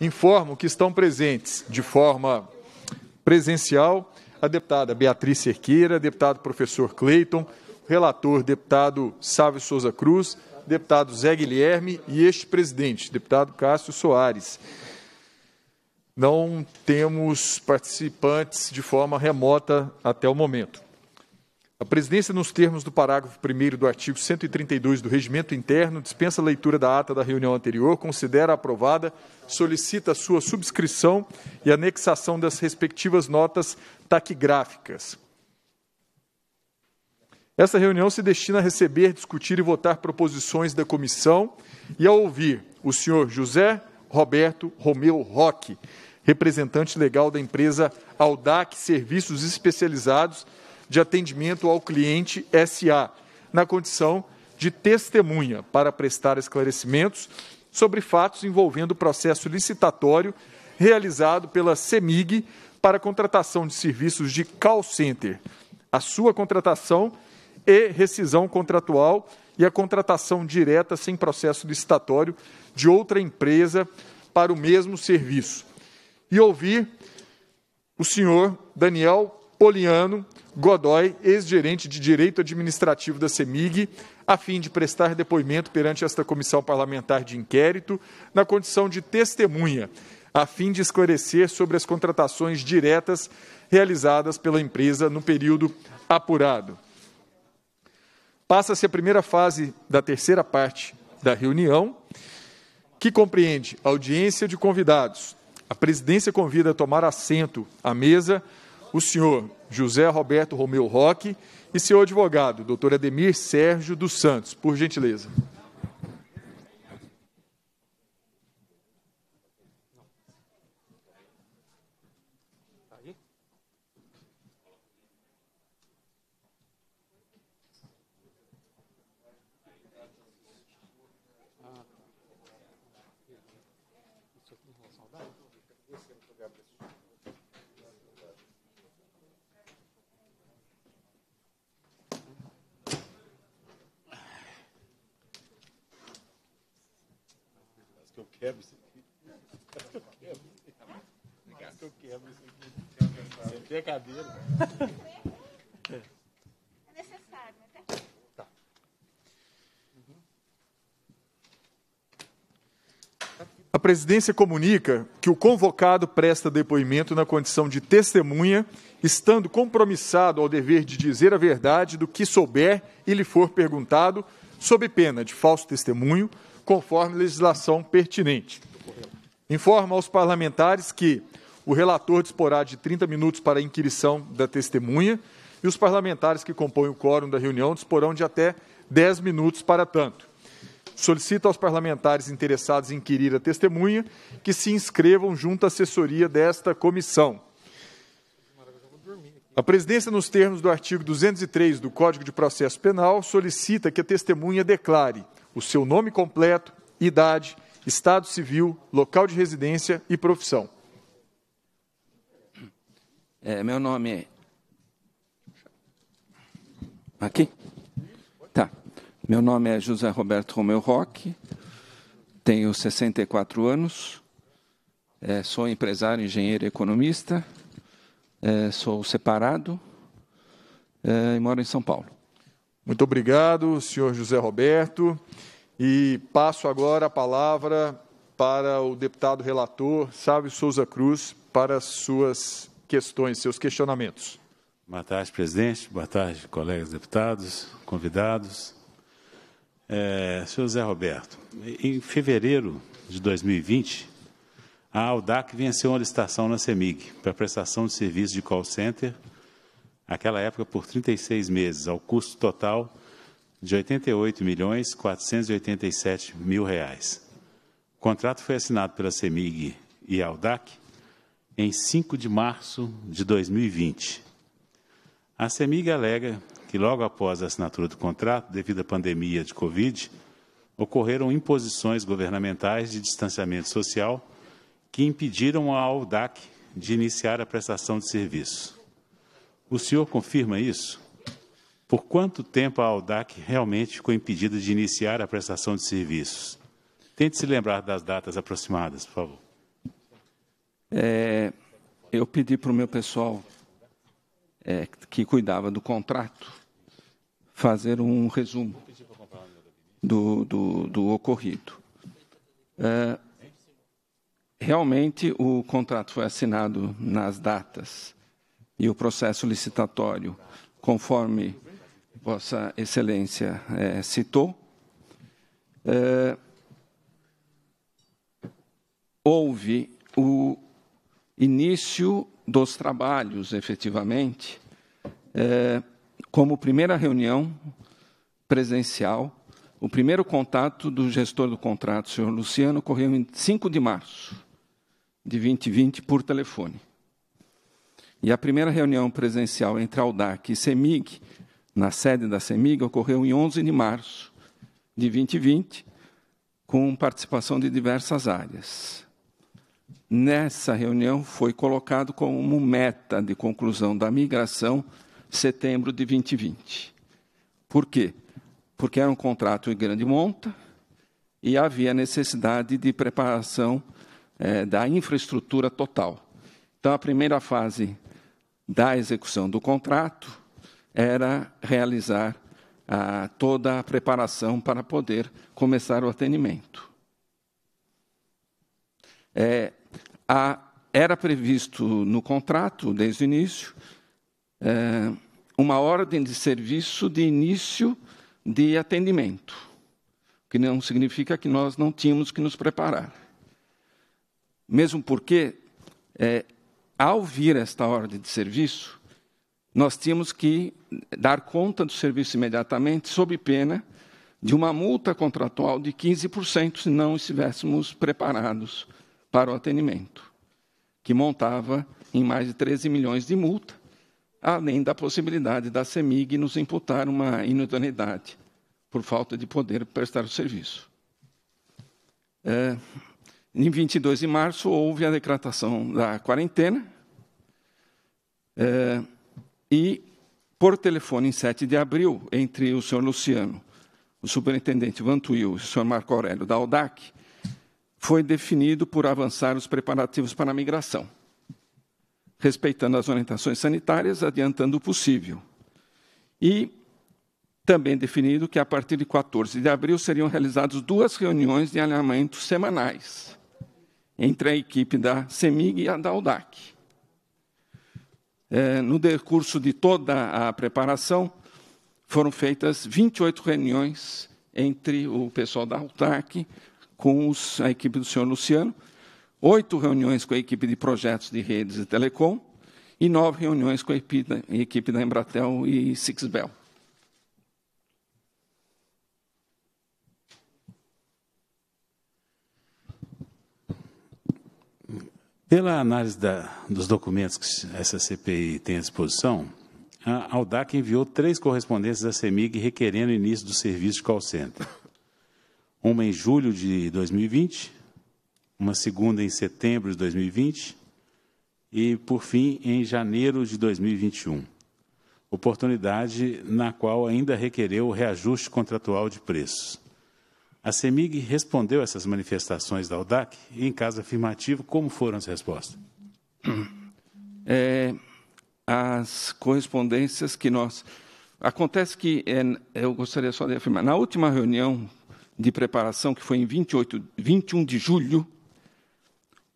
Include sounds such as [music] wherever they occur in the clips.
Informo que estão presentes de forma presencial a deputada Beatriz Cerqueira, deputado professor Cleiton, relator deputado Sávio Souza Cruz, deputado Zé Guilherme e este presidente, deputado Cássio Soares. Não temos participantes de forma remota até o momento. A presidência, nos termos do parágrafo 1 do artigo 132 do Regimento Interno, dispensa a leitura da ata da reunião anterior, considera aprovada, solicita a sua subscrição e anexação das respectivas notas taquigráficas. Essa reunião se destina a receber, discutir e votar proposições da comissão e a ouvir o senhor José Roberto Romeu Roque, representante legal da empresa Aldac Serviços Especializados de atendimento ao cliente SA, na condição de testemunha, para prestar esclarecimentos sobre fatos envolvendo o processo licitatório realizado pela CEMIG para a contratação de serviços de call center, a sua contratação e rescisão contratual e a contratação direta sem processo licitatório de outra empresa para o mesmo serviço. E ouvir o senhor Daniel Poliano, Godoy, ex-gerente de Direito Administrativo da CEMIG, a fim de prestar depoimento perante esta comissão parlamentar de inquérito, na condição de testemunha, a fim de esclarecer sobre as contratações diretas realizadas pela empresa no período apurado. Passa-se a primeira fase da terceira parte da reunião, que compreende audiência de convidados. A presidência convida a tomar assento à mesa o senhor José Roberto Romeu Roque e seu advogado, doutor Ademir Sérgio dos Santos, por gentileza. a é. é necessário, né? Tá. A presidência comunica que o convocado presta depoimento na condição de testemunha, estando compromissado ao dever de dizer a verdade do que souber e lhe for perguntado, sob pena de falso testemunho, conforme legislação pertinente. Informa aos parlamentares que, o relator disporá de 30 minutos para a inquirição da testemunha e os parlamentares que compõem o quórum da reunião disporão de até 10 minutos para tanto. Solicito aos parlamentares interessados em inquirir a testemunha que se inscrevam junto à assessoria desta comissão. A presidência, nos termos do artigo 203 do Código de Processo Penal, solicita que a testemunha declare o seu nome completo, idade, estado civil, local de residência e profissão. É, meu nome é. Aqui? Tá. Meu nome é José Roberto Romeu Roque, tenho 64 anos, é, sou empresário, engenheiro economista, é, sou separado é, e moro em São Paulo. Muito obrigado, senhor José Roberto. E passo agora a palavra para o deputado relator Sávio Souza Cruz para suas questões, seus questionamentos. Boa tarde, presidente. Boa tarde, colegas deputados, convidados. É, senhor Zé Roberto, em fevereiro de 2020, a Aldac venceu uma licitação na CEMIG para prestação de serviço de call center, naquela época por 36 meses, ao custo total de R$ 88.487.000. O contrato foi assinado pela CEMIG e a Aldac em 5 de março de 2020. A CEMIG alega que, logo após a assinatura do contrato, devido à pandemia de Covid, ocorreram imposições governamentais de distanciamento social que impediram a AUDAC de iniciar a prestação de serviço. O senhor confirma isso? Por quanto tempo a AUDAC realmente ficou impedida de iniciar a prestação de serviços? Tente se lembrar das datas aproximadas, por favor. É, eu pedi para o meu pessoal é, que cuidava do contrato fazer um resumo do, do, do ocorrido. É, realmente, o contrato foi assinado nas datas e o processo licitatório, conforme Vossa Excelência é, citou. É, houve o início dos trabalhos, efetivamente, é, como primeira reunião presencial, o primeiro contato do gestor do contrato, o senhor Luciano, ocorreu em 5 de março de 2020 por telefone. E a primeira reunião presencial entre a e CEMIG, na sede da CEMIG, ocorreu em 11 de março de 2020, com participação de diversas áreas nessa reunião foi colocado como meta de conclusão da migração setembro de 2020. Por quê? Porque era um contrato em grande monta e havia necessidade de preparação é, da infraestrutura total. Então, a primeira fase da execução do contrato era realizar toda a preparação para poder começar o atendimento. É, a, era previsto no contrato, desde o início, é, uma ordem de serviço de início de atendimento, o que não significa que nós não tínhamos que nos preparar. Mesmo porque, é, ao vir esta ordem de serviço, nós tínhamos que dar conta do serviço imediatamente, sob pena de uma multa contratual de 15% se não estivéssemos preparados para o atendimento, que montava em mais de 13 milhões de multa, além da possibilidade da CEMIG nos imputar uma inutilidade por falta de poder prestar o serviço. É, em 22 de março, houve a decretação da quarentena é, e, por telefone, em 7 de abril, entre o senhor Luciano, o superintendente Vantuil e o senhor Marco Aurélio da Audac, foi definido por avançar os preparativos para a migração, respeitando as orientações sanitárias, adiantando o possível. E também definido que a partir de 14 de abril seriam realizadas duas reuniões de alinhamento semanais entre a equipe da CEMIG e a da UDAC. É, no decurso de toda a preparação, foram feitas 28 reuniões entre o pessoal da UDAC, com os, a equipe do senhor Luciano, oito reuniões com a equipe de projetos de redes e telecom e nove reuniões com a equipe da, a equipe da Embratel e Sixbel. Pela análise da, dos documentos que essa CPI tem à disposição, a Aldac enviou três correspondências à CEMIG requerendo o início do serviço de call center. Uma em julho de 2020, uma segunda em setembro de 2020 e, por fim, em janeiro de 2021. Oportunidade na qual ainda requereu o reajuste contratual de preços. A CEMIG respondeu a essas manifestações da UDAC e, em caso afirmativo, como foram as respostas? É, as correspondências que nós. Acontece que, é, eu gostaria só de afirmar, na última reunião de preparação, que foi em 28, 21 de julho,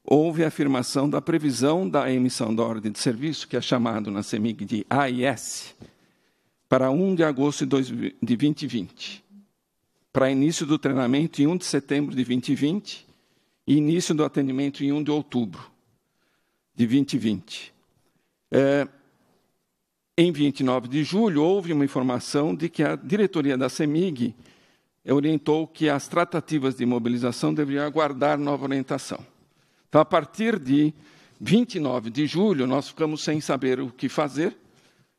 houve a afirmação da previsão da emissão da ordem de serviço, que é chamado na CEMIG de AIS, para 1 de agosto de 2020, para início do treinamento em 1 de setembro de 2020 e início do atendimento em 1 de outubro de 2020. É, em 29 de julho, houve uma informação de que a diretoria da CEMIG orientou que as tratativas de mobilização deveriam aguardar nova orientação. Então, a partir de 29 de julho, nós ficamos sem saber o que fazer,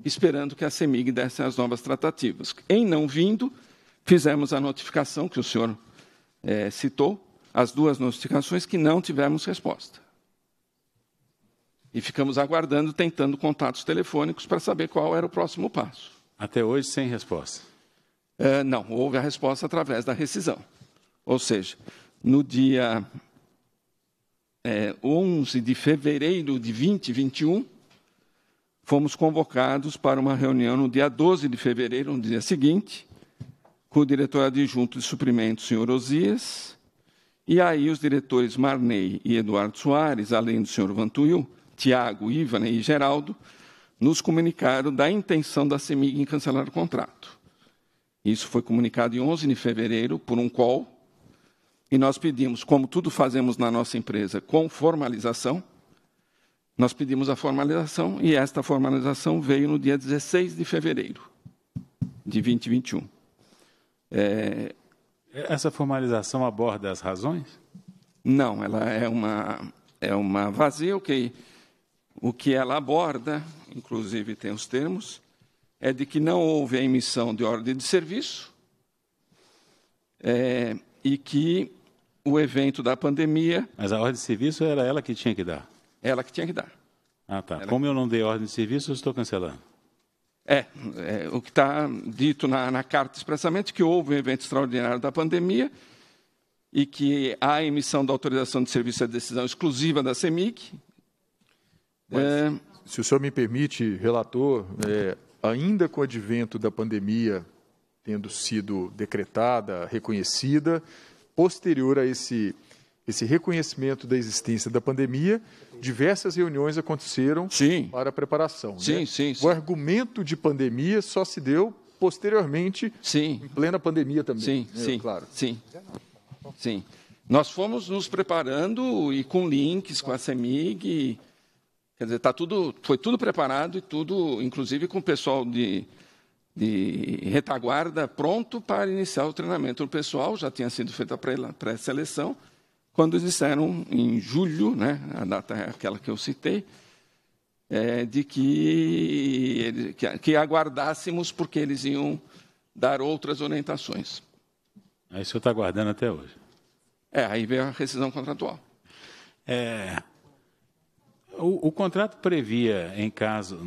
esperando que a CEMIG desse as novas tratativas. Em não vindo, fizemos a notificação que o senhor é, citou, as duas notificações que não tivemos resposta. E ficamos aguardando, tentando contatos telefônicos para saber qual era o próximo passo. Até hoje, sem resposta. É, não, houve a resposta através da rescisão. Ou seja, no dia é, 11 de fevereiro de 2021, fomos convocados para uma reunião no dia 12 de fevereiro, no dia seguinte, com o diretor adjunto de suprimentos, senhor Osias, e aí os diretores Marney e Eduardo Soares, além do senhor Vantuil, Tiago, Ivan e Geraldo, nos comunicaram da intenção da CEMIG em cancelar o contrato. Isso foi comunicado em 11 de fevereiro por um call. E nós pedimos, como tudo fazemos na nossa empresa, com formalização, nós pedimos a formalização e esta formalização veio no dia 16 de fevereiro de 2021. É... Essa formalização aborda as razões? Não, ela é uma, é uma vazia, que, o que ela aborda, inclusive tem os termos, é de que não houve a emissão de ordem de serviço é, e que o evento da pandemia. Mas a ordem de serviço era ela que tinha que dar? Ela que tinha que dar. Ah, tá. Ela... Como eu não dei ordem de serviço, eu estou cancelando. É, é o que está dito na, na carta expressamente, que houve um evento extraordinário da pandemia e que a emissão da autorização de serviço é decisão exclusiva da CEMIC. Mas, é... Se o senhor me permite, relator, é, ainda com o advento da pandemia tendo sido decretada, reconhecida, posterior a esse, esse reconhecimento da existência da pandemia, diversas reuniões aconteceram sim. para a preparação. Né? Sim, né? sim, sim, O argumento de pandemia só se deu posteriormente, sim. em plena pandemia também. Sim, né? sim, claro. Sim, sim. Nós fomos nos preparando e com links com a CEMIG Quer dizer, tá tudo, foi tudo preparado e tudo, inclusive com o pessoal de, de retaguarda pronto para iniciar o treinamento do pessoal, já tinha sido feita a pré-seleção. Quando disseram em julho, né, a data é aquela que eu citei, é, de que, que, que aguardássemos porque eles iam dar outras orientações. Aí o senhor está aguardando até hoje. É, aí veio a rescisão contratual. É, o, o, contrato previa, em caso,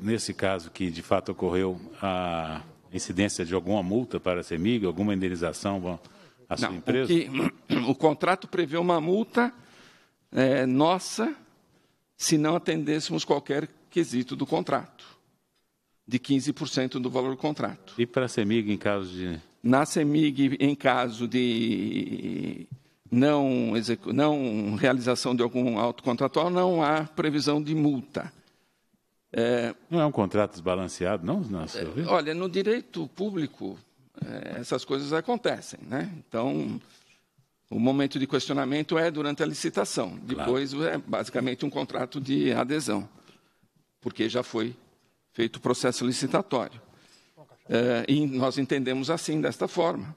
nesse caso que de fato ocorreu a incidência de alguma multa para a CEMIG, alguma indenização à sua Não, empresa? O, [clears throat] o, contrato prevê uma multa é, nossa se não atendêssemos qualquer quesito do contrato, de 15% do valor do contrato. E para a CEMIG, em caso de. Na CEMIG, em caso de não, não realização de algum auto contratual, não há previsão de multa. É, não é um contrato desbalanceado, não? não olha, no direito público, é, essas coisas acontecem. Né? Então, o momento de questionamento é durante a licitação. Depois claro. é basicamente um contrato de adesão, porque já foi feito o processo licitatório. É, e nós entendemos assim, desta forma.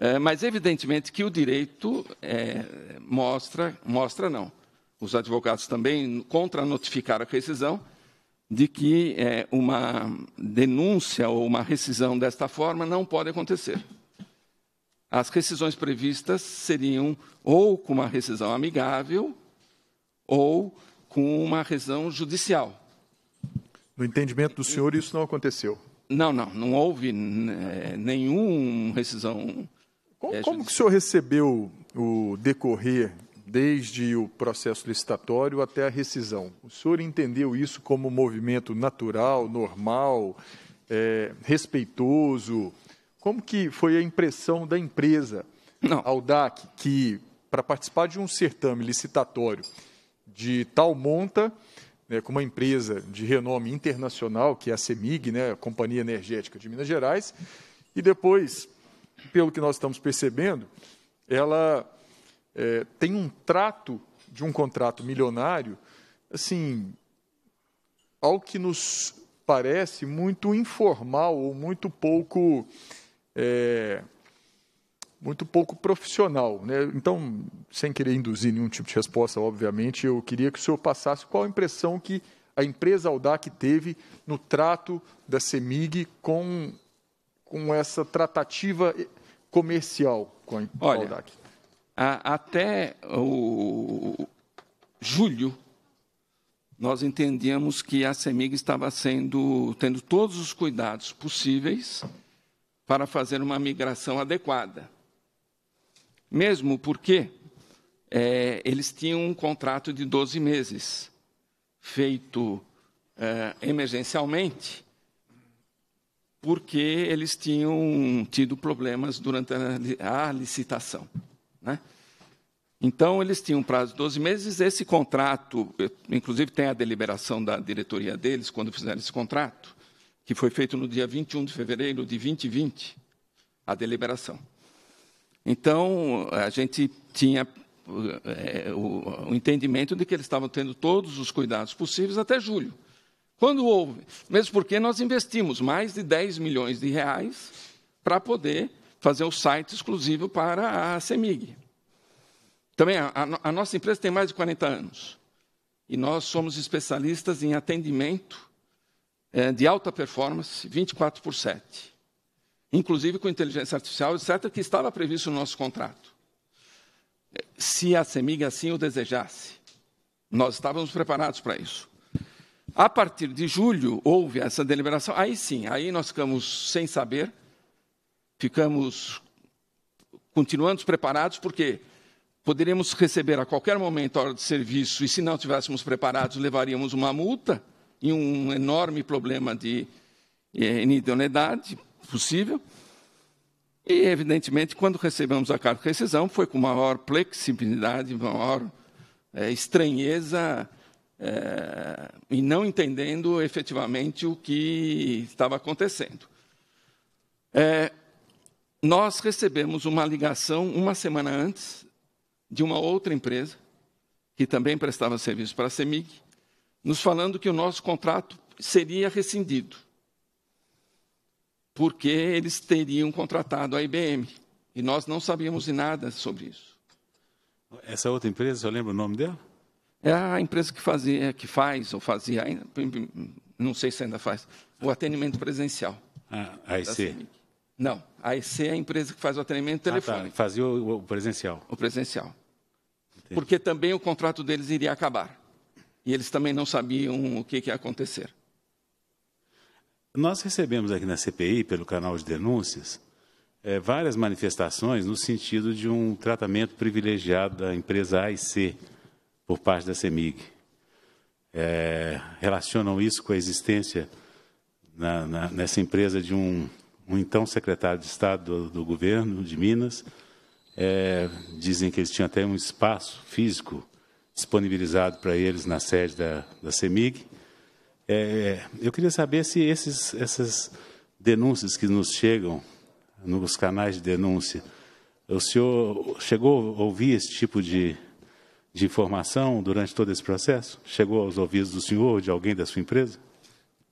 É, mas, evidentemente, que o direito é, mostra, mostra não. Os advogados também contra-notificaram a rescisão de que é, uma denúncia ou uma rescisão desta forma não pode acontecer. As rescisões previstas seriam ou com uma rescisão amigável ou com uma rescisão judicial. No entendimento do senhor, isso não aconteceu? Não, não, não houve é, nenhuma rescisão como, é como que o senhor recebeu o decorrer desde o processo licitatório até a rescisão? O senhor entendeu isso como um movimento natural, normal, é, respeitoso? Como que foi a impressão da empresa Não. ao DAC que, para participar de um certame licitatório de tal monta, né, com uma empresa de renome internacional, que é a CEMIG, né, a Companhia Energética de Minas Gerais, e depois pelo que nós estamos percebendo, ela é, tem um trato de um contrato milionário, assim, ao que nos parece muito informal ou muito pouco é, muito pouco profissional. Né? Então, sem querer induzir nenhum tipo de resposta, obviamente, eu queria que o senhor passasse qual a impressão que a empresa Aldac teve no trato da CEMIG com com essa tratativa comercial com a Olha, até o julho, nós entendíamos que a CEMIG estava sendo, tendo todos os cuidados possíveis para fazer uma migração adequada. Mesmo porque é, eles tinham um contrato de 12 meses feito é, emergencialmente porque eles tinham tido problemas durante a, licitação. Né? Então, eles tinham um prazo de 12 meses. Esse contrato, inclusive, tem a deliberação da diretoria deles quando fizeram esse contrato, que foi feito no dia 21 de fevereiro de 2020, a deliberação. Então, a gente tinha é, o, o entendimento de que eles estavam tendo todos os cuidados possíveis até julho. Quando houve, mesmo porque nós investimos mais de 10 milhões de reais para poder fazer o site exclusivo para a CEMIG. Também a, a, nossa empresa tem mais de 40 anos e nós somos especialistas em atendimento é, de alta performance 24 por 7, inclusive com inteligência artificial, etc., que estava previsto no nosso contrato. Eh, se a CEMIG assim o desejasse, nós estávamos preparados para isso. A partir de julho houve essa deliberação, aí sim, aí nós ficamos sem saber, ficamos continuando preparados, porque poderíamos receber a qualquer momento a hora de serviço e, se não estivéssemos preparados, levaríamos uma multa e um enorme problema de eh, inidoneidade possível. E, evidentemente, quando recebemos a carta de rescisão, foi com maior flexibilidade, maior é, estranheza é, e não entendendo efetivamente o que estava acontecendo. É, nós recebemos uma ligação uma semana antes de uma outra empresa, que também prestava serviço para a CEMIG, nos falando que o nosso contrato seria rescindido, porque eles teriam contratado a IBM. E nós não sabíamos de nada sobre isso. Essa outra empresa, eu lembro o nome dela? É a empresa que fazia, que faz ou fazia ainda, hum, hum, não sei se ainda faz, o atendimento presencial. Ah, AEC. Não, a AEC é a empresa que faz o atendimento telefônico. Ah, tá. Fazia o, o, presencial. O presencial. Entendi. Porque também o contrato deles iria acabar. E eles também não sabiam o que, que ia acontecer. Nós recebemos aqui na CPI, pelo canal de denúncias, é, várias manifestações no sentido de um tratamento privilegiado da empresa AIC por parte da CEMIG. É, relacionam isso com a existência na, na, nessa empresa de um, um, então secretário de Estado do, do governo de Minas. É, dizem que eles tinham até um espaço físico disponibilizado para eles na sede da, da CEMIG. É, eu queria saber se esses, essas denúncias que nos chegam nos canais de denúncia, o senhor chegou a ouvir esse tipo de, de informação durante todo esse processo? Chegou aos ouvidos do senhor ou de alguém da sua empresa?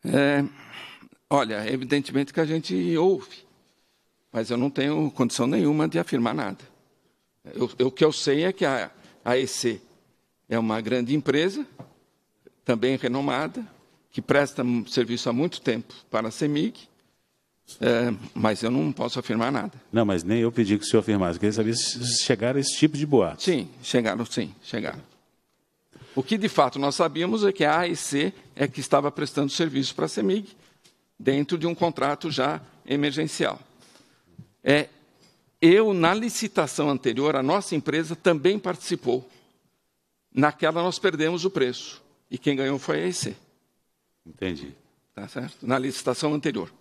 É, olha, evidentemente que a gente ouve, mas eu não tenho condição nenhuma de afirmar nada. Eu, eu, o que eu sei é que a, a EC é uma grande empresa, também renomada, que presta serviço há muito tempo para a CEMIG, é, mas eu não posso afirmar nada. Não, mas nem eu pedi que o senhor afirmasse. Eu queria saber se chegaram a esse tipo de boato. Sim, chegaram, sim, chegaram. O que de fato nós sabíamos é que a AEC é que estava prestando serviço para a CEMIG dentro de um contrato já emergencial. É, eu, na licitação anterior, a nossa empresa também participou. Naquela nós perdemos o preço. E quem ganhou foi a AEC. Entendi. Tá certo? Na licitação anterior.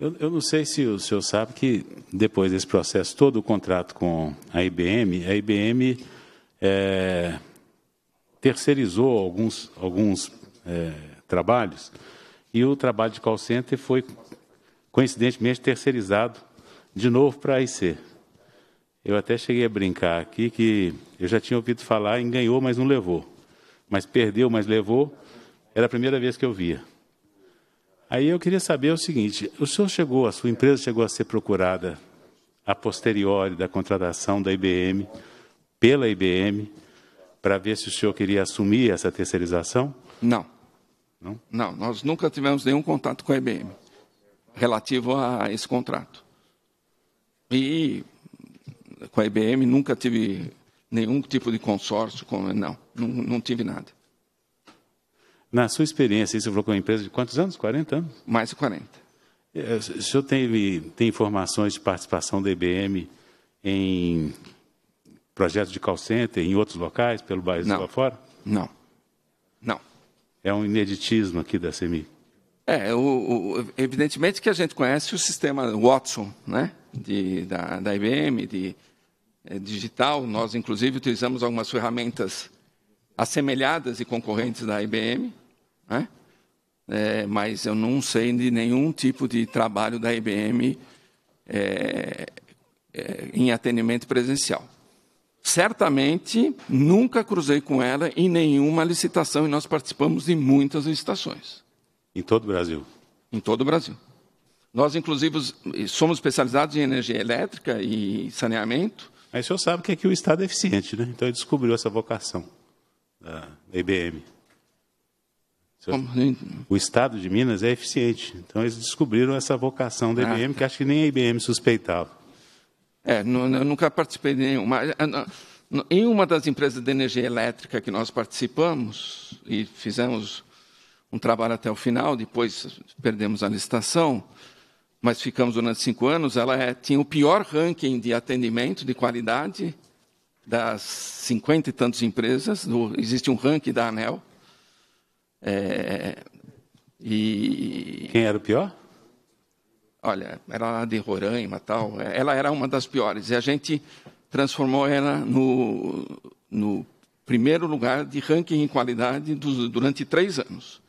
Eu, eu, não sei se o senhor sabe que, depois desse processo, todo o contrato com a IBM, a IBM é, terceirizou alguns, alguns é, trabalhos e o trabalho de call center foi, coincidentemente, terceirizado de novo para a IC. Eu até cheguei a brincar aqui que eu já tinha ouvido falar em ganhou, mas não levou. Mas perdeu, mas levou. Era a primeira vez que eu via. Aí eu queria saber o seguinte: o senhor chegou, a sua empresa chegou a ser procurada a posteriori da contratação da IBM, pela IBM, para ver se o senhor queria assumir essa terceirização? Não. Não? Não, nós nunca tivemos nenhum contato com a IBM relativo a esse contrato. E com a IBM nunca tive nenhum tipo de consórcio, com, não, não, não tive nada. Na sua experiência, isso falou com uma empresa de quantos anos? 40 anos? Mais de 40. É, o senhor tem, tem informações de participação da IBM em projetos de call center, em outros locais, pelo país lá fora? Não. Não. É um ineditismo aqui da CMI. É, o, o, evidentemente que a gente conhece o sistema Watson, né? De, da, da IBM, de é, digital. Nós, inclusive, utilizamos algumas ferramentas assemelhadas e concorrentes da IBM né? É, mas eu não sei de nenhum tipo de trabalho da IBM é, é, em atendimento presencial. Certamente nunca cruzei com ela em nenhuma licitação e nós participamos de muitas licitações. Em todo o Brasil? Em todo o Brasil. Nós, inclusive, somos especializados em energia elétrica e saneamento. Mas o senhor sabe que aqui é o Estado é eficiente, né? Então ele descobriu essa vocação da IBM. O Estado de Minas é eficiente. Então, eles descobriram essa vocação da IBM, ah. que acho que nem a IBM suspeitava. É, não, eu nunca participei de nenhuma. Ah, em uma das empresas de energia elétrica que nós participamos, e fizemos um trabalho até o final, depois perdemos a licitação, mas ficamos durante cinco anos, ela é, tinha o pior ranking de atendimento, de qualidade, das cinquenta e tantas empresas. Do, existe um ranking da ANEL, é, e... Quem era o pior? Olha, era lá de Roraima tal. É, ela era uma das piores. E a gente transformou ela no, no primeiro lugar de ranking em qualidade do, durante três anos.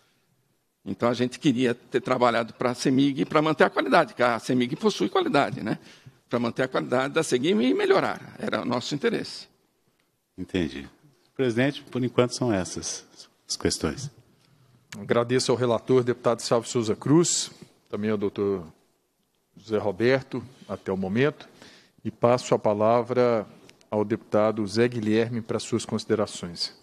Então a gente queria ter trabalhado para a CEMIG para manter a qualidade, porque a CEMIG possui qualidade, né? Para manter a qualidade da CEMIG e melhorar. Era o nosso interesse. Entendi. Presidente, por enquanto são essas as questões. Agradeço ao relator, deputado Salvo Souza Cruz, também ao doutor José Roberto, até o momento, e passo a palavra ao deputado Zé Guilherme para suas considerações.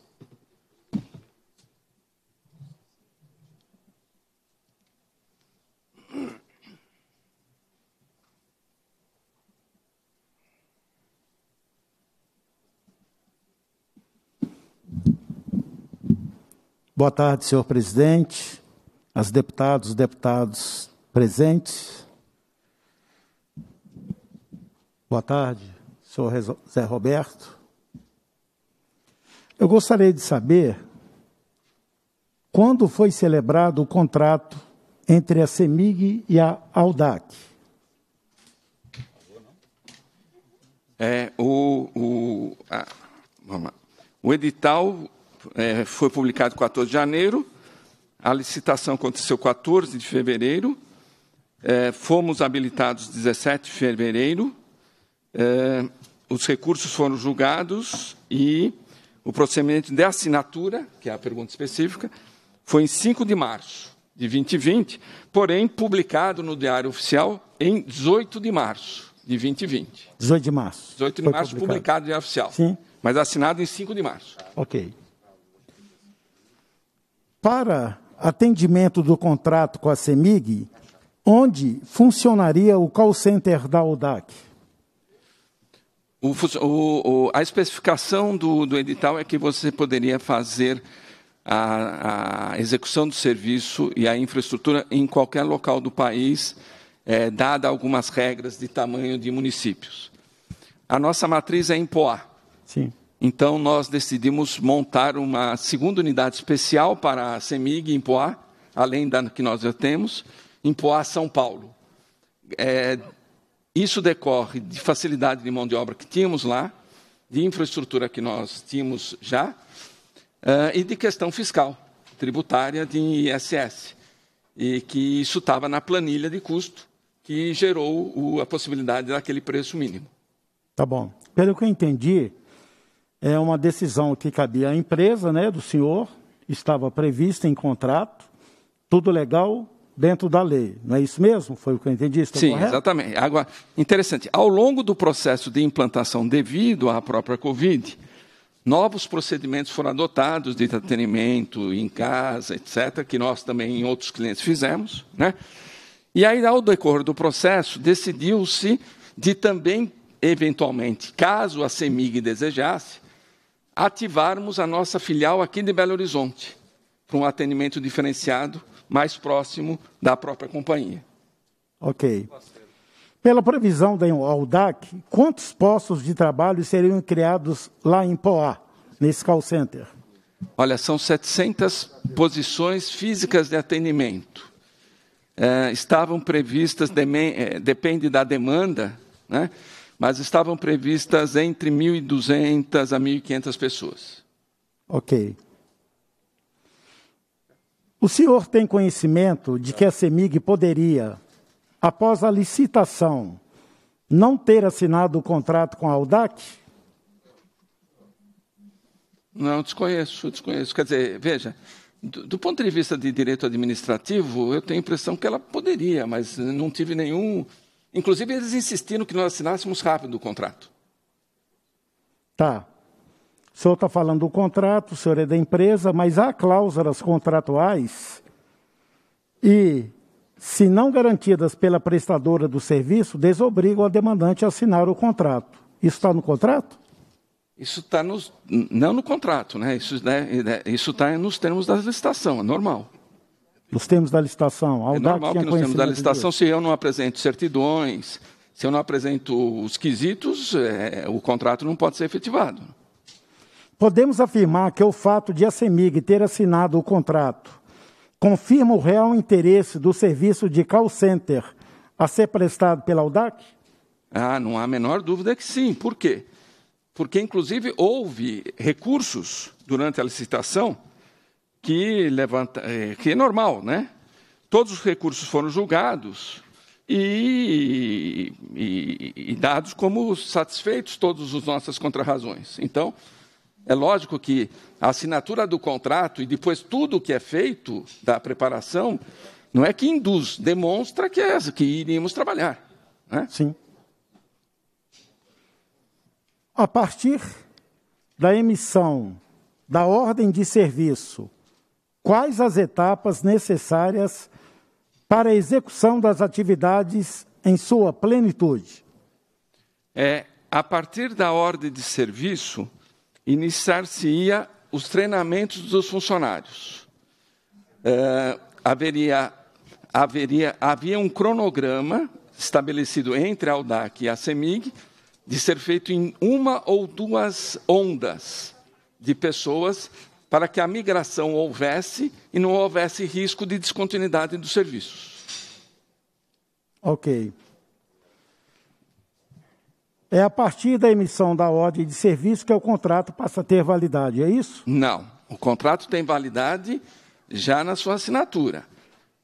Boa tarde, senhor presidente, as deputadas, deputados presentes. Boa tarde, senhor Zé Roberto. Eu gostaria de saber quando foi celebrado o contrato entre a CEMIG e a Aldac. É, o, o, a, vamos lá. o edital é, foi publicado 14 de janeiro, a licitação aconteceu 14 de fevereiro, é, fomos habilitados 17 de fevereiro, é, os recursos foram julgados e o procedimento de assinatura, que é a pergunta específica, foi em 5 de março de 2020, porém publicado no Diário Oficial em 18 de março de 2020. 18 de março. 18 de março, publicado. publicado no Diário Oficial. Sim. Mas assinado em 5 de março. Ok para atendimento do contrato com a CEMIG, onde funcionaria o call center da UDAC? O, o, a especificação do, do, edital é que você poderia fazer a, a, execução do serviço e a infraestrutura em qualquer local do país, é, dada algumas regras de tamanho de municípios. A nossa matriz é em Poá. Sim. Então nós decidimos montar uma segunda unidade especial para a CEMIG em Poá, além da que nós já temos, em Poá, São Paulo. É, isso decorre de facilidade de mão de obra que tínhamos lá, de infraestrutura que nós tínhamos já, uh, e de questão fiscal, tributária de ISS. E que isso estava na planilha de custo, que gerou o, a possibilidade daquele preço mínimo. Tá bom. Pelo que eu entendi, é uma decisão que cabia à empresa, né, do senhor, estava prevista em contrato, tudo legal dentro da lei. Não é isso mesmo? Foi o que eu entendi? Estou Sim, correto? exatamente. Agora, interessante, ao longo do processo de implantação devido à própria Covid, novos procedimentos foram adotados de entretenimento em casa, etc., que nós também em outros clientes fizemos, né? E aí, ao decorrer do processo, decidiu-se de também, eventualmente, caso a CEMIG desejasse, ativarmos a nossa filial aqui de Belo Horizonte, para um atendimento diferenciado mais próximo da própria companhia. Ok. Pela previsão da AUDAC, quantos postos de trabalho seriam criados lá em Poá, nesse call center? Olha, são 700 posições físicas de atendimento. É, estavam previstas, é, depende da demanda, né? mas estavam previstas entre 1.200 a 1.500 pessoas. Ok. O senhor tem conhecimento de que a CEMIG poderia, após a licitação, não ter assinado o contrato com a Audac? Não, desconheço, desconheço. Quer dizer, veja, do, do, ponto de vista de direito administrativo, eu tenho a impressão que ela poderia, mas não tive nenhum Inclusive, eles insistiram que nós assinássemos rápido o contrato. Tá. O senhor está falando do contrato, o senhor é da empresa, mas há cláusulas contratuais e, se não garantidas pela prestadora do serviço, desobrigam a demandante a assinar o contrato. Isso está no contrato? Isso está nos. Não no contrato, né? Isso né, está né, nos termos da licitação, é normal. Nos termos da licitação. A é normal que nos termos da licitação, se eu não apresento certidões, se eu não apresento os quesitos, é, o contrato não pode ser efetivado. Podemos afirmar que é o fato de a CEMIG ter assinado o contrato confirma o real interesse do serviço de call center a ser prestado pela UDAC? Ah, não há a menor dúvida que sim. Por quê? Porque, inclusive, houve recursos durante a licitação que levanta, é, que é normal, né? Todos os recursos foram julgados e, e, e dados como satisfeitos todas as nossas contrarrazões. Então, é lógico que a assinatura do contrato e depois tudo o que é feito da preparação não é que induz, demonstra que é que iríamos trabalhar. Né? Sim. A partir da emissão da ordem de serviço quais as etapas necessárias para a execução das atividades em sua plenitude. É, a partir da ordem de serviço, iniciar-se-ia os treinamentos dos funcionários. É, haveria, haveria, havia um cronograma estabelecido entre a AUDAC e a CEMIG de ser feito em uma ou duas ondas de pessoas para que a migração houvesse e não houvesse risco de descontinuidade dos serviços. Ok. É a partir da emissão da ordem de serviço que o contrato passa a ter validade, é isso? Não. O contrato tem validade já na sua assinatura.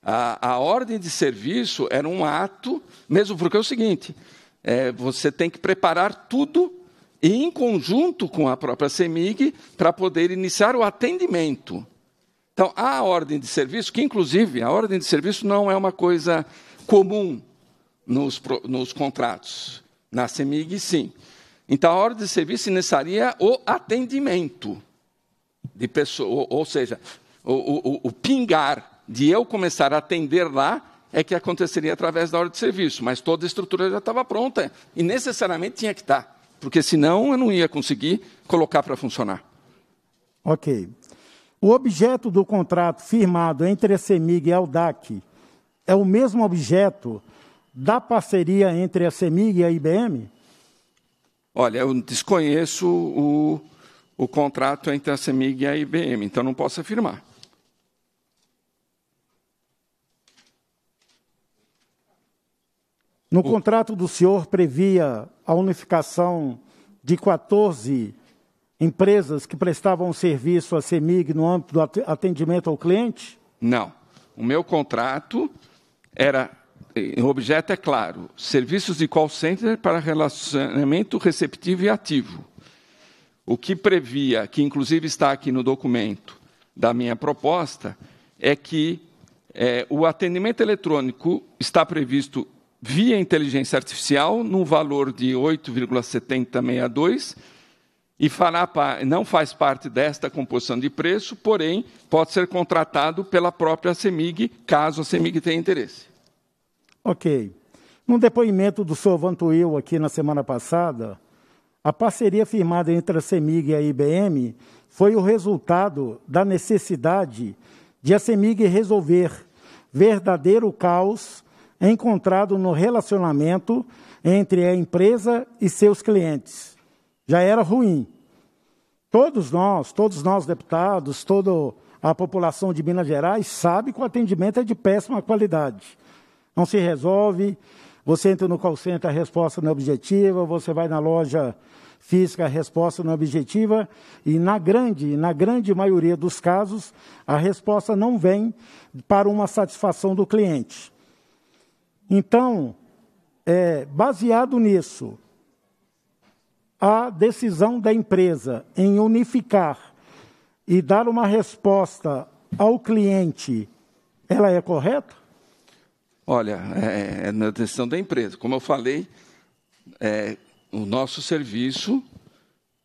A, a ordem de serviço era um ato, mesmo porque é o seguinte: é, você tem que preparar tudo e em conjunto com a própria CEMIG, para poder iniciar o atendimento. Então, a ordem de serviço, que inclusive a ordem de serviço não é uma coisa comum nos, nos contratos. Na CEMIG, sim. Então, a ordem de serviço necessaria o atendimento de pessoa, ou, seja, o, o, o pingar de eu começar a atender lá é que aconteceria através da ordem de serviço, mas toda a estrutura já estava pronta e necessariamente tinha que estar porque senão eu não ia conseguir colocar para funcionar. Ok. O objeto do contrato firmado entre a CEMIG e a UDAC é o mesmo objeto da parceria entre a CEMIG e a IBM? Olha, eu desconheço o, o contrato entre a CEMIG e a IBM, então não posso afirmar. No contrato do senhor previa a unificação de 14 empresas que prestavam serviço à CEMIG no âmbito do atendimento ao cliente? Não. O meu contrato era. O objeto é claro: serviços de call center para relacionamento receptivo e ativo. O que previa, que inclusive está aqui no documento da minha proposta, é que é, o atendimento eletrônico está previsto via inteligência artificial no valor de 8,7062 e fará, não faz parte desta composição de preço, porém pode ser contratado pela própria CEMIG, caso a CEMIG tenha interesse. Ok. Num depoimento do Sr. Vantuil aqui na semana passada, a parceria firmada entre a CEMIG e a IBM foi o resultado da necessidade de a CEMIG resolver verdadeiro caos encontrado no relacionamento entre a empresa e seus clientes. Já era ruim. Todos nós, todos nós deputados, toda a população de Minas Gerais sabe que o atendimento é de péssima qualidade. Não se resolve, você entra no call center, a resposta não é objetiva, você vai na loja física, a resposta não é objetiva, e na grande, na grande maioria dos casos, a resposta não vem para uma satisfação do cliente. Então, é, baseado nisso, a decisão da empresa em unificar e dar uma resposta ao cliente, ela é correta? Olha, é, é na decisão da empresa. Como eu falei, é, o nosso serviço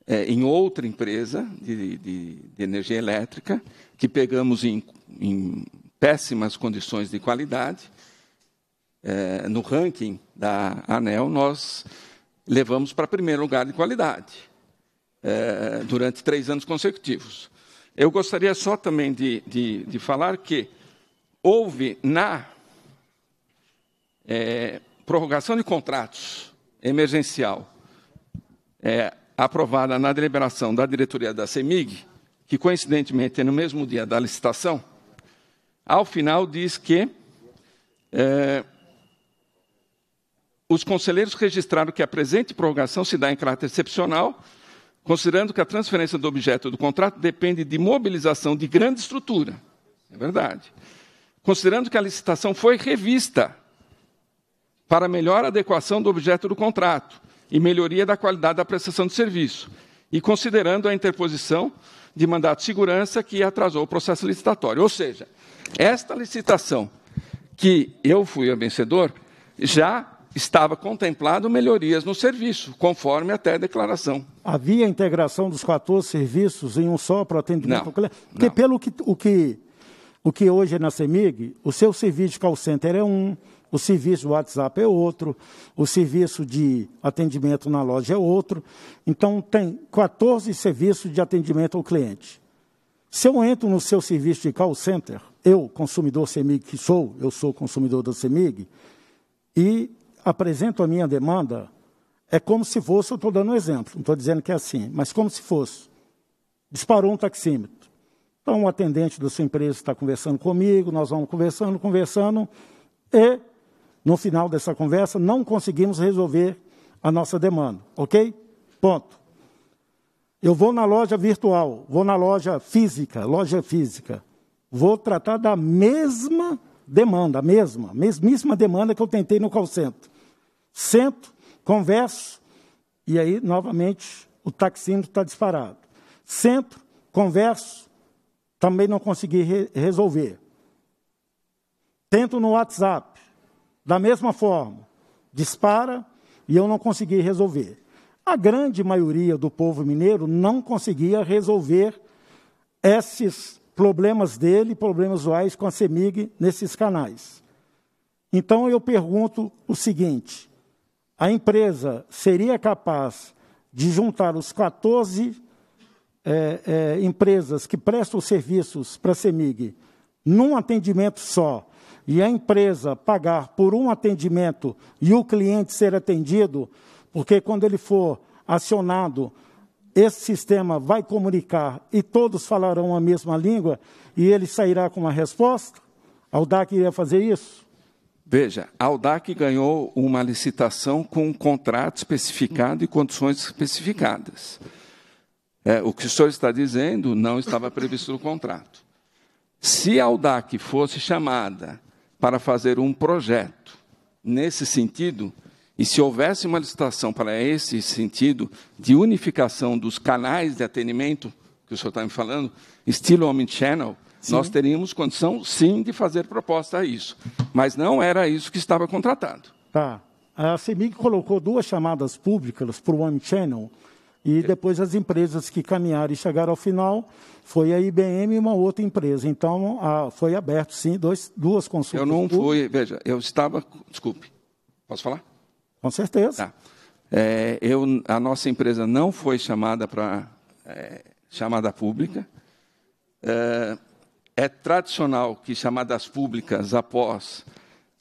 é, em outra empresa de, de, de, energia elétrica, que pegamos em, em péssimas condições de qualidade, é, no ranking da ANEL, nós levamos para primeiro lugar de qualidade, é, durante três anos consecutivos. Eu gostaria só também de, de, de falar que houve na é, prorrogação de contratos emergencial é, aprovada na deliberação da diretoria da CEMIG, que coincidentemente é no mesmo dia da licitação, ao final diz que é, os conselheiros registraram que a presente prorrogação se dá em caráter excepcional, considerando que a transferência do objeto do contrato depende de mobilização de grande estrutura. É verdade. Considerando que a licitação foi revista para melhor adequação do objeto do contrato e melhoria da qualidade da prestação de serviço, e considerando a interposição de mandato de segurança que atrasou o processo licitatório. Ou seja, esta licitação que eu fui a vencedor já estava contemplado melhorias no serviço, conforme até a declaração. Havia integração dos 14 serviços em um só para o atendimento não, cliente? Porque não. pelo que o, que o que hoje é na CEMIG, o seu serviço de call center é um, o serviço do WhatsApp é outro, o serviço de atendimento na loja é outro. Então, tem 14 serviços de atendimento ao cliente. Se eu entro no seu serviço de call center, eu, consumidor CEMIG que sou, eu sou consumidor da CEMIG, e apresento a minha demanda, é como se fosse, eu estou dando um exemplo, não estou dizendo que é assim, mas como se fosse. Disparou um taxímetro. Então, um atendente da sua empresa está conversando comigo, nós vamos conversando, conversando, e no final dessa conversa não conseguimos resolver a nossa demanda, ok? Ponto. Eu vou na loja virtual, vou na loja física, loja física. Vou tratar da mesma demanda, a mesma, mesmíssima demanda que eu tentei no call center. Sento, converso, e aí, novamente, o taxímetro está disparado. Sento, converso, também não consegui re resolver. Tento no WhatsApp, da mesma forma, dispara e eu não consegui resolver. A grande maioria do povo mineiro não conseguia resolver esses problemas dele, problemas usuais com a CEMIG nesses canais. Então eu pergunto o seguinte: a empresa seria capaz de juntar os 14 é, é, empresas que prestam serviços para a CEMIG num atendimento só e a empresa pagar por um atendimento e o cliente ser atendido, porque quando ele for acionado, esse sistema vai comunicar e todos falarão a mesma língua e ele sairá com uma resposta? A UDAC iria fazer isso? Veja, a Aldac ganhou uma licitação com um contrato especificado e condições especificadas. É, o que o senhor está dizendo não estava previsto no contrato. Se a Aldac fosse chamada para fazer um projeto nesse sentido, e se houvesse uma licitação para esse sentido, de unificação dos canais de atendimento, que o senhor está me falando, estilo Omnichannel, Channel, nós teríamos condição, sim, de fazer proposta a isso. Mas não era isso que estava contratado. Tá. A CEMIG colocou duas chamadas públicas para o One Channel e depois as empresas que caminharam e chegaram ao final foi a IBM e uma outra empresa. Então, a, foi aberto, sim, dois, duas consultas. Eu não fui, veja, eu estava, desculpe, posso falar? Com certeza. Tá. É, eu, a nossa empresa não foi chamada para é, chamada pública. É, é tradicional que chamadas públicas após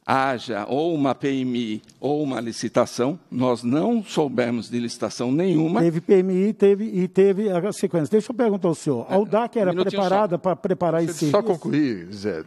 haja ou uma PMI ou uma licitação, nós não soubemos de licitação nenhuma. Teve PMI teve, e teve a sequência. Deixa eu perguntar ao senhor, é, a UDAC era preparada para preparar Deixa esse Só concluir, Zé.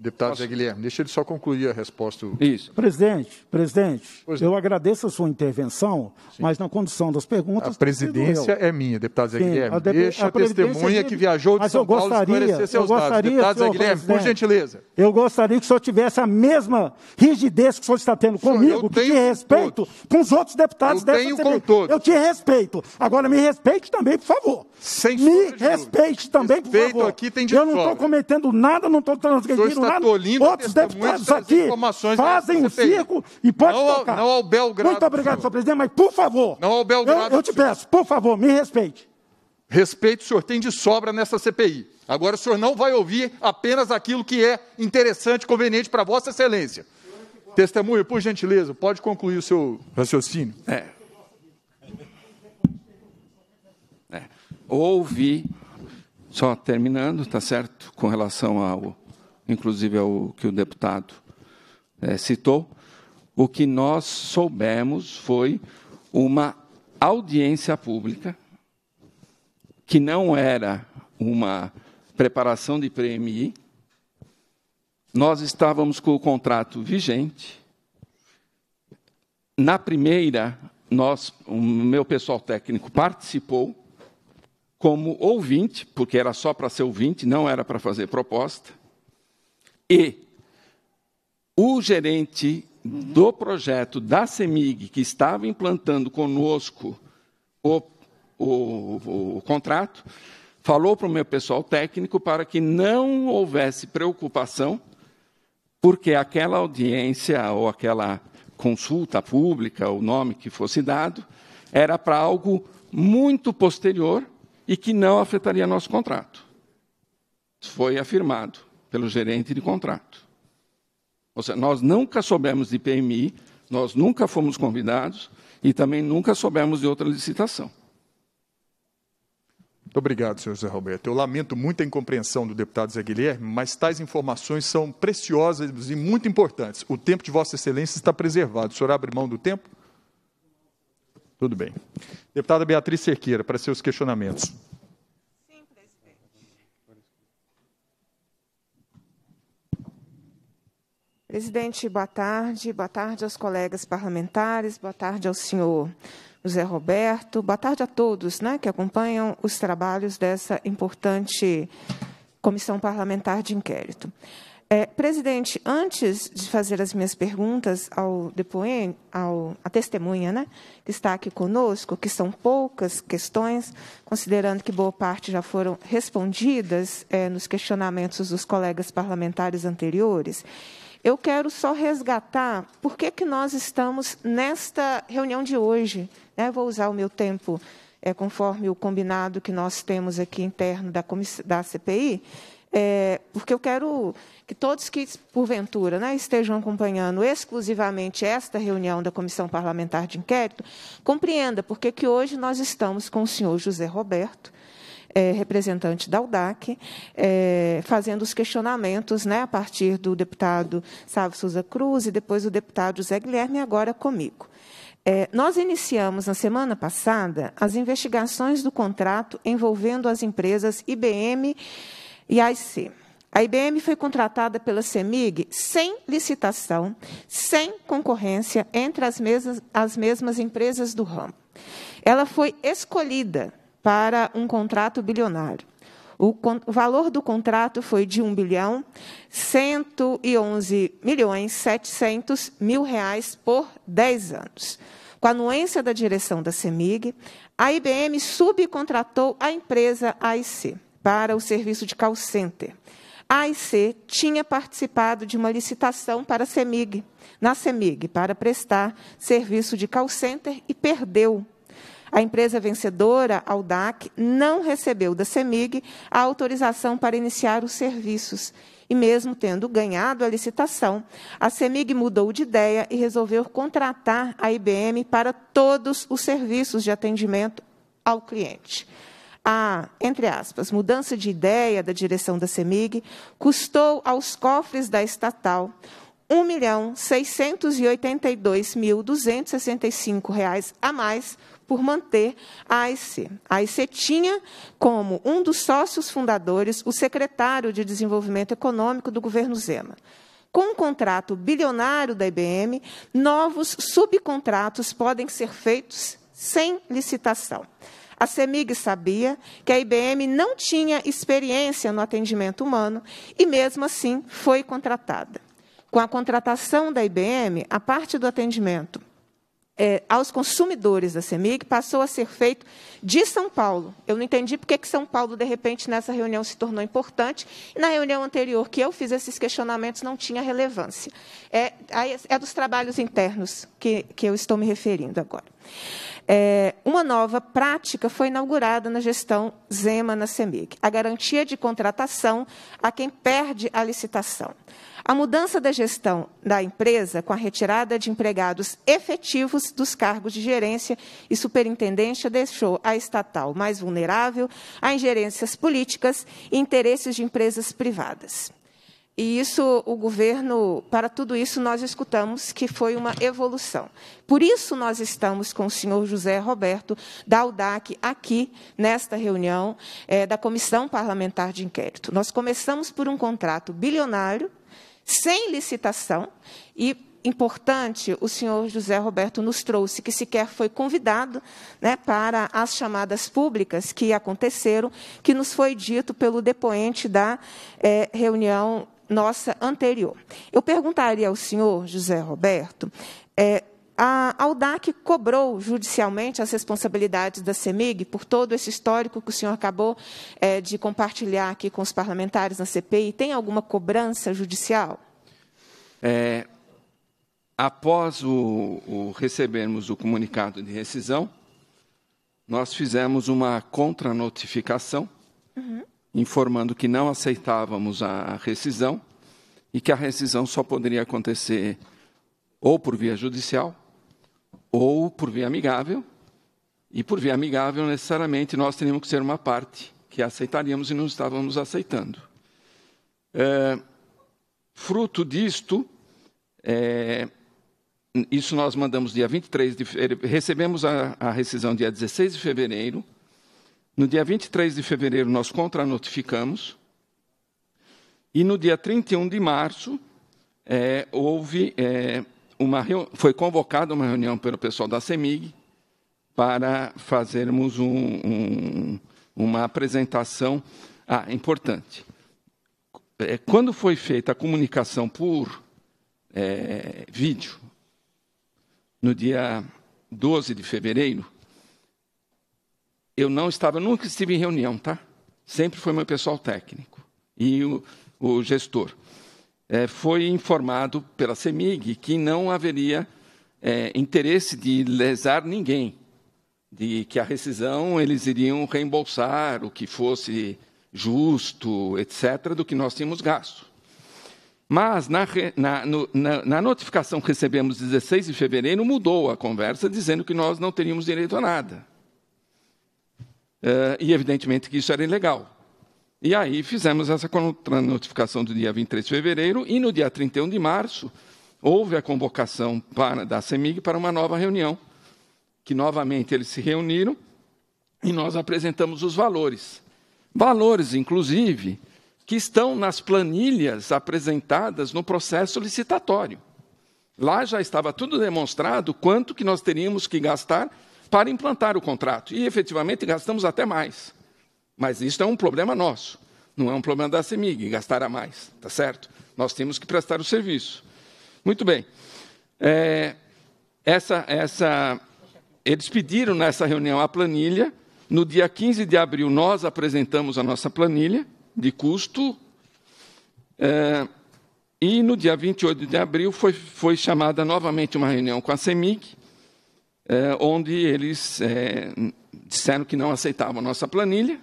Deputado Posso... Zé Guilherme, deixa ele só concluir a resposta. Isso. Presidente, presidente, eu agradeço a sua intervenção, Sim. mas na condução das perguntas. A presidência é minha, deputado Zé Sim, Guilherme. A de... Deixa a, a testemunha é que viajou de mas São gostaria, Paulo esclarecer seus gostaria, dados. Deputado Zé Guilherme, por gentileza. Eu gostaria que o senhor tivesse a mesma rigidez que o senhor está tendo comigo, eu que te respeito, com os outros deputados eu dessa tenho com todos. Eu te respeito. Agora me respeite também, por favor. Sem Me respeite também, Respeito por favor. aqui tem de Eu não estou cometendo nada, não estou transgredindo Tá outros deputados aqui fazem um circo e pode não, tocar. Não ao Belgrado. Muito obrigado, senhor. senhor presidente, mas por favor. Não ao Belgrado. Eu, eu te peço, por favor, me respeite. Respeito o senhor tem de sobra nessa CPI. Agora o senhor não vai ouvir apenas aquilo que é interessante, conveniente para Vossa Excelência. Testemunho, por gentileza, pode concluir o seu raciocínio. É. é. só terminando, está certo, com relação ao inclusive é o que o deputado é, citou, o que nós soubemos foi uma audiência pública que não era uma preparação de PMI. Nós estávamos com o contrato vigente. Na primeira, nós, o meu pessoal técnico participou como ouvinte, porque era só para ser ouvinte, não era para fazer proposta e o gerente do projeto da CEMIG, que estava implantando conosco o, o, o contrato, falou para o meu pessoal técnico para que não houvesse preocupação, porque aquela audiência ou aquela consulta pública, o nome que fosse dado, era para algo muito posterior e que não afetaria nosso contrato. Foi afirmado pelo gerente de contrato. Ou seja, nós nunca soubemos de PMI, nós nunca fomos convidados e também nunca soubemos de outra licitação. Muito obrigado, senhor José Roberto. Eu lamento muito a incompreensão do deputado Zé Guilherme, mas tais informações são preciosas e muito importantes. O tempo de Vossa Excelência está preservado. O senhor abre mão do tempo? Tudo bem. Deputada Beatriz Cerqueira, para seus questionamentos. Presidente, boa tarde. Boa tarde aos colegas parlamentares, boa tarde ao senhor José Roberto, boa tarde a todos né, que acompanham os trabalhos dessa importante comissão parlamentar de inquérito. É, presidente, antes de fazer as minhas perguntas ao depoente, ao, à testemunha né, que está aqui conosco, que são poucas questões, considerando que boa parte já foram respondidas é, nos questionamentos dos colegas parlamentares anteriores, eu quero só resgatar por que, que nós estamos nesta reunião de hoje. Né? Vou usar o meu tempo é, conforme o combinado que nós temos aqui interno da, da CPI, é, porque eu quero que todos que, porventura, né, estejam acompanhando exclusivamente esta reunião da Comissão Parlamentar de Inquérito, compreenda por que hoje nós estamos com o senhor José Roberto, é, representante da UDAC, é, fazendo os questionamentos né, a partir do deputado Sávio Souza Cruz e depois do deputado José Guilherme, agora comigo. É, nós iniciamos na semana passada as investigações do contrato envolvendo as empresas IBM e AIC. A IBM foi contratada pela CEMIG sem licitação, sem concorrência entre as mesmas, as mesmas empresas do ramo. Ela foi escolhida para um contrato bilionário. O, valor do contrato foi de 1 bilhão 111 milhões 700 mil reais por 10 anos. Com a anuência da direção da CEMIG, a IBM subcontratou a empresa AIC para o serviço de call center. A AIC tinha participado de uma licitação para a CEMIG, na CEMIG, para prestar serviço de call center e perdeu a empresa vencedora, Aldac, não recebeu da CEMIG a autorização para iniciar os serviços. E mesmo tendo ganhado a licitação, a CEMIG mudou de ideia e resolveu contratar a IBM para todos os serviços de atendimento ao cliente. A, entre aspas, mudança de ideia da direção da CEMIG custou aos cofres da estatal R$ 1.682.265 a mais por manter a IC. A IC tinha como um dos sócios fundadores o secretário de Desenvolvimento Econômico do governo Zema com o um contrato bilionário da IBM, novos subcontratos podem ser feitos sem licitação. A CEMIG sabia que a IBM não tinha experiência no atendimento humano e, mesmo assim, foi contratada. Com a contratação da IBM, a parte do atendimento é, aos consumidores da CEMIG passou a ser feito de São Paulo. Eu não entendi por que São Paulo, de repente, nessa reunião se tornou importante. Na reunião anterior que eu fiz esses questionamentos, não tinha relevância. É, é dos trabalhos internos que, que eu estou me referindo agora. É, uma nova prática foi inaugurada na gestão Zema na CEMIG, a garantia de contratação a quem perde a licitação. A mudança da gestão da empresa, com a retirada de empregados efetivos dos cargos de gerência e superintendência, deixou a estatal mais vulnerável a ingerências políticas e interesses de empresas privadas. E isso, o governo, para tudo isso, nós escutamos que foi uma evolução. Por isso, nós estamos com o senhor José Roberto da UDAC aqui, nesta reunião é, da Comissão Parlamentar de Inquérito. Nós começamos por um contrato bilionário, sem licitação, e importante, o senhor José Roberto nos trouxe, que sequer foi convidado né, para as chamadas públicas que aconteceram, que nos foi dito pelo depoente da eh, reunião nossa anterior. Eu perguntaria ao senhor, José Roberto, é, a Audac cobrou judicialmente as responsabilidades da CEMIG por todo esse histórico que o senhor acabou é, de compartilhar aqui com os parlamentares na CPI. Tem alguma cobrança judicial? É, após o, o recebermos o comunicado de rescisão, nós fizemos uma contranotificação uhum informando que não aceitávamos a rescisão e que a rescisão só poderia acontecer ou por via judicial ou por via amigável. E por via amigável, necessariamente, nós teríamos que ser uma parte que aceitaríamos e não estávamos aceitando. É, fruto disto, é, isso nós mandamos dia 23 de fevereiro recebemos a, a rescisão dia 16 de fevereiro, no dia 23 de fevereiro, nós contranotificamos. E no dia 31 de março, é, houve é, uma foi convocada uma reunião pelo pessoal da CEMIG para fazermos um, um, uma apresentação ah, importante. É, quando foi feita a comunicação por é, vídeo, no dia 12 de fevereiro, eu não estava, nunca estive em reunião, tá? Sempre foi meu pessoal técnico e o, o gestor. É, foi informado pela CEMIG que não haveria é, interesse de lesar ninguém, de que a rescisão eles iriam reembolsar o que fosse justo, etc., do que nós tínhamos gasto. Mas na, na, no, na, na notificação que recebemos 16 de fevereiro, mudou a conversa, dizendo que nós não teríamos direito a nada. Eh, e evidentemente que isso era ilegal. E aí fizemos essa notificação do dia 23 de fevereiro e no dia 31 de março houve a convocação para, da CEMIG para uma nova reunião, que novamente eles se reuniram e nós apresentamos os valores. Valores, inclusive, que estão nas planilhas apresentadas no processo licitatório. Lá já estava tudo demonstrado quanto que nós teríamos que gastar para implantar o contrato. E efetivamente gastamos até mais. Mas isso é um problema nosso, não é um problema da CEMIG, gastar a mais, tá certo? Nós temos que prestar o serviço. Muito bem. É, essa, essa, eles pediram nessa reunião a planilha. No dia 15 de abril, nós apresentamos a nossa planilha de custo. É, e no dia 28 de abril foi, foi chamada novamente uma reunião com a CEMIG é, onde eles é, disseram que não aceitavam a nossa planilha,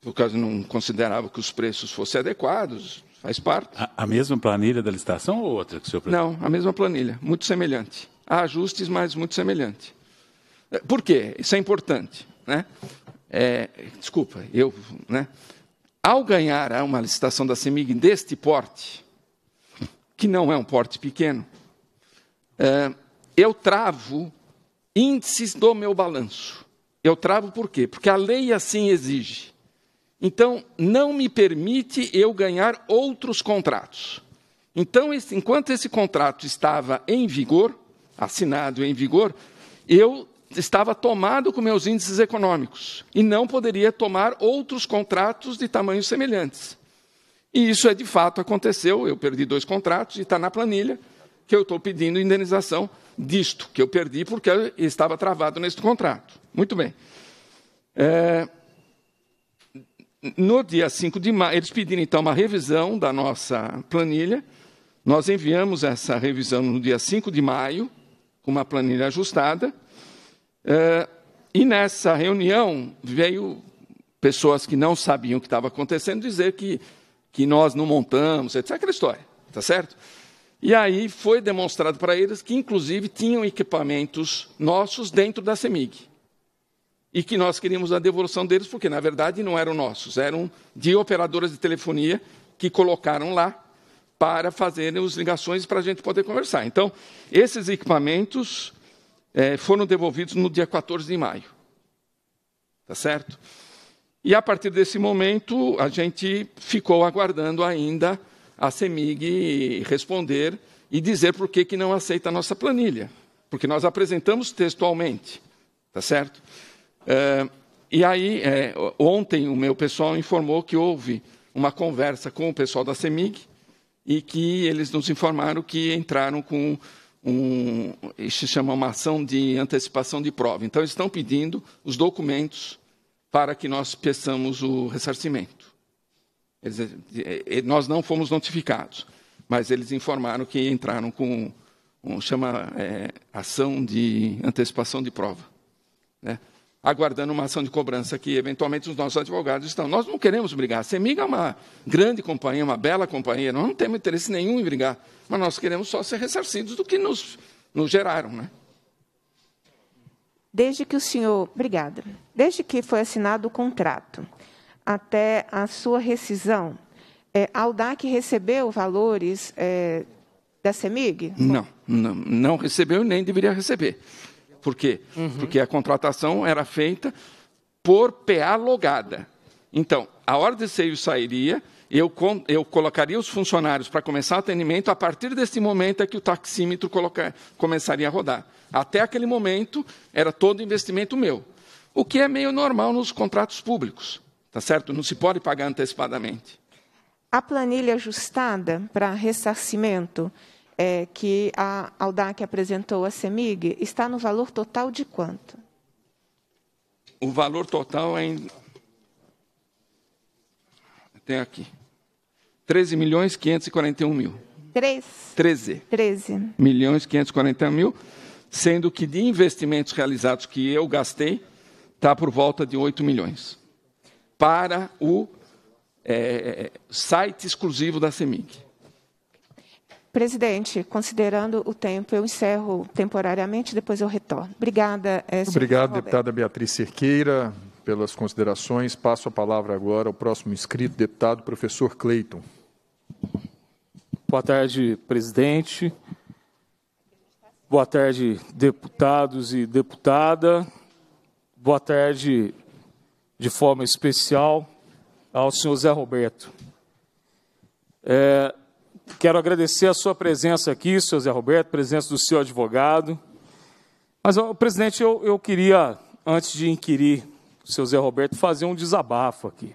por causa não consideravam que os preços fossem adequados, faz parte. A, a mesma planilha da licitação ou outra que o senhor Não, a mesma planilha, muito semelhante. Há ajustes, mas muito semelhante. É, por quê? Isso é importante. Né? É, desculpa, eu. Né? Ao ganhar uma licitação da CEMIG deste porte, que não é um porte pequeno, é, eu travo índices do meu balanço. Eu travo por quê? Porque a lei assim exige. Então, não me permite eu ganhar outros contratos. Então, esse, enquanto esse contrato estava em vigor, assinado em vigor, eu estava tomado com meus índices econômicos e não poderia tomar outros contratos de tamanhos semelhantes. E isso é de fato aconteceu. Eu perdi dois contratos e está na planilha que eu estou pedindo indenização disto que eu perdi porque eu estava travado neste contrato. Muito bem. É, no dia 5 de maio, eles pediram então uma revisão da nossa planilha. Nós enviamos essa revisão no dia 5 de maio, com uma planilha ajustada. É, e nessa reunião veio pessoas que não sabiam o que estava acontecendo dizer que, que nós não montamos, etc. Aquela história, tá certo? E aí foi demonstrado para eles que, inclusive, tinham equipamentos nossos dentro da CEMIG. E que nós queríamos a devolução deles, porque, na verdade, não eram nossos, eram de operadoras de telefonia que colocaram lá para fazerem as ligações para a gente poder conversar. Então, esses equipamentos é, foram devolvidos no dia 14 de maio. Tá certo? E a partir desse momento, a gente ficou aguardando ainda a CEMIG responder e dizer por que, que não aceita a nossa planilha, porque nós apresentamos textualmente, tá certo? É, e aí, é, ontem o meu pessoal informou que houve uma conversa com o pessoal da CEMIG e que eles nos informaram que entraram com um, se chama uma ação de antecipação de prova. Então, eles estão pedindo os documentos para que nós peçamos o ressarcimento. Eles, é, é, nós não fomos notificados, mas eles informaram que entraram com um, chama é, ação de antecipação de prova, né? aguardando uma ação de cobrança que eventualmente os nossos advogados estão. Nós não queremos brigar. A Semiga é uma grande companhia, uma bela companhia. Nós não temos interesse nenhum em brigar, mas nós queremos só ser ressarcidos do que nos, nos geraram, né? Desde que o senhor, obrigada. Desde que foi assinado o contrato até a sua rescisão, é, a UDAC recebeu valores é, da CEMIG? Não, não, não recebeu nem deveria receber. Por quê? Uhum. Porque a contratação era feita por PA logada. Então, a hora de seio sairia, eu, eu, colocaria os funcionários para começar o atendimento, a partir desse momento é que o taxímetro coloca, começaria a rodar. Até aquele momento, era todo investimento meu. O que é meio normal nos contratos públicos. Tá certo? Não se pode pagar antecipadamente. A planilha ajustada para ressarcimento é, que a Aldac apresentou à CEMIG está no valor total de quanto? O valor total é em... Tem aqui. 13 milhões 541 mil. 13. 13. Milhões 541 mil, sendo que de investimentos realizados que eu gastei, está por volta de 8 milhões para o é, site exclusivo da CEMIG. Presidente, considerando o tempo, eu encerro temporariamente, depois eu retorno. Obrigada. Eh, Obrigado, Roberto. deputada Beatriz Cerqueira, pelas considerações. Passo a palavra agora ao próximo inscrito, deputado professor Cleiton. Boa tarde, presidente. Boa tarde, deputados e deputada. Boa tarde, de forma especial ao senhor Zé Roberto. É, quero agradecer a sua presença aqui, senhor Zé Roberto, presença do seu advogado. Mas, ó, presidente, eu, eu queria, antes de inquirir o senhor Zé Roberto, fazer um desabafo aqui.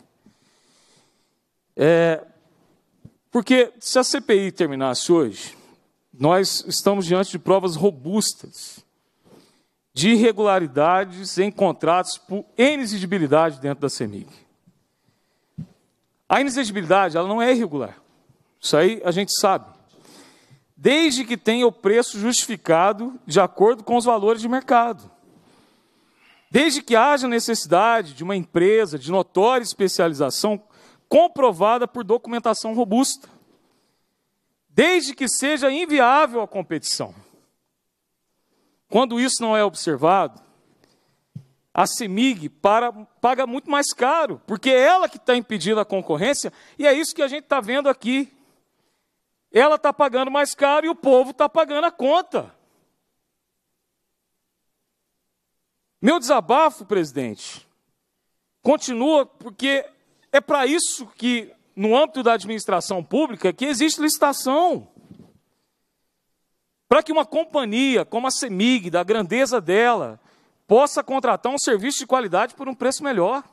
É, porque se a CPI terminasse hoje, nós estamos diante de provas robustas de irregularidades em contratos por inexigibilidade dentro da CEMIG. A inexigibilidade ela não é irregular. Isso aí a gente sabe. Desde que tenha o preço justificado de acordo com os valores de mercado. Desde que haja necessidade de uma empresa de notória especialização comprovada por documentação robusta. Desde que seja inviável a competição. Quando isso não é observado, a CEMIG para, paga muito mais caro, porque é ela que está impedindo a concorrência, e é isso que a gente está vendo aqui. Ela está pagando mais caro e o povo está pagando a conta. Meu desabafo, presidente, continua porque é para isso que, no âmbito da administração pública, que existe licitação. Para que uma companhia como a CEMIG, da grandeza dela, possa contratar um serviço de qualidade por um preço melhor.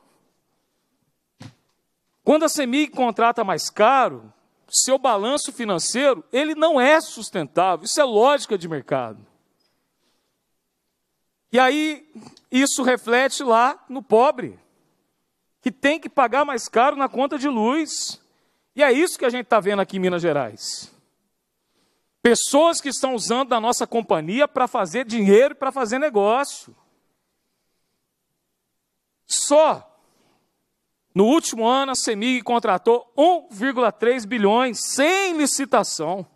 Quando a CEMIG contrata mais caro, seu balanço financeiro, ele não é sustentável. Isso é lógica de mercado. E aí, isso reflete lá no pobre, que tem que pagar mais caro na conta de luz. E é isso que a gente está vendo aqui em Minas Gerais. Pessoas que estão usando da nossa companhia para fazer dinheiro e para fazer negócio. Só no último ano a CEMIG contratou 1,3 bilhões sem licitação.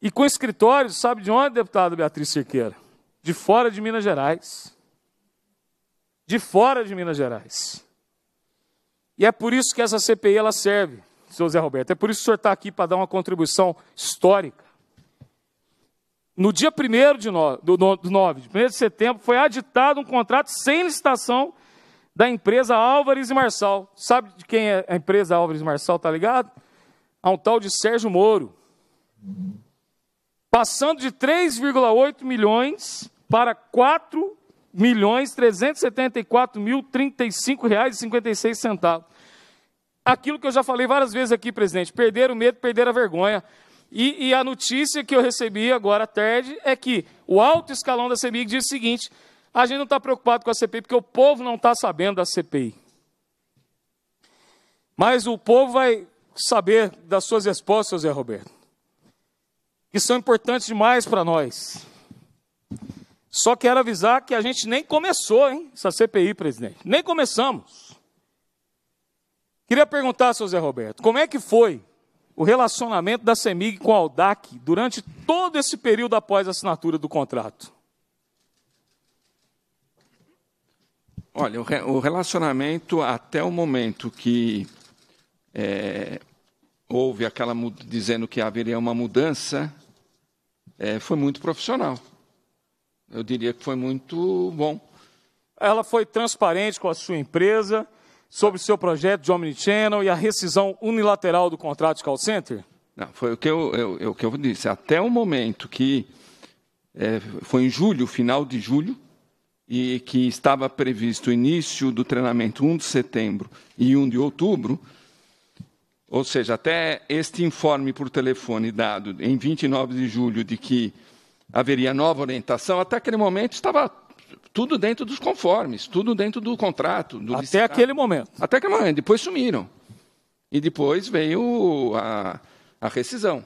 E com escritórios, sabe de onde, deputada Beatriz Cerqueira? De fora de Minas Gerais. De fora de Minas Gerais. E é por isso que essa CPI ela serve, seu Zé Roberto. É por isso que o senhor está aqui para dar uma contribuição histórica no dia 1 de 9, de 1 de setembro, foi aditado um contrato sem licitação da empresa Álvares e Marçal. Sabe de quem é a empresa Álvares e Marçal, tá ligado? A um tal de Sérgio Moro. Passando de 3,8 milhões para 4 milhões 374 mil 35 reais e 56 centavos. Aquilo que eu já falei várias vezes aqui, presidente, perder o medo, perder a vergonha. E, e, a notícia que eu recebi agora à tarde é que o alto escalão da CPI diz o seguinte: a gente não está preocupado com a CPI porque o povo não está sabendo da CPI. Mas o povo vai saber das suas respostas, Zé Roberto, que são importantes demais para nós. Só quero avisar que a gente nem começou, hein, essa CPI, presidente. Nem começamos. Queria perguntar, seu Zé Roberto, como é que foi o relacionamento da CEMIG com a Aldac durante todo esse período após a assinatura do contrato? Olha, o, relacionamento até o momento que é, houve aquela dizendo que haveria uma mudança é, foi muito profissional. Eu diria que foi muito bom. Ela foi transparente com a sua empresa sobre o seu projeto de Omnichannel e a rescisão unilateral do contrato de call center? Não, foi o que eu, eu, eu, que eu disse. Até o momento que é, foi em julho, final de julho, e que estava previsto o início do treinamento 1 de setembro e 1 de outubro, ou seja, até este informe por telefone dado em 29 de julho de que haveria nova orientação, até aquele momento estava tudo dentro dos conformes, tudo dentro do contrato. Do Até licitado. aquele momento. Até aquele momento. Depois sumiram. E depois veio a, a rescisão.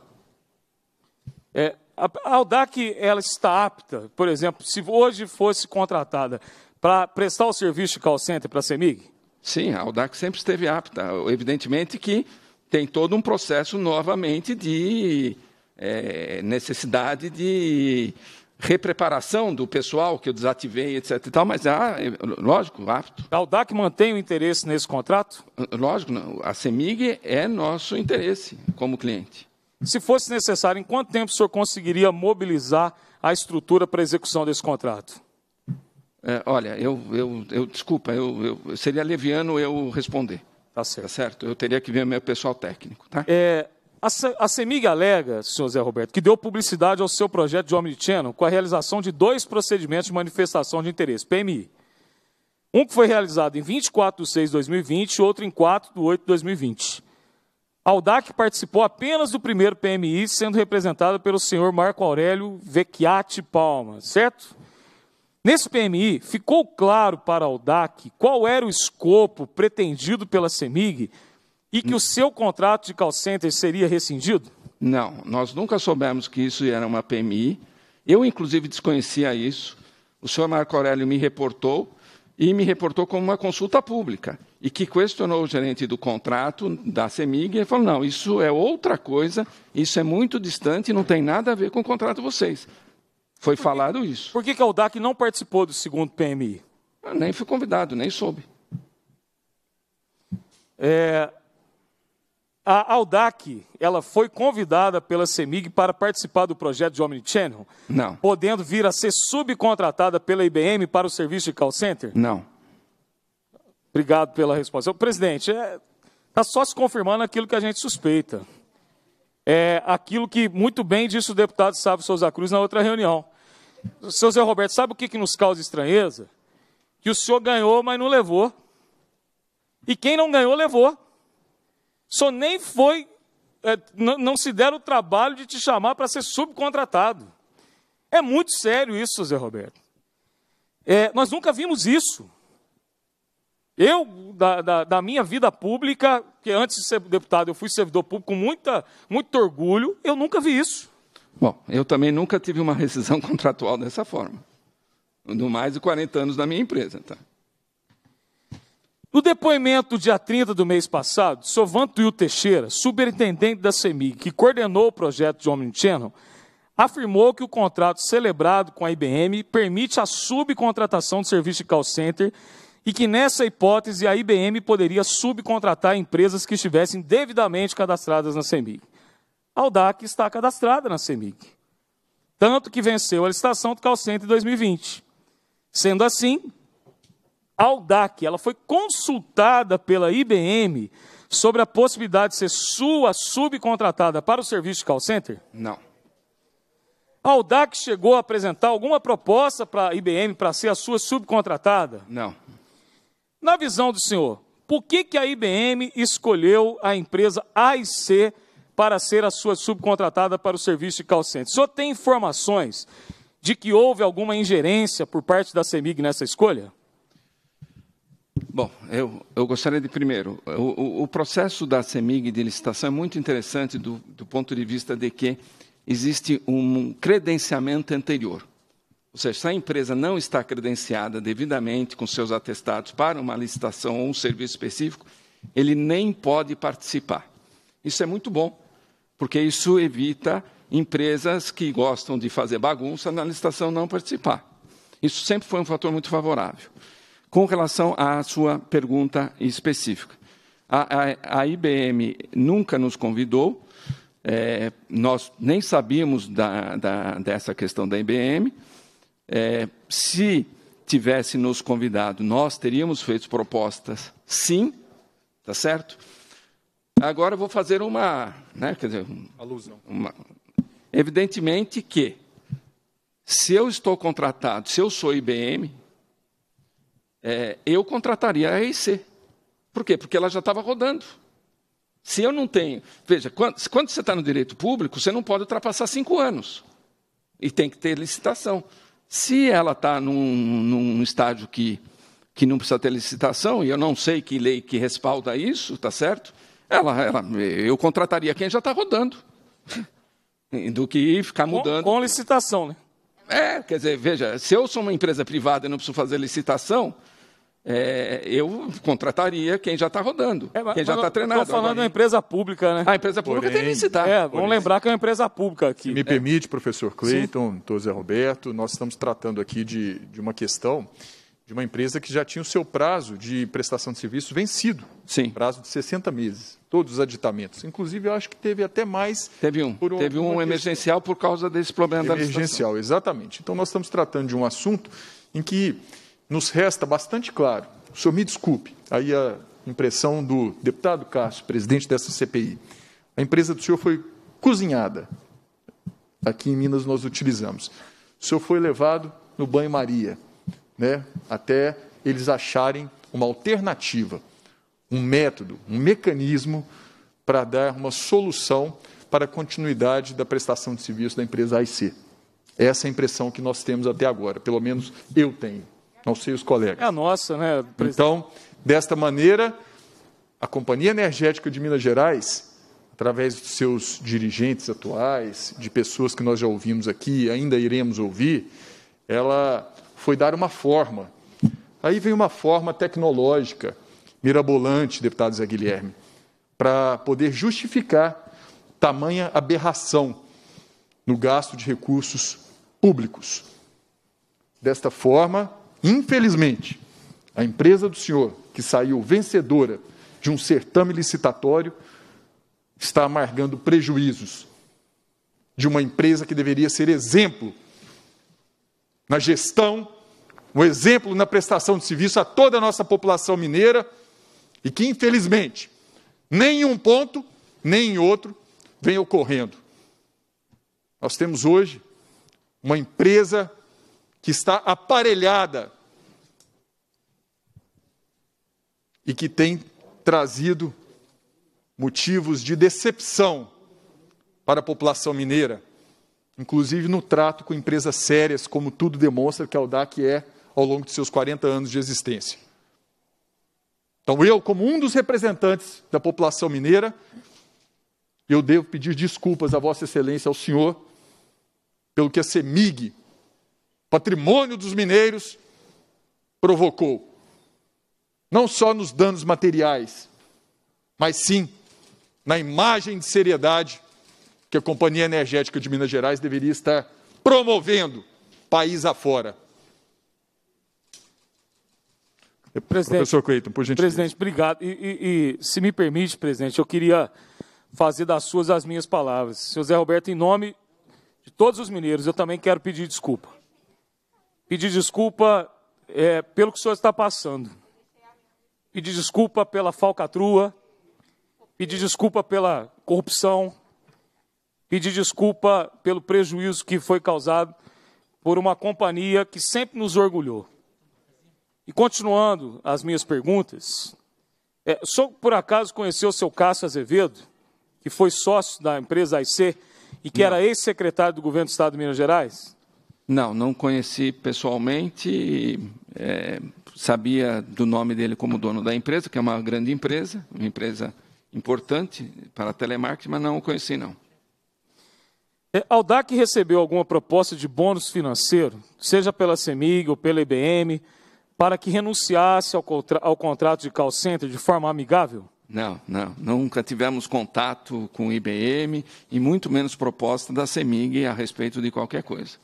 É, a, Aldac ela está apta, por exemplo, se hoje fosse contratada para prestar o serviço de call center para a CEMIG? Sim, a Aldac sempre esteve apta. Evidentemente que tem todo um processo novamente de é, necessidade de repreparação do pessoal que eu desativei, etc. E tal, mas, ah, lógico, apto. A UDAC mantém o interesse nesse contrato? Ah, lógico, não. a CEMIG é nosso interesse como cliente. Se fosse necessário, em quanto tempo o senhor conseguiria mobilizar a estrutura para a execução desse contrato? É, olha, eu, eu, eu desculpa, eu, eu, seria leviano eu responder. Tá certo. tá certo. Eu teria que ver o meu pessoal técnico, tá? É, a Semig alega, senhor Zé Roberto, que deu publicidade ao seu projeto de Omnichannel com a realização de dois procedimentos de manifestação de interesse, PMI. Um que foi realizado em 24 de 6 de 2020 e outro em 4 de 8 de 2020. A Aldac participou apenas do primeiro PMI, sendo representada pelo senhor Marco Aurélio Vecchiati Palma, certo? Nesse PMI, ficou claro para a Aldac qual era o escopo pretendido pela Semig e que o seu contrato de call center seria rescindido? Não, nós nunca soubemos que isso era uma PMI. Eu, inclusive, desconhecia isso. O senhor Marco Aurélio me reportou e me reportou como uma consulta pública e que questionou o gerente do contrato da CEMIG e falou: não, isso é outra coisa, isso é muito distante, não tem nada a ver com o contrato de vocês. Foi que, falado isso. Por que, que a não participou do segundo PMI? Eu nem fui convidado, nem soube. É, a Aldac, ela foi convidada pela CEMIG para participar do projeto de Omnichannel? Não. Podendo vir a ser subcontratada pela IBM para o serviço de call center? Não. Obrigado pela resposta. O presidente, está é, tá só se confirmando aquilo que a gente suspeita. É aquilo que muito bem disse o deputado Sábio Souza Cruz na outra reunião. Seu Zé Roberto, sabe o que, que nos causa estranheza? Que o senhor ganhou, mas não levou. E quem não ganhou, levou só nem foi, é, não, não se deram o trabalho de te chamar para ser subcontratado. É muito sério isso, Zé Roberto. É, nós nunca vimos isso. Eu, da, da, da, minha vida pública, que antes de ser deputado eu fui servidor público com muita, muito orgulho, eu nunca vi isso. Bom, eu também nunca tive uma rescisão [laughs] contratual dessa forma. No mais de 40 anos da minha empresa. Tá? No depoimento dia 30 do mês passado, Sovanto Tuil Teixeira, superintendente da CEMIG, que coordenou o projeto de Omnichannel, afirmou que o contrato celebrado com a IBM permite a subcontratação de serviço de call center e que, nessa hipótese, a IBM poderia subcontratar empresas que estivessem devidamente cadastradas na CEMIG. A Aldac está cadastrada na CEMIG, tanto que venceu a licitação do call center em 2020. Sendo assim, Aldac, ela foi consultada pela IBM sobre a possibilidade de ser sua subcontratada para o serviço de call center? Não. A Aldac chegou a apresentar alguma proposta para a IBM para ser a sua subcontratada? Não. Na visão do senhor, por que, que a IBM escolheu a empresa AIC para ser a sua subcontratada para o serviço de call center? O senhor tem informações de que houve alguma ingerência por parte da CEMIG nessa escolha? Bom, eu, eu gostaria de primeiro, o, o, processo da CEMIG de licitação é muito interessante do, do ponto de vista de que existe um credenciamento anterior. Ou seja, se a empresa não está credenciada devidamente com seus atestados para uma licitação ou um serviço específico, ele nem pode participar. Isso é muito bom, porque isso evita empresas que gostam de fazer bagunça na licitação não participar. Isso sempre foi um fator muito favorável. Com relação à sua pergunta específica, a, a, a IBM nunca nos convidou, é, nós nem sabíamos da, da, dessa questão da IBM. É, se tivesse nos convidado, nós teríamos feito propostas, sim, tá certo? Agora vou fazer uma, né, quer dizer, alusão. Uma, evidentemente que se eu estou contratado, se eu sou IBM, é, eu contrataria a EIC, Por quê? Porque ela já estava rodando. Se eu não tenho. Veja, quando, quando você está no direito público, você não pode ultrapassar cinco anos. E tem que ter licitação. Se ela está num, num estágio que, que não precisa ter licitação, e eu não sei que lei que respalda isso, está certo? Ela, ela, eu contrataria quem já está rodando. [laughs] Do que ficar mudando. Com, com licitação, né? É, quer dizer, veja, se eu sou uma empresa privada e não preciso fazer licitação, é, eu contrataria quem já está rodando, é, mas, quem já está treinado. Estou falando de uma empresa pública, né? A empresa pública Porém, tem licitar. É, vamos lembrar que é uma empresa pública aqui. Se me é. permite, professor Cleiton, doutor Roberto, nós estamos tratando aqui de, de uma questão de uma empresa que já tinha o seu prazo de prestação de serviço vencido. Sim. Prazo de 60 meses. Todos os aditamentos. Inclusive, eu acho que teve até mais. Teve um. um teve um emergencial questão. por causa desse problema emergencial, da Emergencial, exatamente. Então, nós estamos tratando de um assunto em que nos resta bastante claro, o senhor me desculpe, aí a impressão do deputado Castro, presidente dessa CPI, a empresa do senhor foi cozinhada, aqui em Minas nós utilizamos. O senhor foi levado no banho-maria, né, até eles acharem uma alternativa, um método, um mecanismo para dar uma solução para a continuidade da prestação de serviço da empresa AIC. Essa é a impressão que nós temos até agora, pelo menos eu tenho não sei os colegas. É a nossa, né? Presidente? Então, desta maneira, a Companhia Energética de Minas Gerais, através dos seus dirigentes atuais, de pessoas que nós já ouvimos aqui, ainda iremos ouvir, ela foi dar uma forma. Aí vem uma forma tecnológica, mirabolante, deputado Zé Guilherme, para poder justificar tamanha aberração no gasto de recursos públicos. Desta forma, Infelizmente, a empresa do senhor, que saiu vencedora de um certame licitatório, está amargando prejuízos de uma empresa que deveria ser exemplo na gestão, um exemplo na prestação de serviço a toda a nossa população mineira e que, infelizmente, nem em um ponto, nem em outro, vem ocorrendo. Nós temos hoje uma empresa que está aparelhada e que tem trazido motivos de decepção para a população mineira, inclusive no trato com empresas sérias, como tudo demonstra que a Aldac é ao longo de seus 40 anos de existência. Então, eu, como um dos representantes da população mineira, eu devo pedir desculpas a Vossa Excelência, ao senhor, pelo que a CEMIG, patrimônio dos mineiros, provocou. Não só nos danos materiais, mas sim na imagem de seriedade que a Companhia Energética de Minas Gerais deveria estar promovendo país afora. Presidente, Professor Cleiton, por gentileza. Presidente, obrigado. E, e, e, se me permite, presidente, eu queria fazer das suas as minhas palavras. Senhor Zé Roberto, em nome de todos os mineiros, eu também quero pedir desculpa. Pedir desculpa é, pelo que o senhor está passando pedir desculpa pela falcatrua, pedir desculpa pela corrupção, pedir desculpa pelo prejuízo que foi causado por uma companhia que sempre nos orgulhou. E continuando as minhas perguntas, é, senhor por acaso conheceu o seu Cássio Azevedo, que foi sócio da empresa IC e que não. era ex-secretário do governo do Estado de Minas Gerais? Não, não conheci pessoalmente. É, sabia do nome dele como dono da empresa, que é uma grande empresa, uma empresa importante para telemarketing, mas não o conheci não. É, Aldac recebeu alguma proposta de bônus financeiro, seja pela CEMIG ou pela IBM, para que renunciasse ao, contra ao contrato de call center de forma amigável? Não, não. Nunca tivemos contato com IBM e muito menos proposta da CEMIG a respeito de qualquer coisa.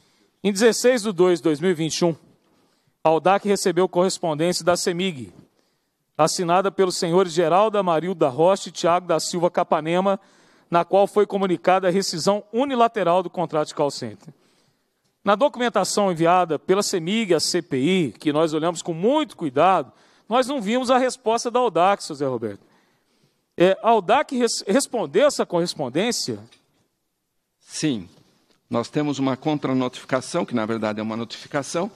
Em 16 de 2 de 2021, Aldac recebeu correspondência da CEMIG, assinada pelos senhores Geraldo Marilda da Rocha e Tiago da Silva Capanema, na qual foi comunicada a rescisão unilateral do contrato de call center. Na documentação enviada pela CEMIG à CPI, que nós olhamos com muito cuidado, nós não vimos a resposta da Aldac, seu Zé Roberto. É, a Aldac res respondeu essa correspondência? Sim. Nós temos uma contranotificação, que na verdade é uma notificação,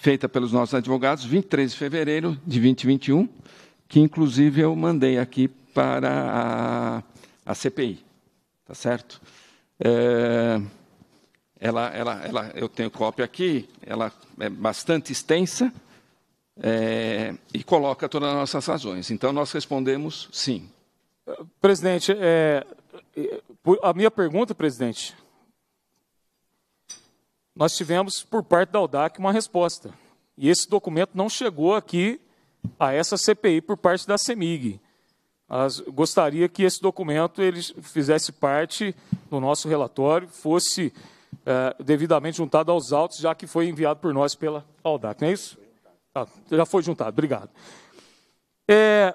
feita pelos nossos advogados, 23 de fevereiro de 2021, que inclusive eu mandei aqui para a, a CPI, tá certo? É, ela, ela, ela, eu tenho cópia aqui, ela é bastante extensa é, e coloca todas as nossas razões. Então, nós respondemos sim. Presidente, é, é a minha pergunta, presidente, nós tivemos por parte da Aldac uma resposta. E esse documento não chegou aqui a essa CPI por parte da CEMIG. As, gostaria que esse documento ele fizesse parte do nosso relatório, fosse é, devidamente juntado aos autos, já que foi enviado por nós pela Aldac, não é isso? Ah, já foi juntado, obrigado. É,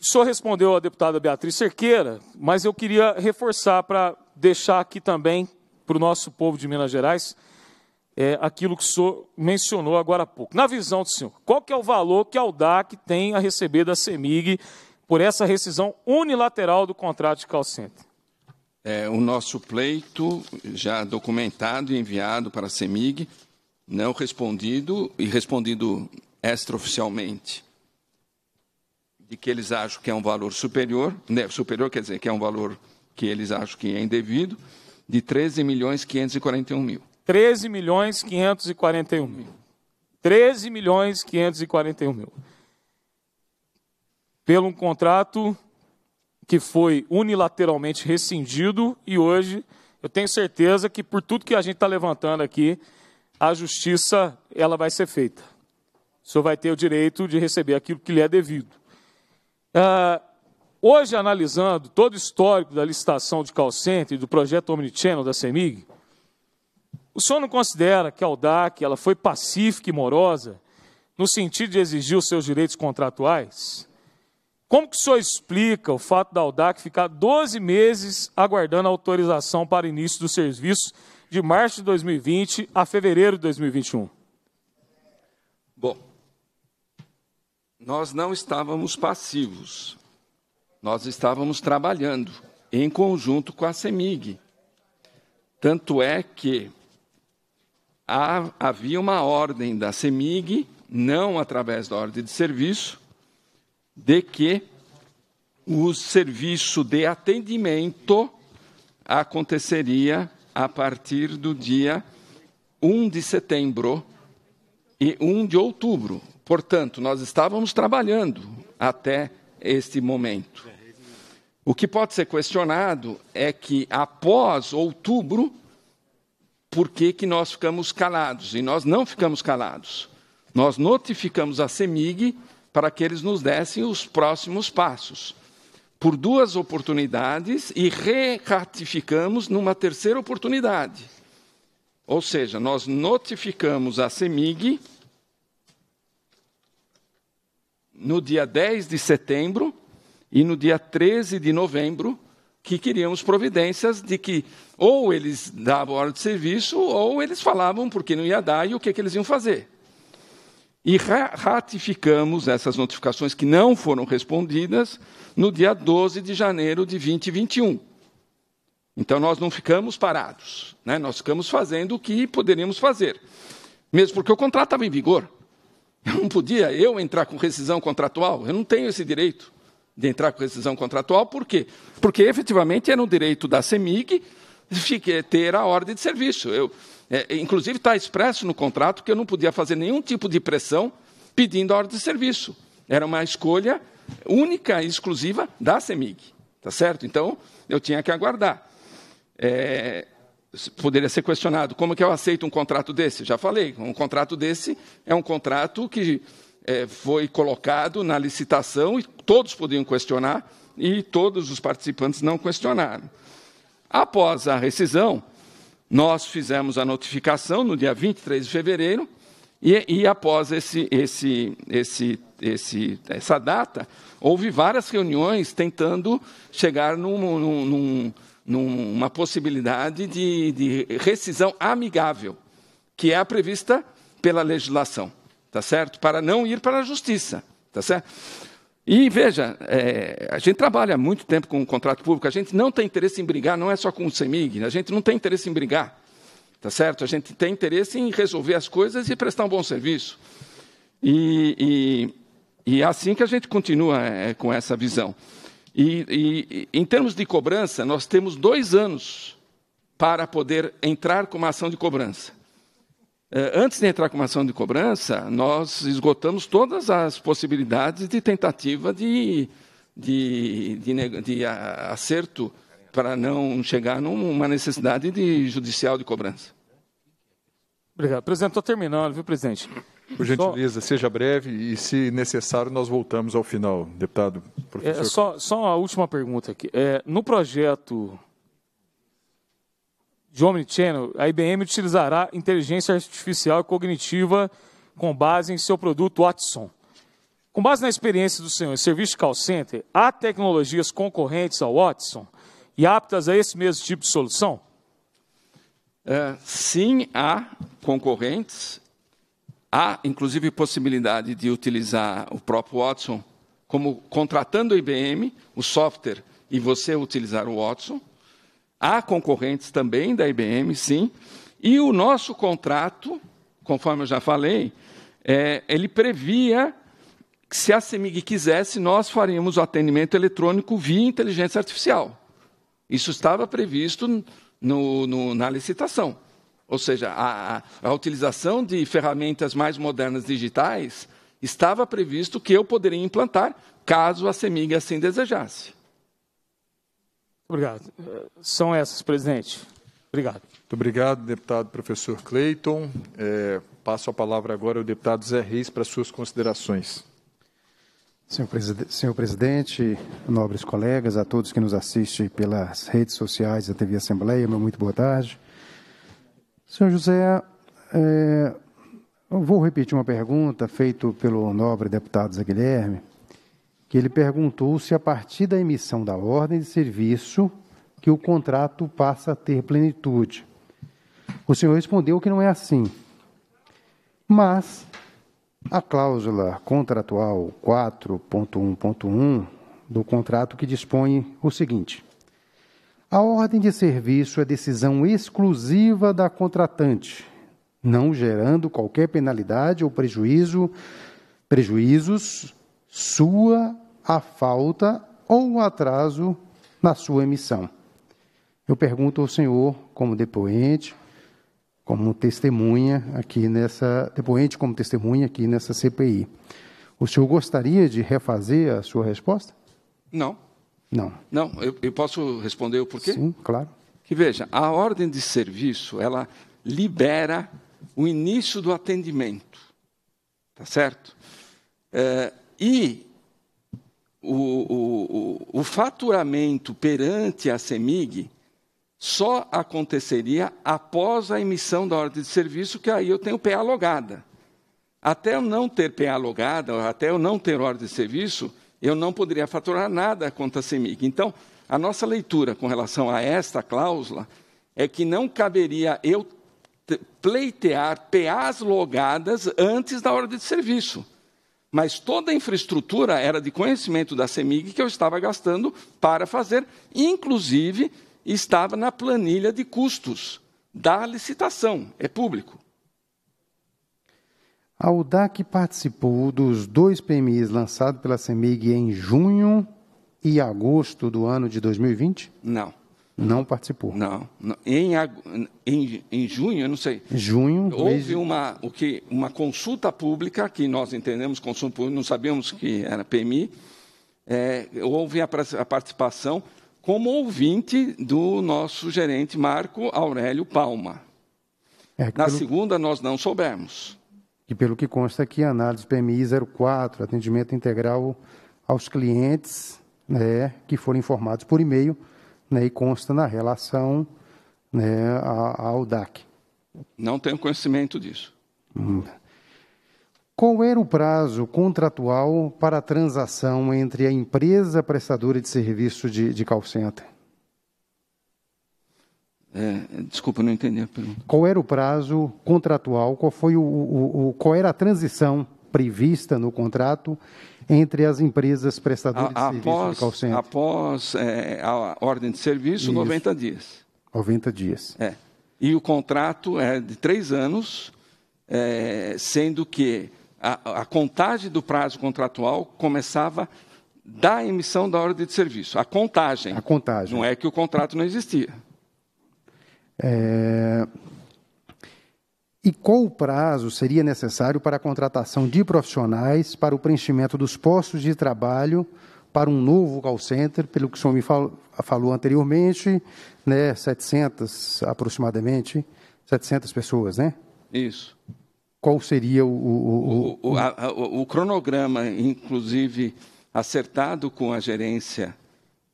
o senhor respondeu à deputada Beatriz Cerqueira, mas eu queria reforçar para deixar aqui também para o nosso povo de Minas Gerais é, aquilo que o senhor mencionou agora há pouco. Na visão do senhor, qual que é o valor que a UDAC tem a receber da CEMIG por essa rescisão unilateral do contrato de call center? É, o nosso pleito, já documentado e enviado para a CEMIG, não respondido e respondido extraoficialmente, de que eles acham que é um valor superior, né, superior quer dizer que é um valor que eles acham que é indevido, de 13 milhões 541 mil. 13 milhões 541 mil. 13 milhões 541 mil. Pelo um contrato que foi unilateralmente rescindido e hoje eu tenho certeza que por tudo que a gente está levantando aqui, a justiça ela vai ser feita. O senhor vai ter o direito de receber aquilo que lhe é devido. Ah, Hoje, analisando todo o histórico da licitação de call center e do projeto Omnichannel da CEMIG, o senhor não considera que a Aldac ela foi pacífica e morosa no sentido de exigir os seus direitos contratuais? Como que o senhor explica o fato da Aldac ficar 12 meses aguardando a autorização para início do serviço de março de 2020 a fevereiro de 2021? Bom, nós não estávamos passivos nós estávamos trabalhando em conjunto com a CEMIG. Tanto é que há, havia uma ordem da CEMIG, não através da ordem de serviço, de que o serviço de atendimento aconteceria a partir do dia 1 de setembro e 1 de outubro. Portanto, nós estávamos trabalhando até este momento. O que pode ser questionado é que, após outubro, por que, que nós ficamos calados? E nós não ficamos calados. Nós notificamos a CEMIG para que eles nos dessem os próximos passos. Por duas oportunidades e re-ratificamos numa terceira oportunidade. Ou seja, nós notificamos a CEMIG no dia 10 de setembro e no dia 13 de novembro, que queríamos providências de que ou eles davam hora de serviço ou eles falavam porque não ia dar e o que, que eles iam fazer. E ratificamos essas notificações que não foram respondidas no dia 12 de janeiro de 2021. Então nós não ficamos parados, né? nós ficamos fazendo o que poderíamos fazer. Mesmo porque o contrato estava em vigor. Eu não podia eu entrar com rescisão contratual, eu não tenho esse direito de entrar com rescisão contratual, por quê? Porque efetivamente era um direito da CEMIG ter a ordem de serviço. Eu, é, inclusive está expresso no contrato que eu não podia fazer nenhum tipo de pressão pedindo a ordem de serviço. Era uma escolha única e exclusiva da CEMIG. Tá certo? Então, eu tinha que aguardar. É, poderia ser questionado, como que eu aceito um contrato desse? Já falei, um contrato desse é um contrato que é, foi colocado na licitação e todos podiam questionar e todos os participantes não questionaram. Após a rescisão, nós fizemos a notificação no dia 23 de fevereiro e, e após esse, esse, esse, esse, essa data, houve várias reuniões tentando chegar num, num, num, numa possibilidade de, de rescisão amigável, que é a prevista pela legislação tá certo? Para não ir para a justiça, tá certo? E veja, é, a gente trabalha muito tempo com o contrato público, a gente não tem interesse em brigar, não é só com o CEMIG, a gente não tem interesse em brigar, tá certo? A gente tem interesse em resolver as coisas e prestar um bom serviço. E, e, e é assim que a gente continua é, com essa visão. E, e, em termos de cobrança, nós temos dois anos para poder entrar com uma ação de cobrança. Eh, antes de entrar com uma ação de cobrança, nós esgotamos todas as possibilidades de tentativa de, de, de, de acerto para não chegar numa necessidade de judicial de cobrança. Obrigado. Presidente, estou terminando, viu, presidente? Por gentileza, só... seja breve e, se necessário, nós voltamos ao final, deputado. Professor. É, só, só uma última pergunta aqui. É, no projeto de Omnichannel, a IBM utilizará inteligência artificial e cognitiva com base em seu produto Watson. Com base na experiência do senhor em serviço de call center, há tecnologias concorrentes ao Watson e aptas a esse mesmo tipo de solução? É, sim, há concorrentes. Há, inclusive, possibilidade de utilizar o próprio Watson como contratando o IBM, o software, e você utilizar o Watson. Há concorrentes também da IBM, sim. E o nosso contrato, conforme eu já falei, é, ele previa que se a CEMIG quisesse, nós faríamos o atendimento eletrônico via inteligência artificial. Isso estava previsto no, no, na licitação. Ou seja, a, a utilização de ferramentas mais modernas digitais estava previsto que eu poderia implantar, caso a CEMIG assim desejasse. Obrigado. São essas, presidente. Obrigado. Muito obrigado, deputado professor Clayton. É, passo a palavra agora ao deputado Zé Reis para suas considerações. Senhor, presidente, senhor presidente, nobres colegas, a todos que nos assistem pelas redes sociais da TV Assembleia, meu muito boa tarde. Senhor José, é, vou repetir uma pergunta feita pelo nobre deputado Zé Guilherme que ele perguntou se a partir da emissão da ordem de serviço que o contrato passa a ter plenitude. O senhor respondeu que não é assim. Mas a cláusula contratual 4.1.1 do contrato que dispõe o seguinte: a ordem de serviço é decisão exclusiva da contratante, não gerando qualquer penalidade ou prejuízo, prejuízos sua a falta ou o atraso na sua emissão. Eu pergunto ao senhor, como depoente, como testemunha aqui nessa depoente como testemunha aqui nessa CPI. O senhor gostaria de refazer a sua resposta? Não. Não. Não, eu, eu posso responder o porquê? Sim, claro. Que veja, a ordem de serviço, ela libera o início do atendimento, tá certo? É, e o, o, o faturamento perante a CEMIG só aconteceria após a emissão da ordem de serviço, que aí eu tenho PA logada. Até eu não ter PA logada, até eu não ter ordem de serviço, eu não poderia faturar nada contra a CEMIG. Então, a nossa leitura com relação a esta cláusula é que não caberia eu pleitear PAs logadas antes da ordem de serviço. Mas toda a infraestrutura era de conhecimento da CEMIG que eu estava gastando para fazer, inclusive estava na planilha de custos da licitação, é público. A UDAC participou dos dois PMIs lançados pela CEMIG em junho e agosto do ano de 2020? Não. Não participou. Não. Em, em, em junho, eu não sei. Junho. Houve de... uma, o que, uma consulta pública, que nós entendemos consulta pública, não sabíamos que era PMI. É, houve a, a participação como ouvinte do nosso gerente Marco Aurélio Palma. É, Na pelo... segunda, nós não soubemos. E pelo que consta aqui, análise PMI 04, atendimento integral aos clientes né, que foram informados por e-mail né, e consta na relação né, ao DAC. Não tenho conhecimento disso. Hum. Qual era o prazo contratual para a transação entre a empresa prestadora de serviço de, de call center? É, desculpa, não entendi a pergunta. Qual era o prazo contratual? Qual foi o, o, o qual era a transição prevista no contrato entre as empresas prestadoras a, de serviço de call center. Após é, a ordem de serviço, Isso. 90 dias. 90 dias. É. E o contrato é de três anos, é, sendo que a, a contagem do prazo contratual começava da emissão da ordem de serviço. A contagem. A contagem. Não é que o contrato não existia. É, e qual o prazo seria necessário para a contratação de profissionais para o preenchimento dos postos de trabalho para um novo call center, pelo que o senhor me falou, falou anteriormente, né, 700 aproximadamente, 700 pessoas, né? Isso. Qual seria o... O, o, o, a, o cronograma, inclusive, acertado com a gerência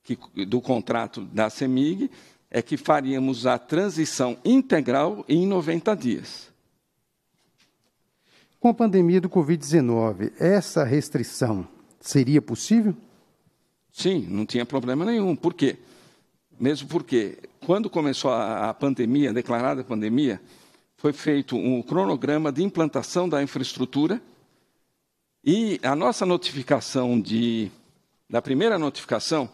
que, do contrato da CEMIG, é que faríamos a transição integral em 90 dias. Com a pandemia do Covid-19, essa restrição seria possível? Sim, não tinha problema nenhum. Por quê? Mesmo porque, quando começou a, a pandemia, declarada a pandemia, foi feito um cronograma de implantação da infraestrutura e a nossa notificação de, da primeira notificação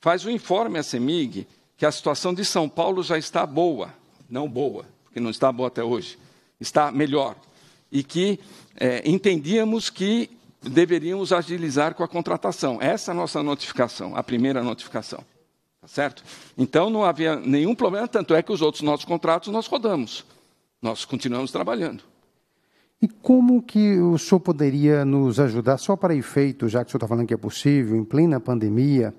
faz o um informe à CEMIG que a situação de São Paulo já está boa, não boa, porque não está boa até hoje, está melhor e que é, entendíamos que deveríamos agilizar com a contratação. Essa é a nossa notificação, a primeira notificação. Tá certo? Então não havia nenhum problema, tanto é que os outros nossos contratos nós rodamos. Nós continuamos trabalhando. E como que o senhor poderia nos ajudar, só para efeito, já que o senhor está falando que é possível, em plena pandemia,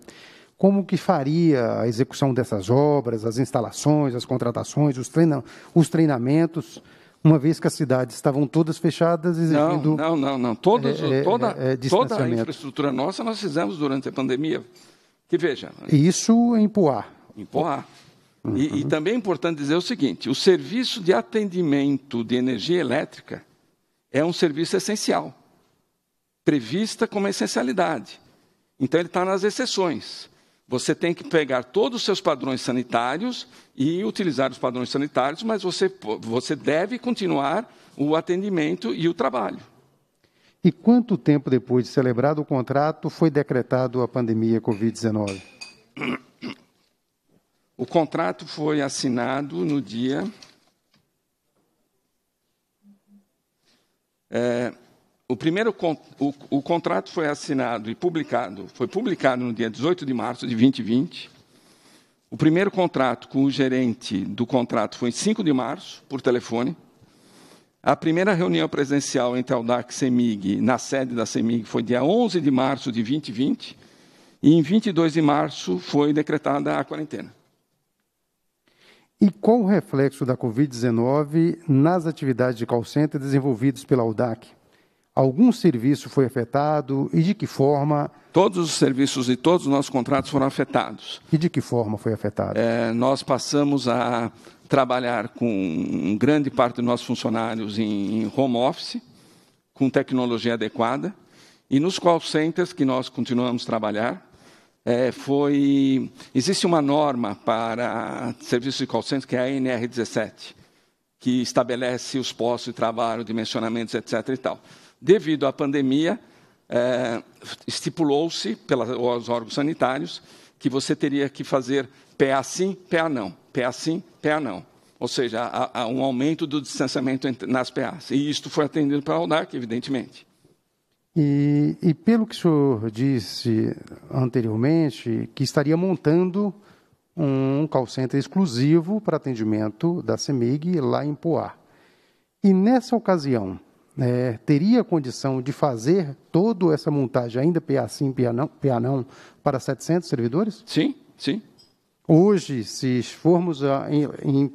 como que faria a execução dessas obras, as instalações, as contratações, os, treina os treinamentos? uma vez que as cidades estavam todas fechadas, exigindo. Não, não, não. não. Todos, é, é, toda, é, é, toda a infraestrutura nossa nós fizemos durante a pandemia. Que veja. Né? Isso em Poá. Em Poá. Uhum. E, e, uhum. também é importante dizer o seguinte: o serviço de atendimento de energia elétrica é um serviço essencial, prevista como essencialidade. Então, ele está nas exceções. Você tem que pegar todos os seus padrões sanitários e utilizar os padrões sanitários, mas você, você deve continuar o atendimento e o trabalho. E quanto tempo depois de celebrado o contrato foi decretado a pandemia Covid-19? O contrato foi assinado no dia. É, o primeiro o, o contrato foi assinado e publicado, foi publicado no dia 18 de março de 2020. O primeiro contrato com o gerente do contrato foi em 5 de março, por telefone. A primeira reunião presencial entre a e CEMIG, na sede da CEMIG, foi dia 11 de março de 2020. E em 22 de março foi decretada a quarentena. E qual o reflexo da Covid-19 nas atividades de call center desenvolvidas pela Aldac? Algum serviço foi afetado e de que forma? Todos os serviços e todos os nossos contratos foram afetados. E de que forma foi afetado? É, nós passamos a trabalhar com grande parte dos nossos funcionários em home office, com tecnologia adequada, e nos call centers que nós continuamos a trabalhar, é, foi existe uma norma para serviços de call centers que é a NR 17 que estabelece os postos de trabalho, dimensionamentos, etc. E tal. Devido à pandemia, é, estipulou-se pelos órgãos sanitários que você teria que fazer pé assim, pé não, pé assim, pé não. Ou seja, há, há um aumento do distanciamento nas PAs. E isto foi atendido pela UNARC, evidentemente. E, e, pelo que o senhor disse anteriormente, que estaria montando um call center exclusivo para atendimento da CEMIG lá em Poá. E nessa ocasião, é, teria condição de fazer toda essa montagem, ainda PA sim, PA não, PA não, para 700 servidores? Sim, sim. Hoje, se formos a, em, em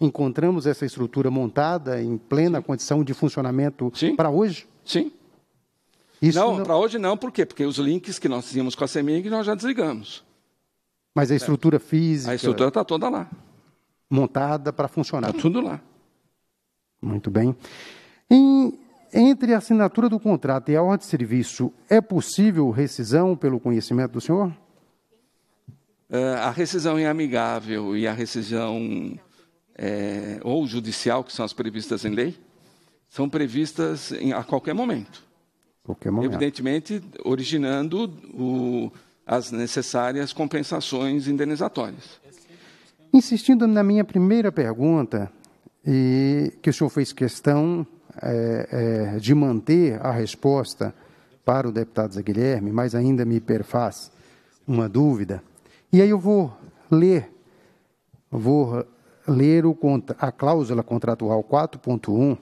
encontramos essa estrutura montada em plena sim. condição de funcionamento para hoje? Sim. Isso não, não... para hoje não, por quê? Porque os links que nós tínhamos com a CEMIG nós já desligamos. Mas a é. estrutura é. física. A estrutura está toda lá. Montada para funcionar. Está tudo lá. Muito bem. Em, entre a assinatura do contrato e a ordem de serviço, é possível rescisão pelo conhecimento do senhor? É, a rescisão em é amigável e a rescisão é, ou judicial, que são as previstas em lei, são previstas em, a qualquer momento. Qualquer momento. Evidentemente, originando o, as necessárias compensações indenizatórias. Insistindo na minha primeira pergunta, e que o senhor fez questão é, é, de manter a resposta para o deputado Zé Guilherme, mas ainda me perfaz uma dúvida. E aí eu vou ler, vou ler o, a cláusula contratual 4.1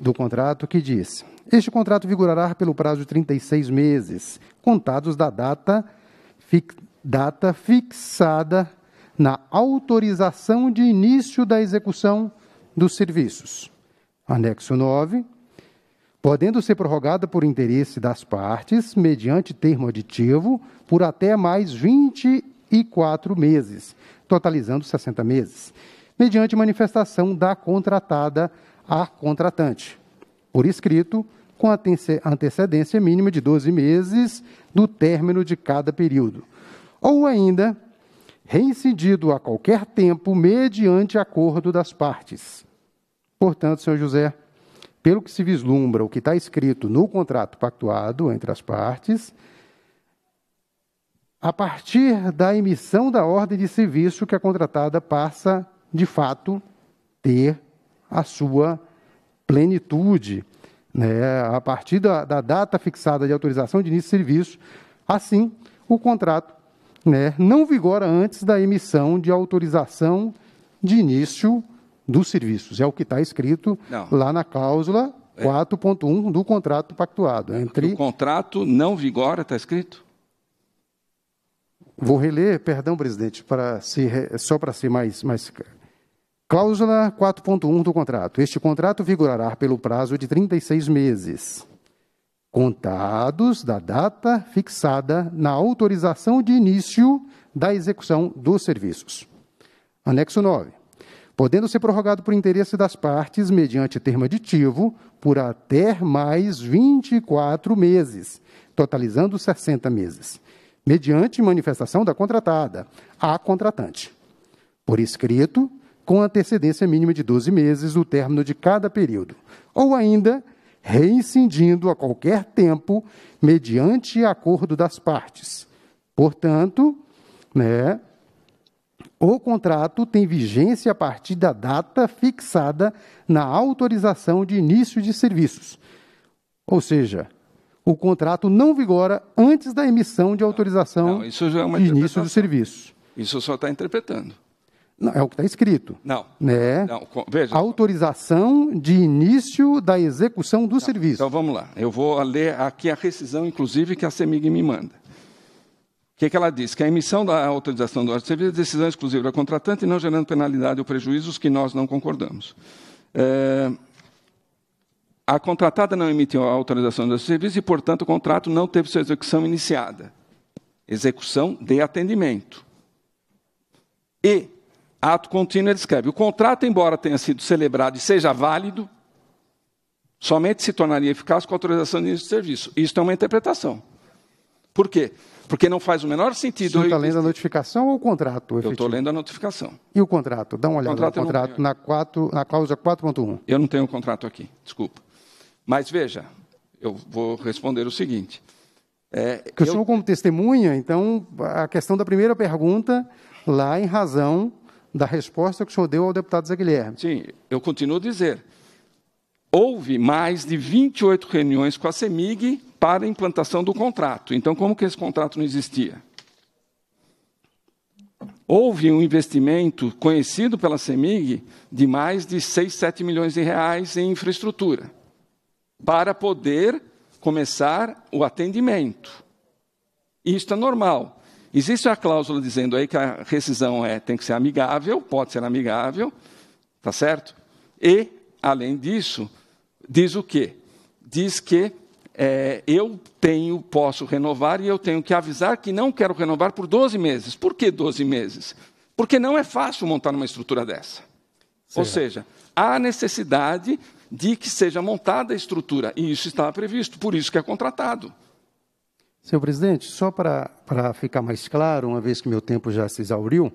do contrato que diz: Este contrato vigorará pelo prazo de 36 meses, contados da data, data fixada na autorização de início da execução dos serviços. Anexo 9. Podendo ser prorrogada por interesse das partes, mediante termo aditivo, por até mais 24 meses, totalizando 60 meses, mediante manifestação da contratada à contratante, por escrito, com antecedência mínima de 12 meses do término de cada período. Ou ainda, reincidido a qualquer tempo mediante acordo das partes Portanto, senhor José, pelo que se vislumbra o que está escrito no contrato pactuado entre as partes, a partir da emissão da ordem de serviço que a contratada passa, de fato, ter a sua plenitude. Né? A partir da, da data fixada de autorização de início de serviço, assim, o contrato né, não vigora antes da emissão de autorização de início dos serviços. É o que está escrito não. lá na cláusula 4.1 é. do contrato pactuado. Entre... O contrato não vigora, está escrito? Vou reler, perdão, presidente, para se, só para ser mais, mais Cláusula 4.1 do contrato. Este contrato vigorará pelo prazo de 36 meses, contados da data fixada na autorização de início da execução dos serviços. Anexo 9 podendo ser prorrogado por interesse das partes, mediante termo aditivo, por até mais 24 meses, totalizando 60 meses, mediante manifestação da contratada, à contratante. Por escrito, com antecedência mínima de 12 meses o término de cada período, ou ainda reincindindo a qualquer tempo mediante acordo das partes. Portanto, né, o contrato tem vigência a partir da data fixada na autorização de início de serviços. Ou seja, o contrato não vigora antes da emissão de autorização não, é de início do serviço. Isso só está interpretando. Não, é o que está escrito. Não. Né? não veja. Autorização de início da execução do não, tá, serviço. Então vamos lá. Eu vou ler aqui a rescisão, inclusive, que a CEMIG me manda. O que, é que ela diz? Que a emissão da autorização do órgão serviço é decisão exclusiva da contratante e não gerando penalidade ou prejuízos que nós não concordamos. É... A contratada não emitiu a autorização do serviço e, portanto, o contrato não teve sua execução iniciada. Execução de atendimento. E, ato contínuo, ele escreve: o contrato, embora tenha sido celebrado e seja válido, somente se tornaria eficaz com a autorização de serviço. Isto é uma interpretação. Por quê? Porque não faz o menor sentido. Você está lendo a notificação ou o contrato? Eu estou lendo a notificação. E o contrato? Dá uma olhada no contrato, na, 4, na cláusula 4.1. Eu não tenho o contrato aqui, desculpa. Mas veja, eu vou responder o seguinte. É, eu... o senhor, como testemunha, então, a questão da primeira pergunta, lá em razão da resposta que o senhor deu ao deputado Zé Guilherme. Sim, eu continuo a dizer. Houve mais de 28 reuniões com a CEMIG para a implantação do contrato. Então, como que esse contrato não existia? Houve um investimento conhecido pela CEMIG de mais de 6, 7 milhões de reais em infraestrutura, para poder começar o atendimento. Isso é normal. Existe a cláusula dizendo aí que a rescisão é, tem que ser amigável, pode ser amigável, tá certo? E, além disso, diz o quê? Diz que é, eu tenho, posso renovar e eu tenho que avisar que não quero renovar por 12 meses. Por que 12 meses? Porque não é fácil montar uma estrutura dessa. Sim. Ou seja, há necessidade de que seja montada a estrutura, e isso estava previsto, por isso que é contratado. Senhor presidente, só para, para ficar mais claro, uma vez que meu tempo já se exauriu,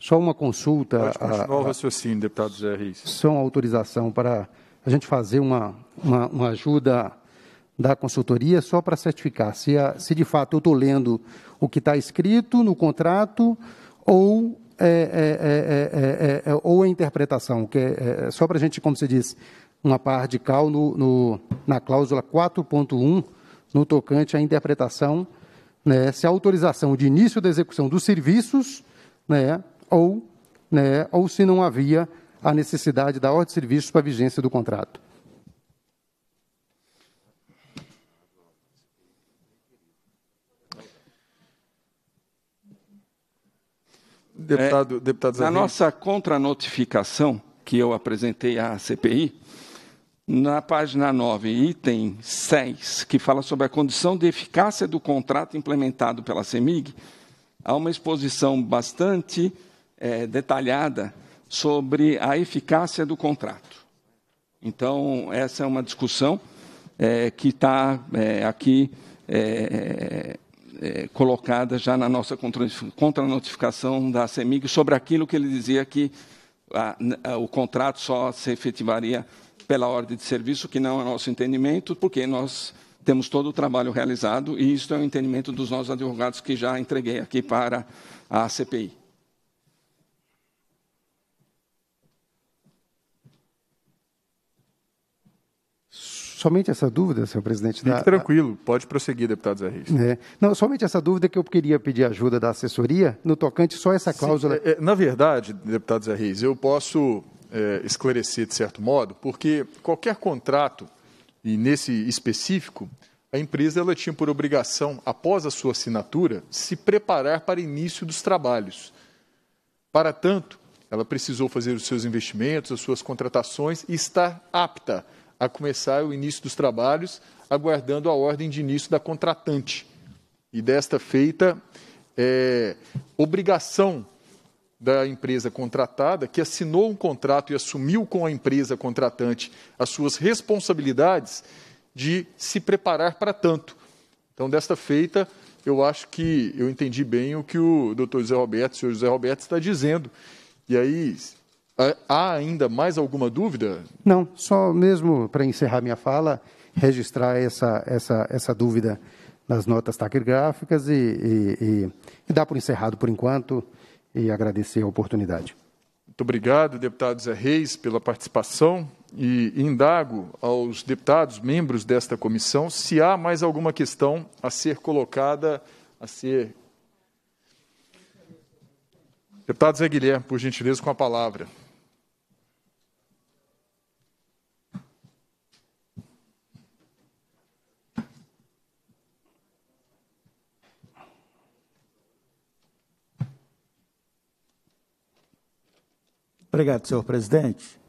só uma consulta. Pode continuar a, o raciocínio, deputado Zé Riz. Só uma autorização para a gente fazer uma, uma, uma ajuda da consultoria, só para certificar se, se de fato eu estou lendo o que está escrito no contrato ou é é é, é, é, é, ou a interpretação, que é, só para a gente, como se diz, uma par de cal no, no na cláusula 4.1, no tocante à interpretação, né, se a autorização de início da execução dos serviços, né, ou, né, ou se não havia a necessidade da ordem de serviços para a vigência do contrato. Deputado, é, deputado Zanin. Na nossa contranotificação, que eu apresentei à CPI, na página 9, item 6, que fala sobre a condição de eficácia do contrato implementado pela CEMIG, há uma exposição bastante é, detalhada sobre a eficácia do contrato. Então, essa é uma discussão é, que está é, aqui é, é, colocada já na nossa contranotificação da CEMIG sobre aquilo que ele dizia que a, a, o contrato só se efetivaria pela ordem de serviço, que não é nosso entendimento, porque nós temos todo o trabalho realizado e isso é o entendimento dos nossos advogados que já entreguei aqui para a CPI. Somente essa dúvida, senhor presidente. Fique da, tranquilo, a... pode prosseguir, deputado Zé Reis. É. Não, somente essa dúvida que eu queria pedir ajuda da assessoria, no tocante só essa cláusula. Sim, é, é, na verdade, deputado Zé Reis, eu posso é, esclarecer de certo modo, porque qualquer contrato, e nesse específico, a empresa ela tinha por obrigação, após a sua assinatura, se preparar para início dos trabalhos. Para tanto, ela precisou fazer os seus investimentos, as suas contratações e estar apta a começar o início dos trabalhos, aguardando a ordem de início da contratante. E desta feita, é, obrigação da empresa contratada, que assinou um contrato e assumiu com a empresa contratante as suas responsabilidades, de se preparar para tanto. Então, desta feita, eu acho que eu entendi bem o que o doutor José Roberto, o senhor José Roberto, está dizendo. E aí, Há ainda mais alguma dúvida? Não, só mesmo para encerrar minha fala, registrar essa, essa, essa dúvida nas notas taquigráficas e, e, e, e dar por encerrado por enquanto e agradecer a oportunidade. Muito obrigado, deputado Zé Reis, pela participação e indago aos deputados, membros desta comissão, se há mais alguma questão a ser colocada, a ser. Deputado Zé Guilherme, por gentileza, com a palavra. Obrigado, senhor presidente.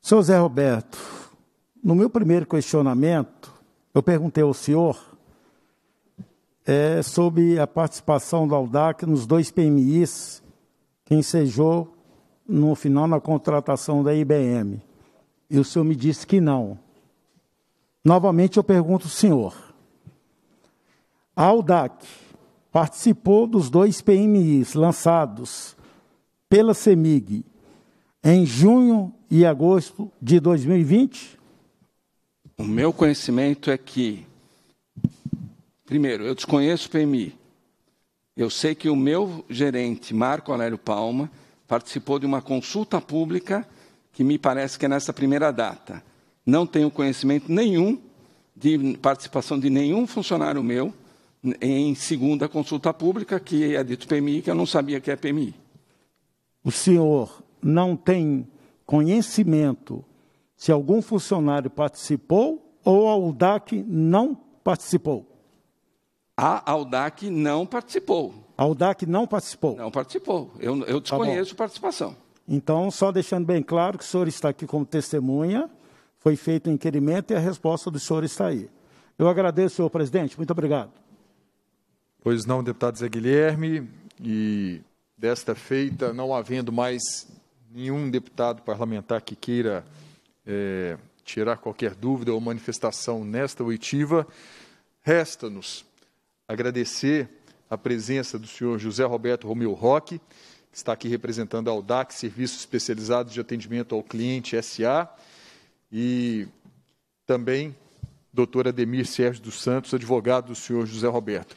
Senhor Zé Roberto, no meu primeiro questionamento, eu perguntei ao senhor é, sobre a participação da AUDAC nos dois PMIs que ensejou no final na contratação da IBM. E o senhor me disse que não. Novamente eu pergunto ao senhor. A AUDAC participou dos dois PMIs lançados pela CEMIG em junho e agosto de 2020? O meu conhecimento é que, primeiro, eu desconheço o PMI. Eu sei que o meu gerente, Marco Aurélio Palma, participou de uma consulta pública que me parece que é nessa primeira data. Não tenho conhecimento nenhum de participação de nenhum funcionário meu em segunda consulta pública, que é dito PMI, que eu não sabia que é PMI o senhor não tem conhecimento se algum funcionário participou ou a UDAC não participou? A AUDAC não participou. A AUDAC não participou? Não participou. Eu, eu tá desconheço tá participação. Então, só deixando bem claro que o senhor está aqui como testemunha, foi feito o um inquérito e a resposta do senhor está aí. Eu agradeço, senhor presidente. Muito obrigado. Pois não, deputado Zé Guilherme. E desta feita, não havendo mais nenhum deputado parlamentar que queira é, tirar qualquer dúvida ou manifestação nesta oitiva, resta-nos agradecer a presença do senhor José Roberto Romeu Roque, que está aqui representando a Aldac, Serviços Especializados de Atendimento ao Cliente SA, e também doutora Ademir Sérgio dos Santos, advogado do senhor José Roberto.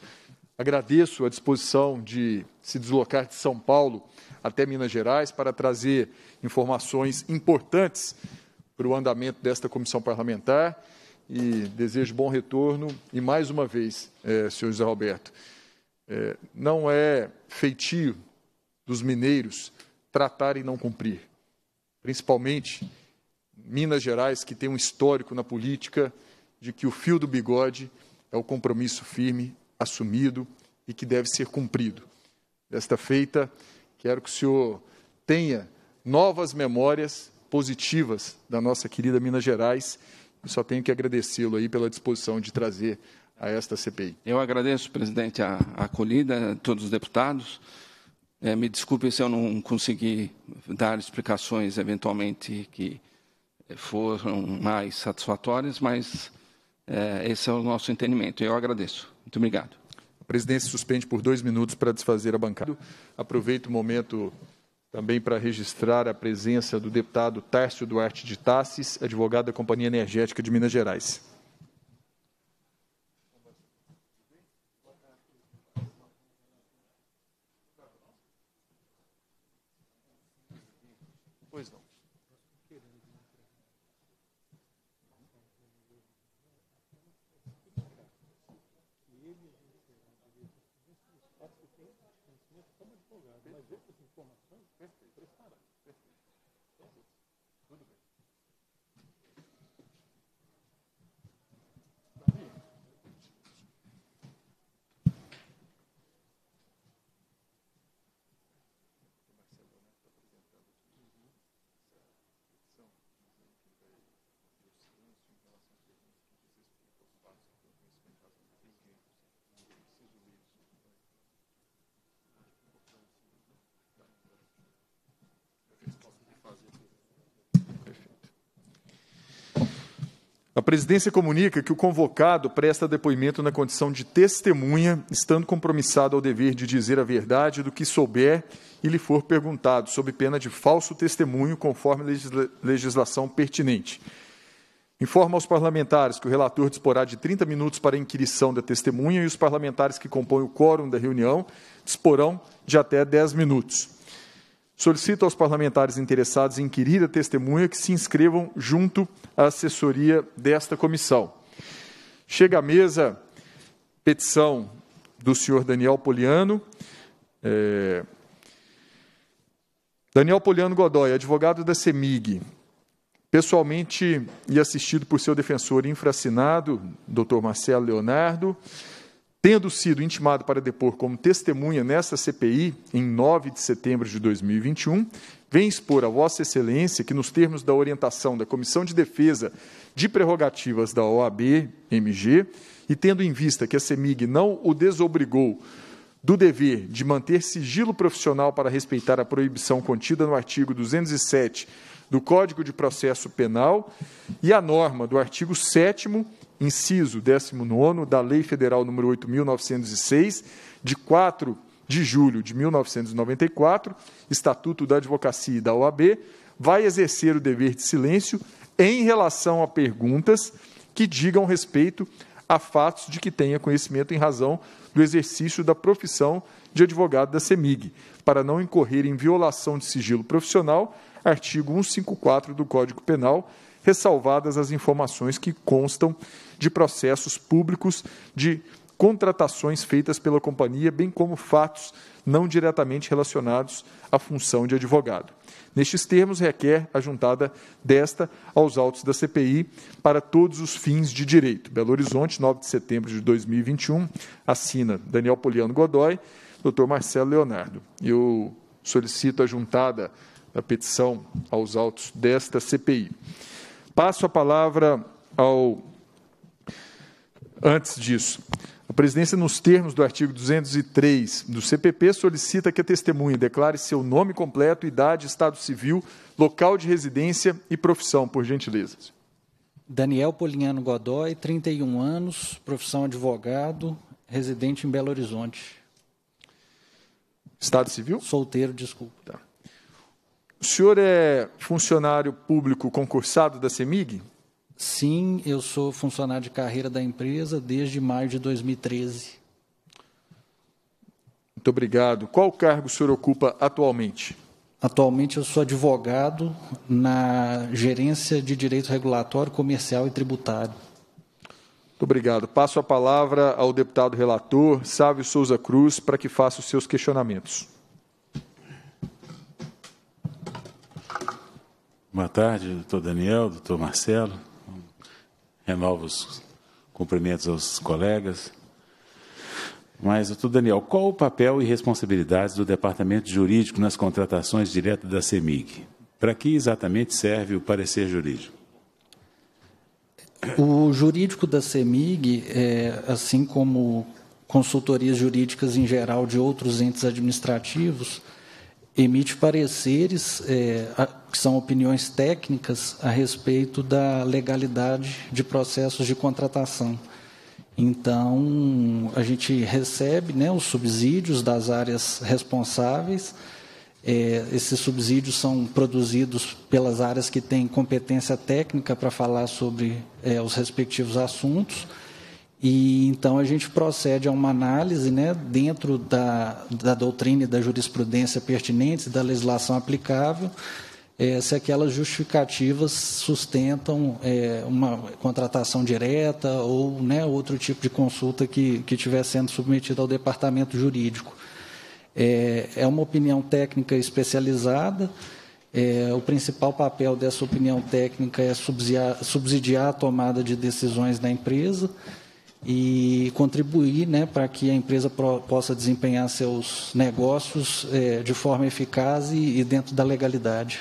Agradeço a disposição de se deslocar de São Paulo até Minas Gerais para trazer informações importantes para o andamento desta comissão parlamentar e desejo bom retorno. E mais uma vez, é, senhor José Roberto, é, não é feitio dos mineiros tratar e não cumprir, principalmente Minas Gerais, que tem um histórico na política de que o fio do bigode é o compromisso firme assumido e que deve ser cumprido. Desta feita, quero que o senhor tenha novas memórias positivas da nossa querida Minas Gerais. Eu só tenho que agradecê-lo aí pela disposição de trazer a esta CPI. Eu agradeço, presidente, a acolhida, de todos os deputados. É, me desculpe se eu não consegui dar explicações eventualmente que foram mais satisfatórias, mas é, esse é o nosso entendimento. Eu agradeço. Muito obrigado. A presidência suspende por dois minutos para desfazer a bancada. Aproveito o momento também para registrar a presença do deputado Tárcio Duarte de Tassis, advogado da Companhia Energética de Minas Gerais. presidência comunica que o convocado presta depoimento na condição de testemunha, estando compromissado ao dever de dizer a verdade do que souber e lhe for perguntado, sob pena de falso testemunho, conforme a legislação pertinente. Informa aos parlamentares que o relator disporá de 30 minutos para a inquirição da testemunha e os parlamentares que compõem o quórum da reunião disporão de até 10 minutos. Solicito aos parlamentares interessados em inquirir a testemunha que se inscrevam junto à assessoria desta comissão. Chega à mesa petição do senhor Daniel Poliano. É... Daniel Poliano Godoy, advogado da CEMIG, pessoalmente e assistido por seu defensor infracinado, doutor Marcelo Leonardo. Tendo sido intimado para depor como testemunha nesta CPI, em 9 de setembro de 2021, vem expor a Vossa Excelência que, nos termos da orientação da Comissão de Defesa de Prerrogativas da OAB-MG, e tendo em vista que a CEMIG não o desobrigou do dever de manter sigilo profissional para respeitar a proibição contida no artigo 207 do Código de Processo Penal e a norma do artigo 7 inciso 19 da Lei Federal nº 8906 de 4 de julho de 1994, Estatuto da Advocacia e da OAB, vai exercer o dever de silêncio em relação a perguntas que digam respeito a fatos de que tenha conhecimento em razão do exercício da profissão de advogado da CEMIG, para não incorrer em violação de sigilo profissional artigo 154 do Código Penal, ressalvadas as informações que constam de processos públicos de contratações feitas pela companhia, bem como fatos não diretamente relacionados à função de advogado. Nestes termos, requer a juntada desta aos autos da CPI para todos os fins de direito. Belo Horizonte, 9 de setembro de 2021, assina Daniel Poliano Godoy, Dr. Marcelo Leonardo. Eu solicito a juntada a petição aos autos desta CPI. Passo a palavra ao. Antes disso, a presidência, nos termos do artigo 203 do CPP, solicita que a testemunha declare seu nome completo, idade, estado civil, local de residência e profissão, por gentileza. Daniel Polignano Godoy, 31 anos, profissão advogado, residente em Belo Horizonte. Estado civil? Solteiro, desculpa. Tá. O senhor é funcionário público concursado da CEMIG? Sim, eu sou funcionário de carreira da empresa desde maio de 2013. Muito obrigado. Qual cargo o senhor ocupa atualmente? Atualmente eu sou advogado na gerência de direito regulatório, comercial e tributário. Muito obrigado. Passo a palavra ao deputado relator, Sávio Souza Cruz, para que faça os seus questionamentos. Boa tarde, doutor Daniel, doutor Marcelo. Renovo os cumprimentos aos colegas. Mas, doutor Daniel, qual o papel e responsabilidades do Departamento Jurídico nas contratações diretas da CEMIG? Para que exatamente serve o parecer jurídico? O jurídico da CEMIG, é, assim como consultorias jurídicas em geral de outros entes administrativos, emite pareceres é, a, que são opiniões técnicas a respeito da legalidade de processos de contratação. Então, a gente recebe né, os subsídios das áreas responsáveis. É, esses subsídios são produzidos pelas áreas que têm competência técnica para falar sobre é, os respectivos assuntos e então a gente procede a uma análise né, dentro da, da doutrina e da jurisprudência pertinentes, da legislação aplicável, é, se aquelas justificativas sustentam é, uma contratação direta ou né, outro tipo de consulta que estiver sendo submetida ao departamento jurídico. É, é uma opinião técnica especializada. o principal papel dessa opinião técnica é subsidiar, subsidiar a tomada de decisões da empresa e contribuir né, para que a empresa pro, possa desempenhar seus negócios é, de forma eficaz e, e dentro da legalidade.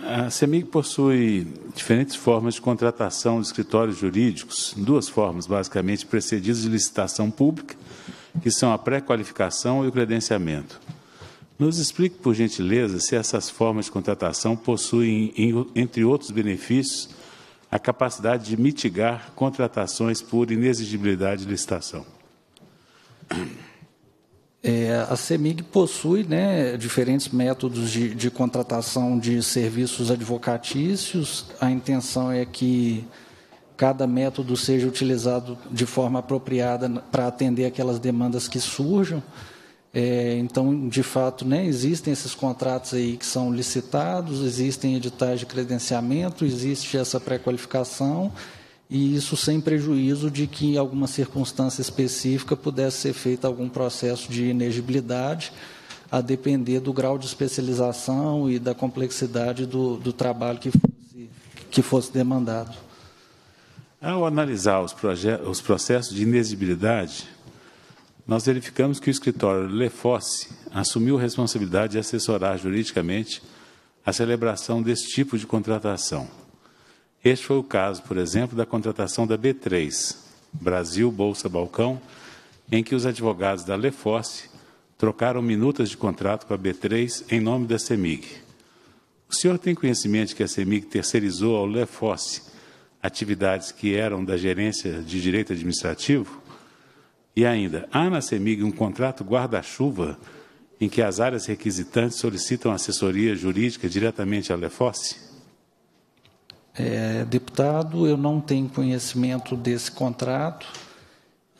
A CEMIG possui diferentes formas de contratação de escritórios jurídicos, duas formas, basicamente, precedidas de licitação pública, que são a pré-qualificação e o credenciamento. Nos explique, por gentileza, se essas formas de contratação possuem, entre outros benefícios, a capacidade de mitigar contratações por inexigibilidade de licitação. É, a CEMIG possui né, diferentes métodos de, de, contratação de serviços advocatícios. A intenção é que cada método seja utilizado de forma apropriada para atender aquelas demandas que surjam. É, então, de fato, né, existem esses contratos aí que são licitados, existem editais de credenciamento, existe essa pré-qualificação, e isso sem prejuízo de que, em alguma circunstância específica, pudesse ser feito algum processo de inegibilidade, a depender do grau de especialização e da complexidade do, do trabalho que fosse, que fosse demandado. Ao analisar os, os processos de inexigibilidade, nós verificamos que o escritório Lefosse assumiu a responsabilidade de assessorar juridicamente a celebração desse tipo de contratação. Este foi o caso, por exemplo, da contratação da B3, Brasil Bolsa Balcão, em que os advogados da Lefosse trocaram minutas de contrato com a B3 em nome da CEMIG. O senhor tem conhecimento que a CEMIG terceirizou ao Lefosse atividades que eram da gerência de direito administrativo? E ainda, há na CEMIG um contrato guarda-chuva em que as áreas requisitantes solicitam assessoria jurídica diretamente à Lefosse? É, deputado, eu não tenho conhecimento desse contrato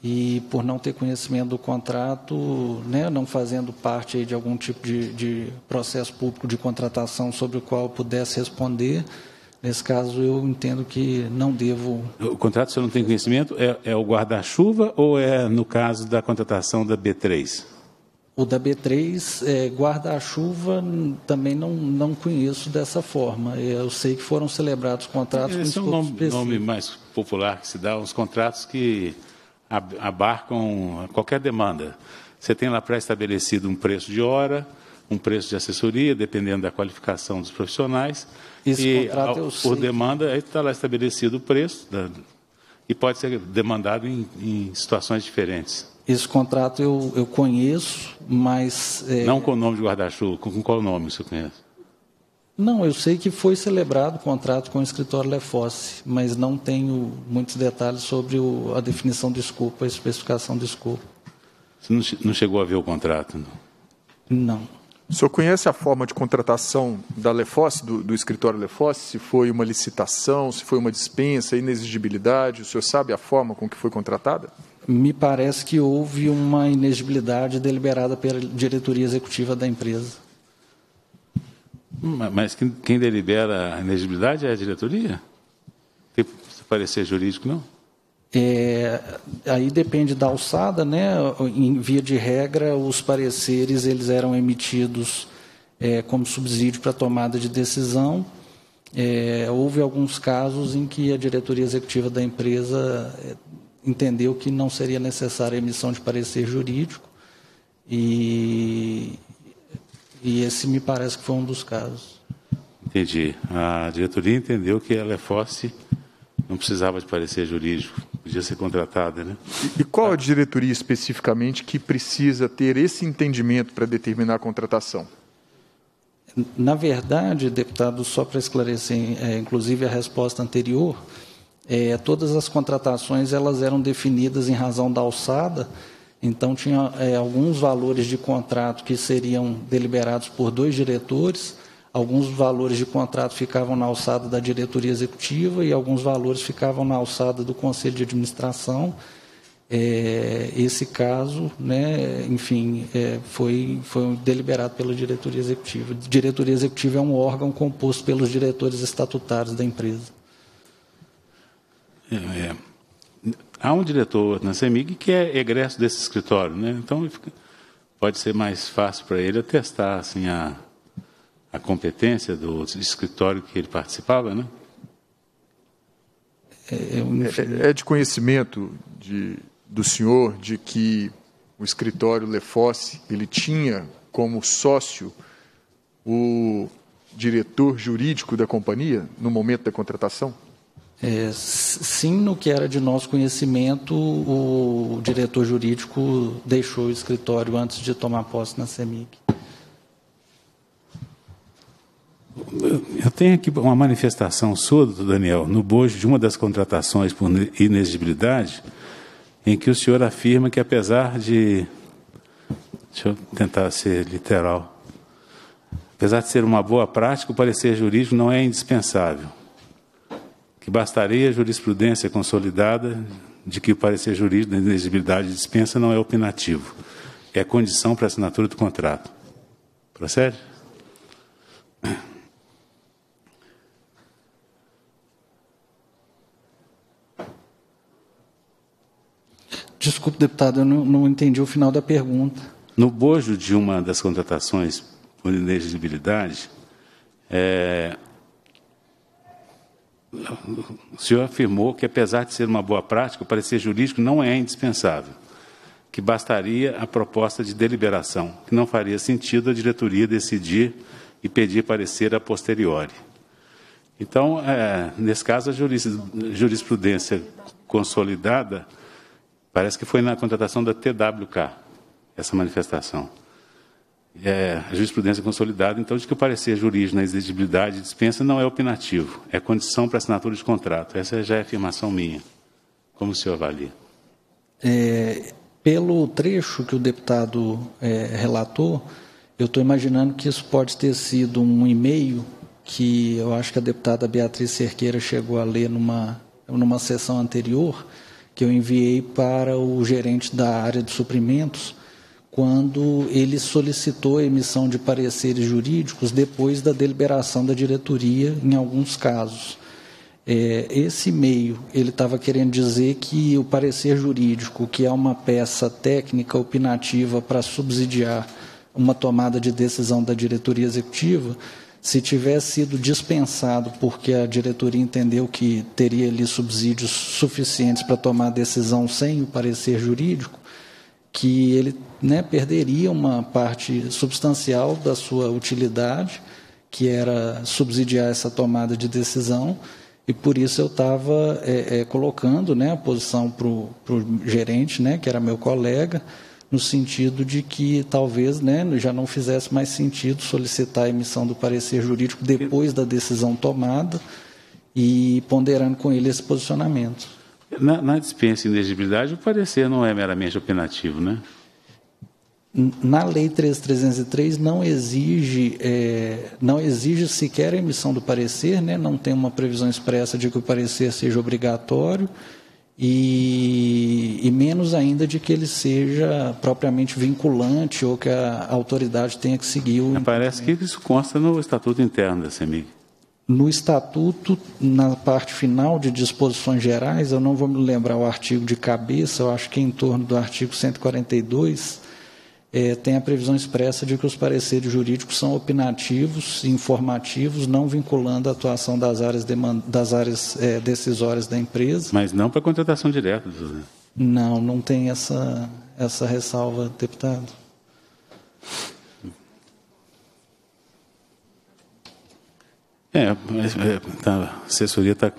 e, por não ter conhecimento do contrato, né, não fazendo parte de algum tipo de, de processo público de contratação sobre o qual pudesse responder, Nesse caso, eu entendo que não devo. O contrato, se eu não tenho conhecimento, é, é o guarda-chuva ou é no caso da contratação da B3? O da B3, é, guarda-chuva, também não, não conheço dessa forma. É, eu sei que foram celebrados contratos Esse com é um nome, nome mais popular que se dá, uns contratos que abarcam qualquer demanda. Você tem lá pré-estabelecido um preço de hora, um preço de assessoria, dependendo da qualificação dos profissionais esse e contrato eu sei. por demanda está é lá estabelecido o preço da, e pode ser demandado em, em, situações diferentes. Esse contrato eu, eu conheço, mas... É... Não com o nome de guarda-chuva, com, com qual nome você conhece? Não, eu sei que foi celebrado o contrato com o escritório Lefosse, mas não tenho muitos detalhes sobre o, a definição do escopo, a especificação do escopo. Você não, não chegou a ver o contrato? Não. não. O senhor conhece a forma de contratação da Lefosse, do, do, escritório Lefosse? Se foi uma licitação, se foi uma dispensa, inexigibilidade? O senhor sabe a forma com que foi contratada? Me parece que houve uma inexigibilidade deliberada pela diretoria executiva da empresa. Mas quem, quem delibera a inexigibilidade é a diretoria? Tem parecer jurídico, não? É, aí depende da alçada, né? Em via de regra, os pareceres eles eram emitidos é, como subsídio para tomada de decisão. É, houve alguns casos em que a diretoria executiva da empresa é, entendeu que não seria necessária a emissão de parecer jurídico e, e esse me parece que foi um dos casos. Entendi. A diretoria entendeu que ela é fosse não precisava de parecer jurídico, podia ser contratada. Né? E, qual a diretoria especificamente que precisa ter esse entendimento para determinar a contratação? Na verdade, deputado, só para esclarecer, é, inclusive a resposta anterior, é, todas as contratações elas eram definidas em razão da alçada, então tinha é, alguns valores de contrato que seriam deliberados por dois diretores alguns valores de contrato ficavam na alçada da diretoria executiva e alguns valores ficavam na alçada do conselho de administração. É, esse caso, né, enfim, é, foi, foi deliberado pela diretoria executiva. Diretoria executiva é um órgão composto pelos diretores estatutários da empresa. É, é. há um diretor na CEMIG que é egresso desse escritório, né? então pode ser mais fácil para ele atestar assim, a, a competência do escritório que ele participava, né? É, é, é de conhecimento de, do senhor de que o escritório Lefosse ele tinha como sócio o diretor jurídico da companhia no momento da contratação? É, sim, no que era de nosso conhecimento, o diretor jurídico deixou o escritório antes de tomar posse na CEMIG. Eu tenho aqui uma manifestação sua, doutor Daniel, no bojo de uma das contratações por inexigibilidade, em que o senhor afirma que apesar de. Deixa eu tentar ser literal. Apesar de ser uma boa prática, o parecer jurídico não é indispensável. Que bastaria a jurisprudência consolidada de que o parecer jurídico da inexigibilidade de dispensa não é opinativo. É condição para a assinatura do contrato. Procede? Desculpe, deputado, eu não, não entendi o final da pergunta. No bojo de uma das contratações por inelegibilidade, é, o senhor afirmou que, apesar de ser uma boa prática, o parecer jurídico não é indispensável, que bastaria a proposta de deliberação, que não faria sentido a diretoria decidir e pedir parecer a posteriori. Então, é, nesse caso, a jurisprudência consolidada Parece que foi na contratação da TWK, essa manifestação. É, a jurisprudência consolidada, então, de que o parecer jurídico na exigibilidade e dispensa não é opinativo, é condição para assinatura de contrato. Essa já é afirmação minha. Como o senhor avalia? É, pelo trecho que o deputado é, relatou, eu estou imaginando que isso pode ter sido um e-mail que eu acho que a deputada Beatriz Cerqueira chegou a ler numa, numa sessão anterior, que eu enviei para o gerente da área de suprimentos, quando ele solicitou a emissão de pareceres jurídicos depois da deliberação da diretoria, em alguns casos. É, esse e-mail, ele estava querendo dizer que o parecer jurídico, que é uma peça técnica opinativa para subsidiar uma tomada de decisão da diretoria executiva, se tivesse sido dispensado porque a diretoria entendeu que teria ali subsídios suficientes para tomar a decisão sem o parecer jurídico, que ele né, perderia uma parte substancial da sua utilidade, que era subsidiar essa tomada de decisão, e por isso eu estava é, é, colocando né, a posição para o gerente, né, que era meu colega, no sentido de que talvez né, já não fizesse mais sentido solicitar a emissão do parecer jurídico depois da decisão tomada e ponderando com ele esse posicionamento. Na, na dispensa e inegibilidade, o parecer não é meramente opinativo, né? Na Lei 3.303 não exige, é, não exige sequer a emissão do parecer, né? não tem uma previsão expressa de que o parecer seja obrigatório. E, e, menos ainda de que ele seja propriamente vinculante ou que a, autoridade tenha que seguir o. Parece que isso consta no estatuto interno da CEMIG. No estatuto, na parte final de disposições gerais, eu não vou me lembrar o artigo de cabeça, eu acho que é em torno do artigo 142, é, tem a previsão expressa de que os pareceres jurídicos são opinativos, informativos, não vinculando a atuação das áreas, demand... das áreas é, decisórias da empresa. Mas não para contratação direta, José. Não, não tem essa, essa ressalva, deputado. É, é tá, a assessoria está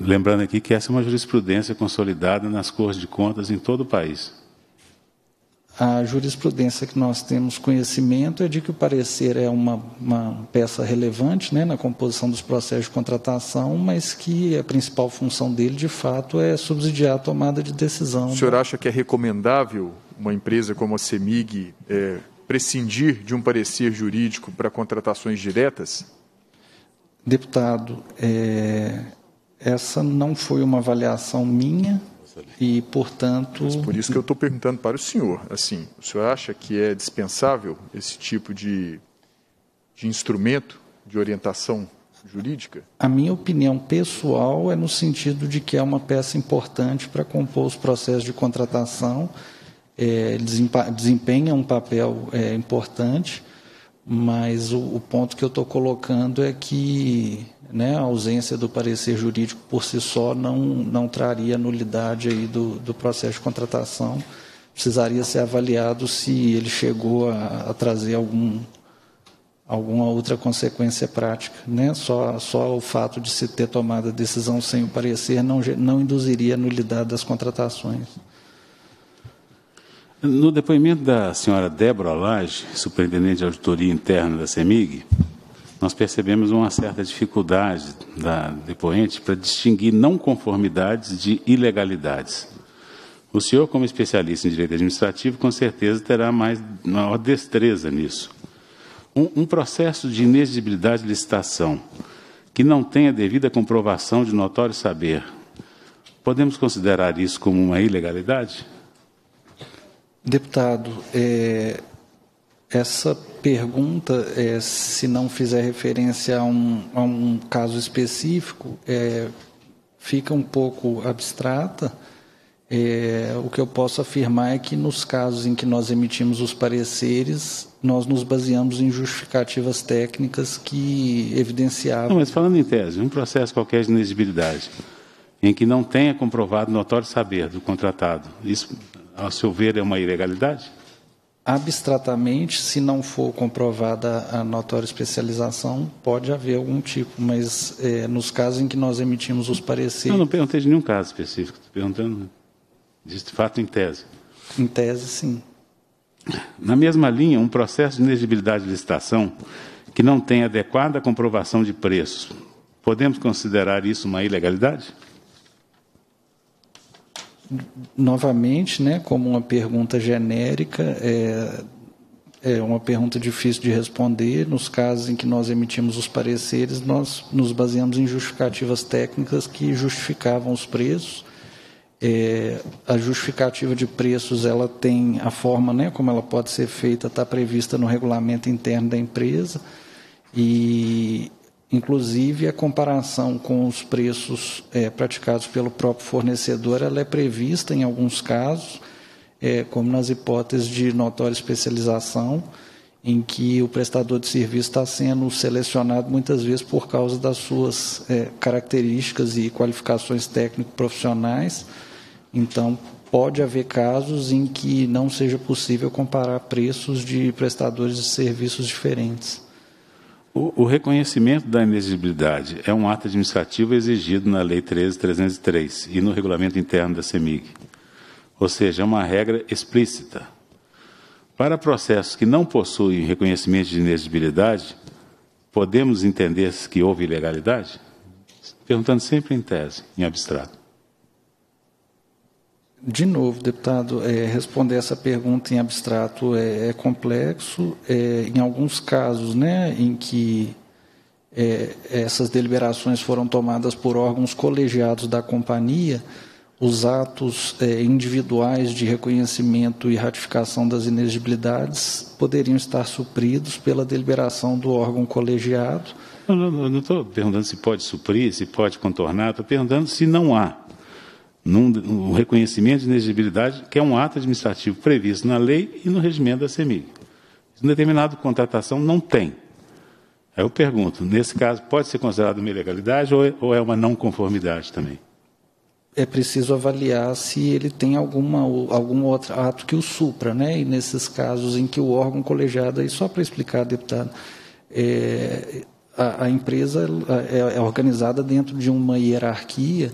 lembrando aqui que essa é uma jurisprudência consolidada nas cores de contas em todo o país. A jurisprudência que nós temos conhecimento é de que o parecer é uma, uma peça relevante né, na composição dos processos de contratação, mas que a principal função dele, de fato, é subsidiar a tomada de decisão. O senhor acha que é recomendável uma empresa como a CEMIG é, prescindir de um parecer jurídico para contratações diretas? Deputado, é, essa não foi uma avaliação minha, e, portanto. Mas por isso que eu estou perguntando para o senhor. Assim, o senhor acha que é dispensável esse tipo de, de instrumento de orientação jurídica? A minha opinião pessoal é no sentido de que é uma peça importante para compor os processos de contratação, é, desempenha um papel é, importante, mas o, o ponto que eu estou colocando é que né, a ausência do parecer jurídico por si só não, não traria nulidade aí do, do processo de contratação. Precisaria ser avaliado se ele chegou a, a trazer algum, alguma outra consequência prática. Né? Só, só o fato de se ter tomado a decisão sem o parecer não, não induziria a nulidade das contratações. No depoimento da senhora Débora Lage, superintendente de auditoria interna da CEMIG, nós percebemos uma certa dificuldade da depoente para distinguir não conformidades de ilegalidades. O senhor, como especialista em direito administrativo, com certeza terá mais maior destreza nisso. Um, um processo de inexigibilidade de licitação que não tenha devida comprovação de notório saber, podemos considerar isso como uma ilegalidade? Deputado, é, essa pergunta, é, se não fizer referência a um, a um caso específico, é, fica um pouco abstrata. É, o que eu posso afirmar é que nos casos em que nós emitimos os pareceres, nós nos baseamos em justificativas técnicas que evidenciavam. Não, mas falando em tese, um processo qualquer de inexibilidade, em que não tenha comprovado notório saber do contratado, isso, a seu ver, é uma ilegalidade? abstratamente, se não for comprovada a notória especialização, pode haver algum tipo, mas é, nos casos em que nós emitimos os pareceres. Eu não perguntei de nenhum caso específico, estou perguntando de fato em tese. Em tese, sim. Na mesma linha, um processo de inegibilidade de licitação que não tem adequada comprovação de preços, podemos considerar isso uma ilegalidade? novamente, né, como uma pergunta genérica, é, é uma pergunta difícil de responder. Nos casos em que nós emitimos os pareceres, nós nos baseamos em justificativas técnicas que justificavam os preços. É, a justificativa de preços ela tem a forma né, como ela pode ser feita, está prevista no regulamento interno da empresa. E Inclusive, a comparação com os preços é, praticados pelo próprio fornecedor ela é prevista em alguns casos, é, como nas hipóteses de notória especialização, em que o prestador de serviço está sendo selecionado muitas vezes por causa das suas é, características e qualificações técnico-profissionais. Então, pode haver casos em que não seja possível comparar preços de prestadores de serviços diferentes. O, o reconhecimento da inexigibilidade é um ato administrativo exigido na Lei 13.303 e no regulamento interno da CEMIG, ou seja, é uma regra explícita. Para processos que não possuem reconhecimento de inexigibilidade, podemos entender que houve ilegalidade? Perguntando sempre em tese, em abstrato. De novo, deputado, é, responder essa pergunta em abstrato é, é complexo. É, em alguns casos, né, em que é, essas deliberações foram tomadas por órgãos colegiados da companhia, os atos é, individuais de reconhecimento e ratificação das inelegibilidades poderiam estar supridos pela deliberação do órgão colegiado. Eu não estou perguntando se pode suprir, se pode contornar, estou perguntando se não há num, reconhecimento de inexigibilidade, que é um ato administrativo previsto na lei e no regimento da CEMIG. Em determinado contratação não tem. Aí eu pergunto, nesse caso pode ser considerado uma ilegalidade ou é, ou é uma não conformidade também? é preciso avaliar se ele tem alguma, algum outro ato que o supra, né? E nesses casos em que o órgão colegiado, aí só para explicar, deputado, é, a, a, empresa é, é organizada dentro de uma hierarquia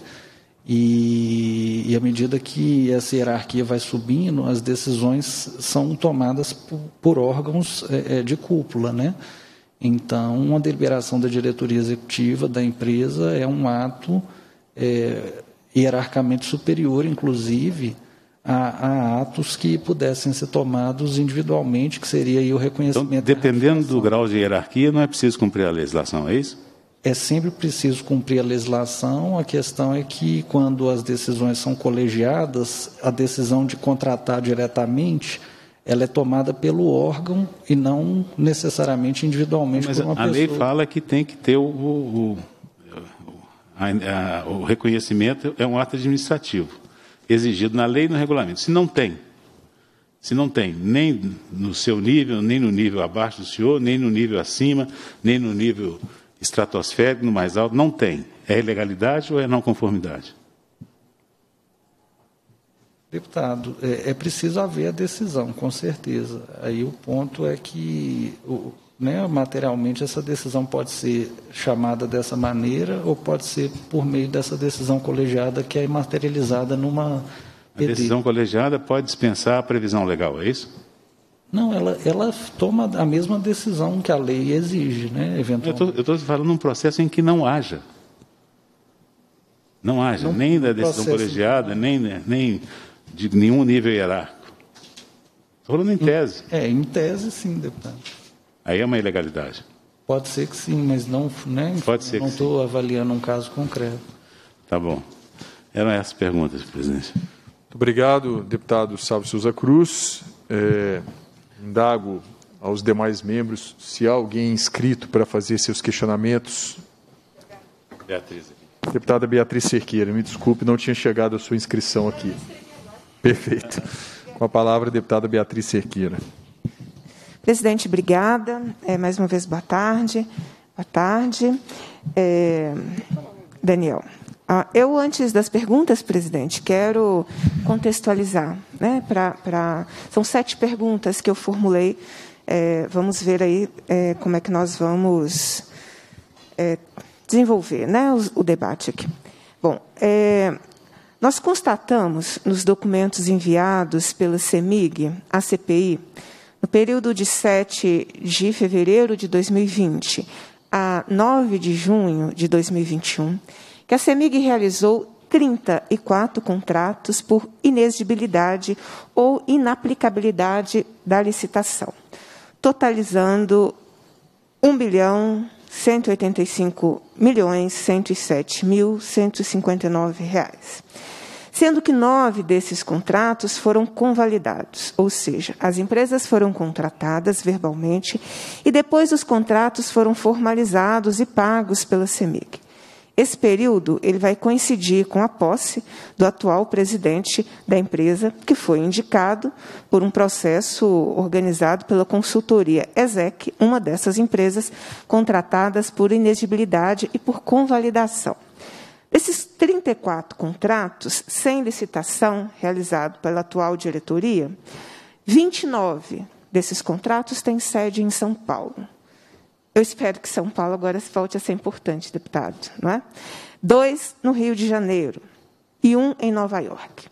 e, e à medida que essa hierarquia vai subindo, as decisões são tomadas por, por órgãos é, é, de cúpula, né? Então, uma deliberação da diretoria executiva da empresa é um ato é, hierarquicamente superior, inclusive, a, a, atos que pudessem ser tomados individualmente, que seria o reconhecimento. Então, dependendo do grau de hierarquia, não é preciso cumprir a legislação, é isso? é sempre preciso cumprir a legislação. A questão é que, quando as decisões são colegiadas, a decisão de contratar diretamente ela é tomada pelo órgão e não necessariamente individualmente Mas por uma a pessoa. A lei fala que tem que ter o, o, o, a, a, o reconhecimento, é um ato administrativo, exigido na lei e no regulamento. Se não tem, se não tem, nem no seu nível, nem no nível abaixo do senhor, nem no nível acima, nem no nível estratosférico, no mais alto, não tem. É ilegalidade ou é não conformidade? Deputado, é, é preciso haver a decisão, com certeza. Aí o ponto é que, né, materialmente, essa decisão pode ser chamada dessa maneira ou pode ser por meio dessa decisão colegiada que é materializada numa. A decisão colegiada pode dispensar a previsão legal, é isso? Não, ela, ela toma a mesma decisão que a lei exige, né? Eventualmente. Eu estou falando um processo em que não haja. Não haja, não, nem da decisão colegiada, de... nem, né, nem de nenhum nível hierárquico. Estou falando em tese. É, em tese sim, deputado. Aí é uma ilegalidade. Pode ser que sim, mas não, né? Pode ser. Não estou avaliando um caso concreto. Tá bom. Eram essas perguntas, presidente. Muito obrigado, deputado Salve Souza Cruz. É... Indago aos demais membros se há alguém inscrito para fazer seus questionamentos. Beatriz. Deputada Beatriz Cerqueira, me desculpe, não tinha chegado a sua inscrição aqui. Perfeito. Com a palavra, deputada Beatriz Cerqueira. Presidente, obrigada. É, mais uma vez, boa tarde. Boa tarde. É, Daniel. Ah, eu, antes das perguntas, presidente, quero contextualizar. Né, pra, pra... São sete perguntas que eu formulei. É, vamos ver aí é, como é que nós vamos é, desenvolver né, o, o, debate aqui. Bom, é, nós constatamos nos documentos enviados pela CEMIG à CPI, no período de 7 de fevereiro de 2020 a 9 de junho de 2021, que a CEMIG realizou 34 contratos por inexigibilidade ou inaplicabilidade da licitação, totalizando 1 bilhão 185 milhões 107 mil 159 reais. Sendo que nove desses contratos foram convalidados, ou seja, as empresas foram contratadas verbalmente e depois os contratos foram formalizados e pagos pela CEMIG. Esse período ele vai coincidir com a posse do atual presidente da empresa, que foi indicado por um processo organizado pela consultoria ESEC, uma dessas empresas contratadas por inexigibilidade e por convalidação. Esses 34 contratos sem licitação realizado pela atual diretoria, 29 desses contratos têm sede em São Paulo. Eu espero que São Paulo agora volte a ser importante, deputado. Não é? Dois no Rio de Janeiro e um em Nova York.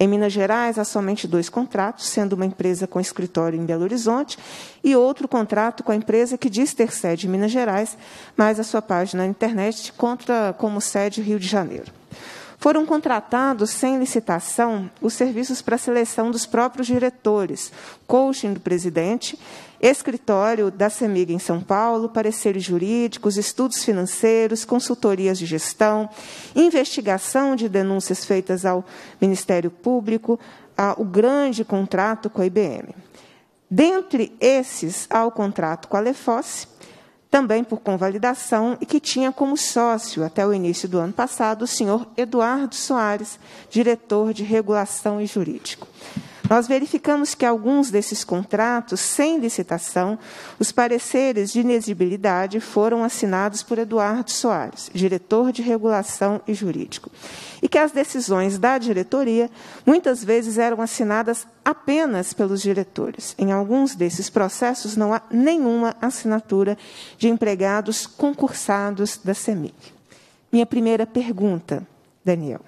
Em Minas Gerais, há somente dois contratos, sendo uma empresa com escritório em Belo Horizonte e outro contrato com a empresa que diz ter sede em Minas Gerais, mas a sua página na internet conta como sede Rio de Janeiro. Foram contratados, sem licitação, os serviços para seleção dos próprios diretores, coaching do presidente, escritório da CEMIG em São Paulo, pareceres jurídicos, estudos financeiros, consultorias de gestão, investigação de denúncias feitas ao Ministério Público, o grande contrato com a IBM. Dentre esses, há o contrato com a Lefosse, também por convalidação, e que tinha como sócio, até o início do ano passado, o senhor Eduardo Soares, diretor de Regulação e Jurídico. Nós verificamos que alguns desses contratos, sem licitação, os pareceres de inexibilidade foram assinados por Eduardo Soares, diretor de regulação e jurídico, e que as decisões da diretoria muitas vezes eram assinadas apenas pelos diretores. Em alguns desses processos não há nenhuma assinatura de empregados concursados da Semic. Minha primeira pergunta, Daniel.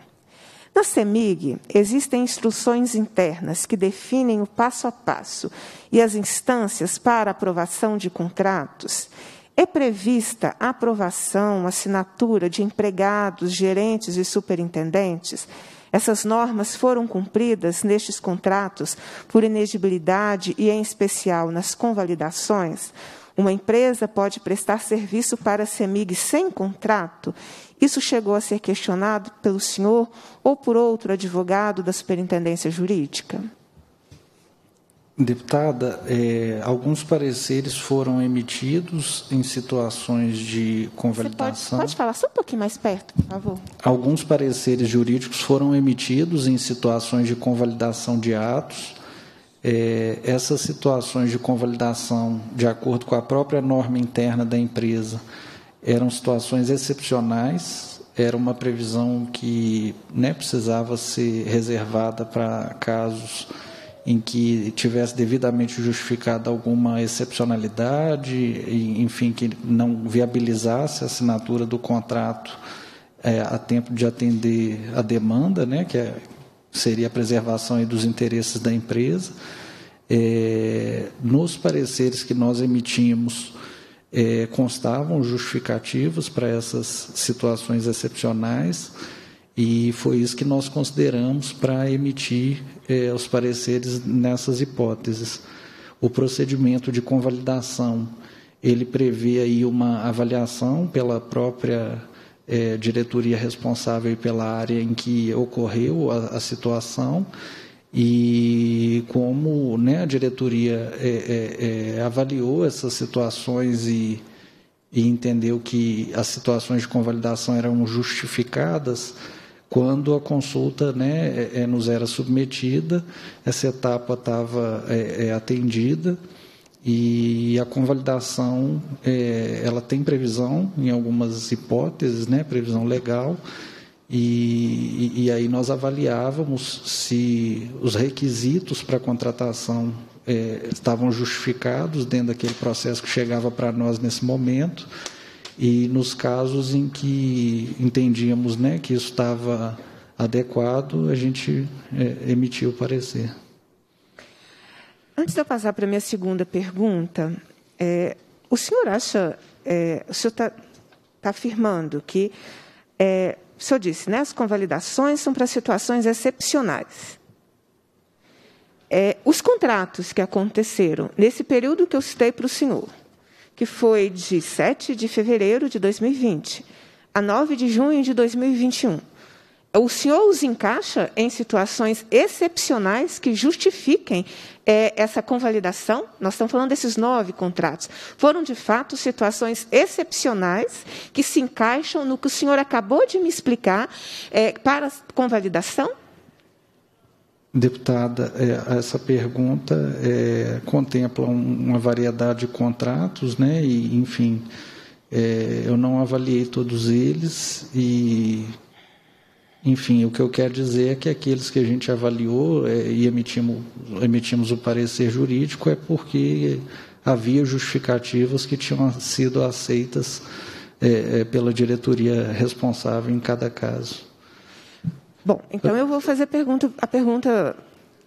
Na CEMIG, existem instruções internas que definem o passo a passo e as instâncias para aprovação de contratos. É prevista a aprovação, assinatura de empregados, gerentes e superintendentes. Essas normas foram cumpridas nestes contratos por inegibilidade e, em especial, nas convalidações. Uma empresa pode prestar serviço para a CEMIG sem contrato isso chegou a ser questionado pelo senhor ou por outro advogado da Superintendência Jurídica? Deputada, é, alguns pareceres foram emitidos em situações de convalidação. Pode, pode, falar só um pouquinho mais perto, por favor. Alguns pareceres jurídicos foram emitidos em situações de convalidação de atos. É, essas situações de convalidação, de acordo com a própria norma interna da empresa, eram situações excepcionais, era uma previsão que né, precisava ser reservada para casos em que tivesse devidamente justificada alguma excepcionalidade, enfim, que não viabilizasse a assinatura do contrato é, a tempo de atender a demanda, né, que é, seria a preservação dos interesses da empresa. É, nos pareceres que nós emitimos, é, constavam justificativos para essas situações excepcionais e foi isso que nós consideramos para emitir é, os pareceres nessas hipóteses. O procedimento de convalidação ele prevê aí uma avaliação pela própria é, diretoria responsável pela área em que ocorreu a, a situação e como né, a diretoria é, é, é, avaliou essas situações e, e entendeu que as situações de convalidação eram justificadas, quando a consulta né, é, é nos era submetida, essa etapa estava é, é, atendida e a convalidação é, ela tem previsão em algumas hipóteses, né, previsão legal e, e aí nós avaliávamos se os requisitos para contratação é, estavam justificados dentro daquele processo que chegava para nós nesse momento e nos casos em que entendíamos né, que isso estava adequado, a gente é, emitiu o parecer. Antes de eu passar para a minha segunda pergunta, é, o senhor acha, é, o senhor está tá afirmando que é, o senhor disse, né, as convalidações são para situações excepcionais. É, os contratos que aconteceram nesse período que eu citei para o senhor, que foi de 7 de fevereiro de 2020 a 9 de junho de 2021, o senhor os encaixa em situações excepcionais que justifiquem é, essa convalidação, nós estamos falando desses nove contratos, foram de fato situações excepcionais que se encaixam no que o senhor acabou de me explicar é, para convalidação? Deputada, é, essa pergunta é, contempla uma variedade de contratos, né? E, enfim, é, eu não avaliei todos eles e enfim, o que eu quero dizer é que aqueles que a gente avaliou é, e emitimos, emitimos o parecer jurídico é porque havia justificativas que tinham sido aceitas é, é, pela diretoria responsável em cada caso. Bom, então eu vou fazer a pergunta, a pergunta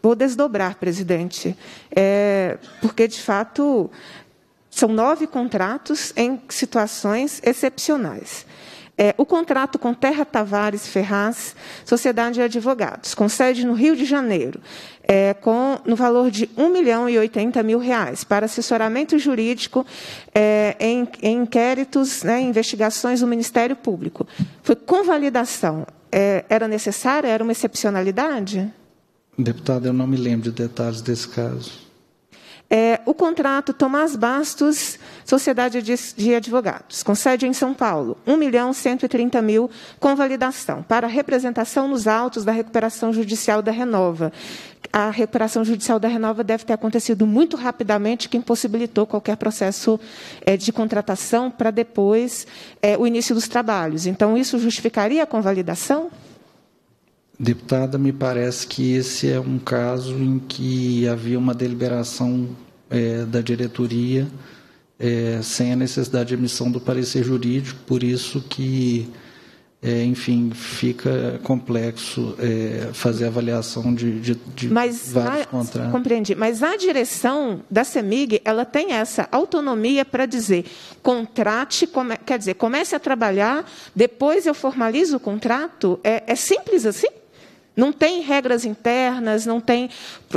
vou desdobrar, presidente, é, porque de fato são nove contratos em situações excepcionais é, o contrato com Terra Tavares Ferraz, Sociedade de Advogados, com sede no Rio de Janeiro, é, com, no valor de 1 milhão e 80 mil reais para assessoramento jurídico é, em, em, inquéritos, né, investigações do Ministério Público. Foi com validação. É, era necessária? Era uma excepcionalidade? Deputada, eu não me lembro de detalhes desse caso é, o contrato Tomás Bastos, Sociedade de, de Advogados, com sede em São Paulo, 1 milhão 130 mil com validação para representação nos autos da recuperação judicial da Renova. A recuperação judicial da Renova deve ter acontecido muito rapidamente, que impossibilitou qualquer processo é, de contratação para depois é, o início dos trabalhos. Então, isso justificaria a convalidação? Deputada, me parece que esse é um caso em que havia uma deliberação é, da diretoria é, sem a necessidade de emissão do parecer jurídico, por isso que, é, enfim, fica complexo é, fazer avaliação de, de, de Mas vários a, contratos. Compreendi. Mas a direção da CEMIG, ela tem essa autonomia para dizer, contrate, come, quer dizer, comece a trabalhar, depois eu formalizo o contrato? é, é simples assim? Não tem regras internas, não tem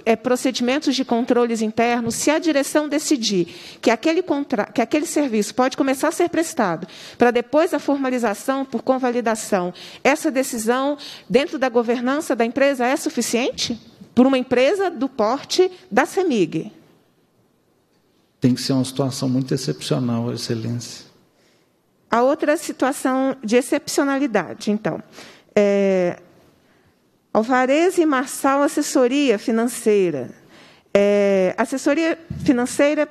é, procedimentos de controles internos. Se a direção decidir que aquele, contra... que aquele serviço pode começar a ser prestado, para depois a formalização por convalidação, essa decisão, dentro da governança da empresa, é suficiente? Por uma empresa do porte da CEMIG? Tem que ser uma situação muito excepcional, Excelência. A outra situação de excepcionalidade, então. É, Alvarez e Marçal Assessoria Financeira. É, assessoria financeira,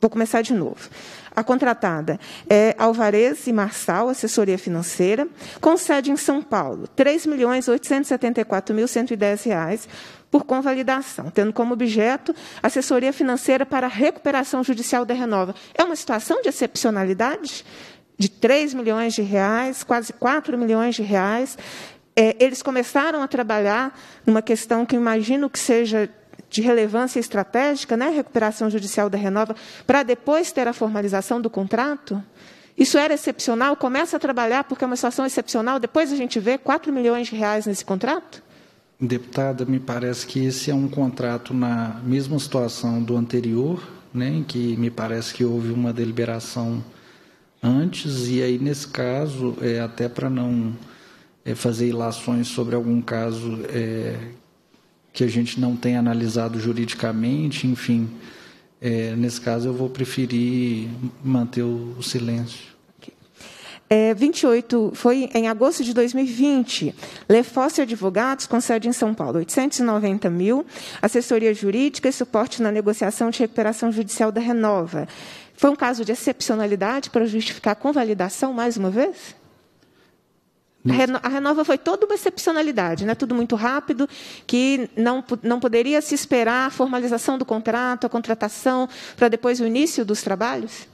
vou começar de novo. A contratada é Alvarez e Marçal, assessoria financeira, com sede em São Paulo, R$ 3.874.110 por convalidação, tendo como objeto assessoria financeira para a recuperação judicial da Renova. É uma situação de excepcionalidade? de 3 milhões de reais, quase 4 milhões de reais, é, eles começaram a trabalhar numa questão que imagino que seja de relevância estratégica, né, recuperação judicial da Renova, para depois ter a formalização do contrato? Isso era excepcional? Começa a trabalhar porque é uma situação excepcional, depois a gente vê 4 milhões de reais nesse contrato? Deputada, me parece que esse é um contrato na mesma situação do anterior, né, em que me parece que houve uma deliberação antes, e aí, nesse caso, é até para não é, fazer ilações sobre algum caso é, que a gente não tenha analisado juridicamente, enfim. É, nesse caso, eu vou preferir manter o, o silêncio. É, 28, foi em agosto de 2020, Lefosse Advogados, com sede em São Paulo, 890 mil, assessoria jurídica e suporte na negociação de recuperação judicial da Renova. Foi um caso de excepcionalidade para justificar a convalidação mais uma vez? A Renova foi toda uma excepcionalidade, né? tudo muito rápido, que não, não poderia se esperar a formalização do contrato, a contratação, para depois o início dos trabalhos?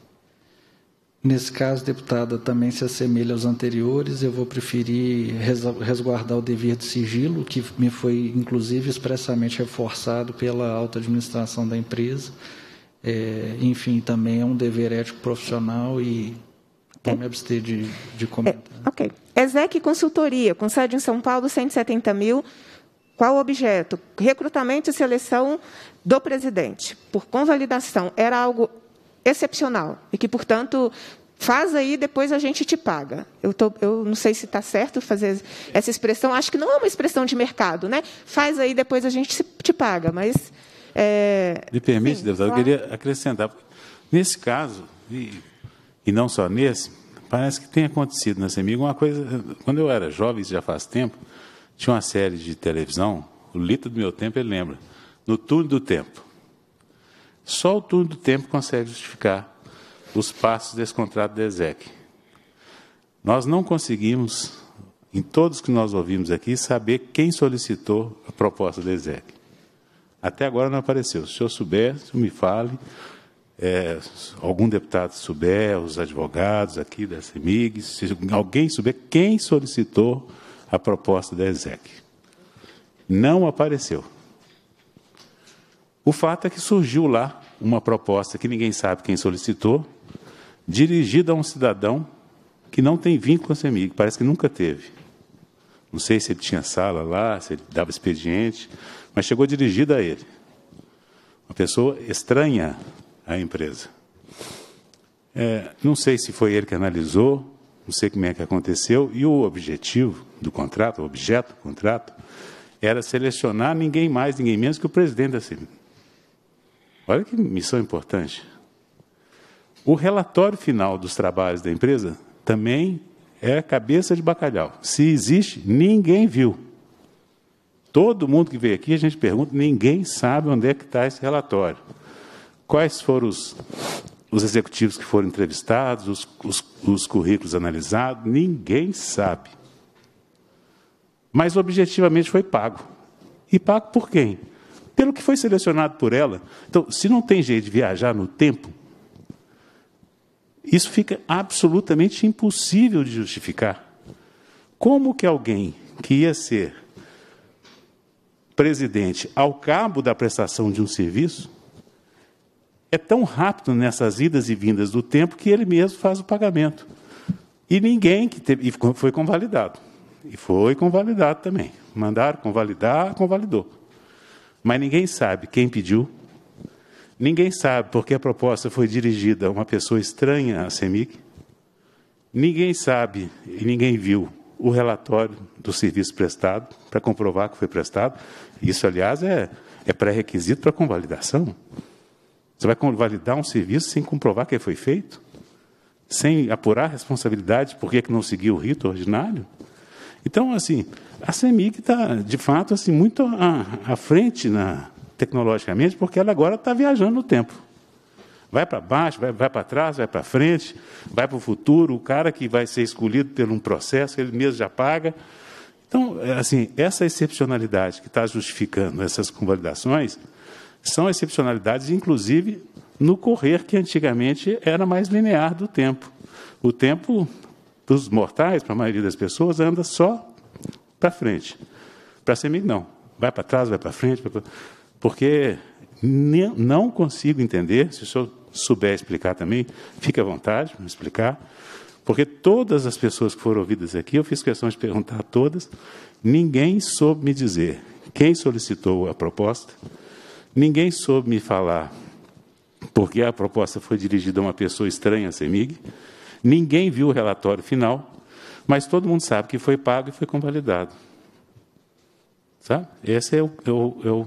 Nesse caso, deputada, também se assemelha aos anteriores, eu vou preferir resguardar o dever de sigilo, que me foi, inclusive, expressamente reforçado pela alta administração da empresa. É, enfim, também é um dever ético profissional e vou é. me abster de, de comentar. É, ok. Exec Consultoria, com sede em São Paulo, 170 mil. Qual o objeto? Recrutamento e seleção do presidente. Por convalidação, era algo excepcional e que, portanto, faz aí, depois a gente te paga. Eu, tô, eu não sei se está certo fazer essa expressão, acho que não é uma expressão de mercado, né? Faz aí, depois a gente te paga, mas... É, Me permite, sim, deputado, claro. eu queria acrescentar. Nesse caso, e, e não só nesse, Parece que tem acontecido na né, CEMIG uma coisa. Quando eu era jovem, isso já faz tempo, tinha uma série de televisão, o Lito do meu tempo, ele lembra, no turno do tempo. Só o turno do tempo consegue justificar os passos desse contrato da ESEC. Nós não conseguimos, em todos que nós ouvimos aqui, saber quem solicitou a proposta da ESEC. Até agora não apareceu. Se o senhor souber, me fale é, algum deputado souber, os advogados aqui da CEMIG, se alguém souber quem solicitou a proposta da ESEC. Não apareceu. O fato é que surgiu lá uma proposta que ninguém sabe quem solicitou, dirigida a um cidadão que não tem vínculo a CEMIG, parece que nunca teve. Não sei se ele tinha sala lá, se ele dava expediente, mas chegou dirigida a ele. Uma pessoa estranha a empresa. É, não sei se foi ele que analisou, não sei como é que aconteceu, e o objetivo do contrato, o objeto do contrato, era selecionar ninguém mais, ninguém menos que o presidente da CIMI. Olha que missão importante. O relatório final dos trabalhos da empresa também é cabeça de bacalhau. Se existe, ninguém viu. Todo mundo que veio aqui, a gente pergunta, ninguém sabe onde é que está esse relatório. Quais foram os, os executivos que foram entrevistados, os, os, os currículos analisados? Ninguém sabe. Mas objetivamente foi pago. E pago por quem? Pelo que foi selecionado por ela. Então, se não tem jeito de viajar no tempo, isso fica absolutamente impossível de justificar. Como que alguém que ia ser presidente ao cabo da prestação de um serviço é tão rápido nessas idas e vindas do tempo que ele mesmo faz o pagamento. E ninguém que teve, e foi convalidado. E foi convalidado também. Mandaram convalidar, convalidou. Mas ninguém sabe quem pediu. Ninguém sabe porque a proposta foi dirigida a uma pessoa estranha à CEMIC. Ninguém sabe e ninguém viu o relatório do serviço prestado para comprovar que foi prestado. Isso, aliás, é, é pré-requisito para convalidação. Você vai validar um serviço sem comprovar que foi feito? Sem apurar a responsabilidade por que não seguiu o rito ordinário? Então, assim, a CEMIG está, de fato, assim, muito à, à frente na, tecnologicamente, porque ela agora está viajando no tempo. Vai para baixo, vai, vai para trás, vai para frente, vai para o futuro. O cara que vai ser escolhido por um processo, ele mesmo já paga. Então, é, assim, essa excepcionalidade que está justificando essas convalidações, são excepcionalidades, inclusive no correr, que antigamente era mais linear do tempo. O tempo dos mortais, para a maioria das pessoas, anda só para frente. Para Semig, não. Vai para trás, vai para frente, pra... porque não consigo entender, se o senhor souber explicar também, fique à vontade para explicar, porque todas as pessoas que foram ouvidas aqui, eu fiz questão de perguntar a todas, ninguém soube me dizer quem solicitou a proposta, Ninguém soube me falar porque a proposta foi dirigida a uma pessoa estranha à CEMIG. Ninguém viu o relatório final, mas todo mundo sabe que foi pago e foi convalidado. Sabe? Esse é o, é o, é o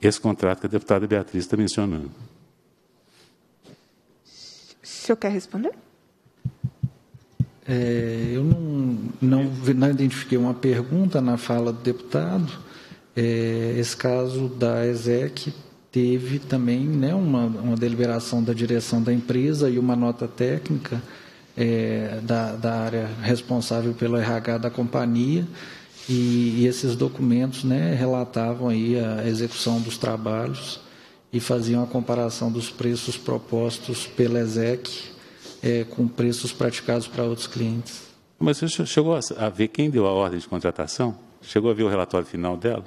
esse contrato que a deputada Beatriz está mencionando. O senhor quer responder? É, eu não, não, não, identifiquei uma pergunta na fala do deputado. É, esse caso da ESEC teve também né, uma, uma deliberação da direção da empresa e uma nota técnica é, da, da área responsável pelo RH da companhia, e, e, esses documentos né, relatavam aí a execução dos trabalhos e faziam a comparação dos preços propostos pela ESEC é, com preços praticados para outros clientes. Mas você chegou a ver quem deu a ordem de contratação? Chegou a ver o relatório final dela?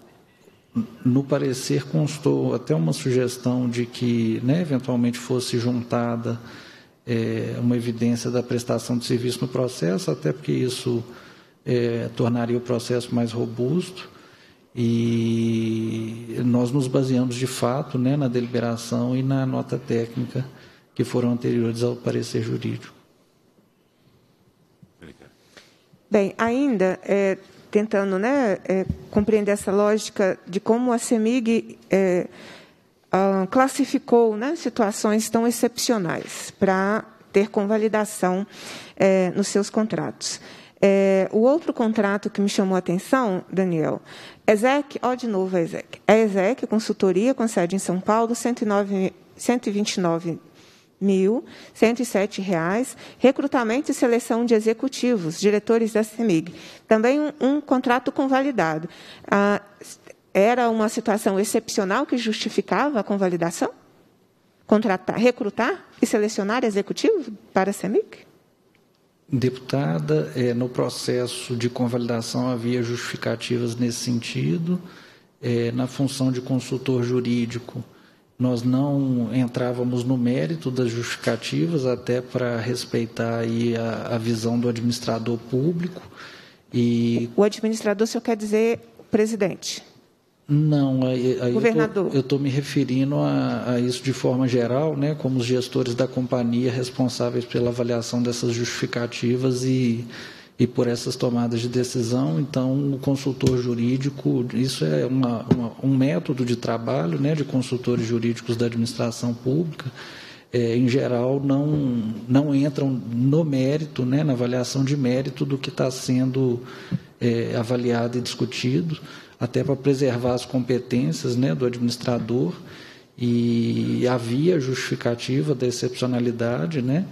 no parecer constou até uma sugestão de que, né, eventualmente, fosse juntada é, uma evidência da prestação de serviço no processo, até porque isso é, tornaria o processo mais robusto. E nós nos baseamos de fato né, na deliberação e na nota técnica que foram anteriores ao parecer jurídico. Bem, ainda é, tentando né, é, compreender essa lógica de como a CEMIG é, ah, classificou né, situações tão excepcionais para ter convalidação é, nos seus contratos. É, o outro contrato que me chamou a atenção, Daniel, é ESEC, ó de novo a ESEC. A ESEC, consultoria com sede em São Paulo, 109, 129 mil cento e sete reais recrutamento e seleção de executivos diretores da CEMIG também um, um contrato convalidado ah, era uma situação excepcional que justificava a convalidação contratar recrutar e selecionar executivos para a CEMIG deputada é, no processo de convalidação havia justificativas nesse sentido é, na função de consultor jurídico nós não entrávamos no mérito das justificativas, até para respeitar aí a, a visão do administrador público. E... O administrador, o senhor quer dizer presidente? Não, aí, aí Governador. eu estou me referindo a, a, isso de forma geral, né, como os gestores da companhia responsáveis pela avaliação dessas justificativas e e por essas tomadas de decisão. Então, o consultor jurídico, isso é uma, uma, um método de trabalho né, de consultores jurídicos da administração pública. É, em geral, não, não entram no mérito, né, na avaliação de mérito do que está sendo é, avaliado e discutido, até para preservar as competências né, do administrador. E havia justificativa da excepcionalidade, né?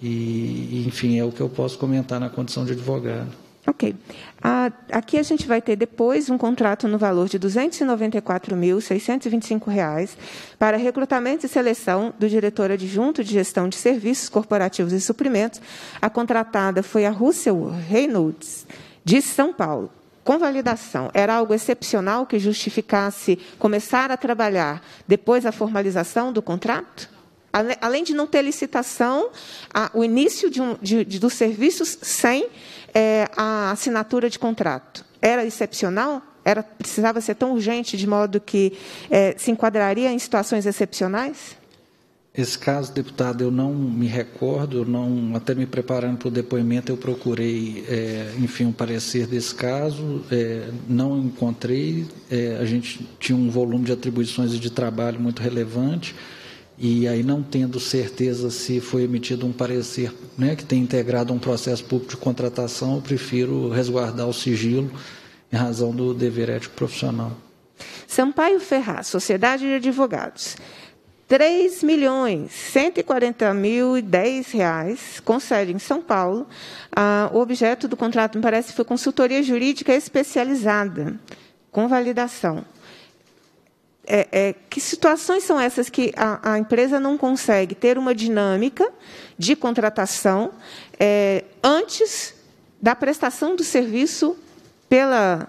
E, enfim, é o que eu posso comentar na condição de advogado. Ok. Ah, aqui a gente vai ter depois um contrato no valor de R$ 294.625 para recrutamento e seleção do diretor adjunto de gestão de serviços corporativos e suprimentos. A contratada foi a Russell Reynolds, de São Paulo com validação era algo excepcional que justificasse começar a trabalhar depois da formalização do contrato? Além de não ter licitação, o início de um, de, de, dos serviços sem é, a assinatura de contrato. Era excepcional? Era, precisava ser tão urgente de modo que é, se enquadraria em situações excepcionais? Esse caso, deputado, eu não me recordo, não, até me preparando para o depoimento, eu procurei, é, enfim, um parecer desse caso, é, não encontrei. É, a gente tinha um volume de atribuições e de trabalho muito relevante e aí não tendo certeza se foi emitido um parecer né, que tem integrado um processo público de contratação, eu prefiro resguardar o sigilo em razão do dever ético profissional. Sampaio Ferraz, Sociedade de Advogados. Três milhões 140 mil e reais, com sede em São Paulo. Ah, o objeto do contrato, me parece, foi consultoria jurídica especializada, com validação é, é, que situações são essas que a, a, empresa não consegue ter uma dinâmica de contratação é, antes da prestação do serviço pela,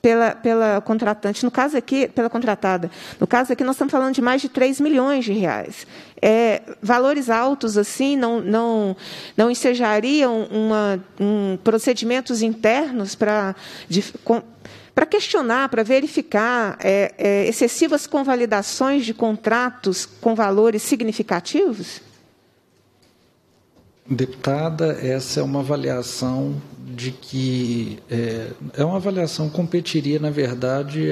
pela, pela contratante, no caso aqui, pela contratada. No caso aqui, nós estamos falando de mais de 3 milhões de reais. É, valores altos, assim, não, não, não ensejariam uma, um, procedimentos internos para para questionar, para verificar é, é, excessivas convalidações de contratos com valores significativos? Deputada, essa é uma avaliação de que é, é uma avaliação que competiria, na verdade,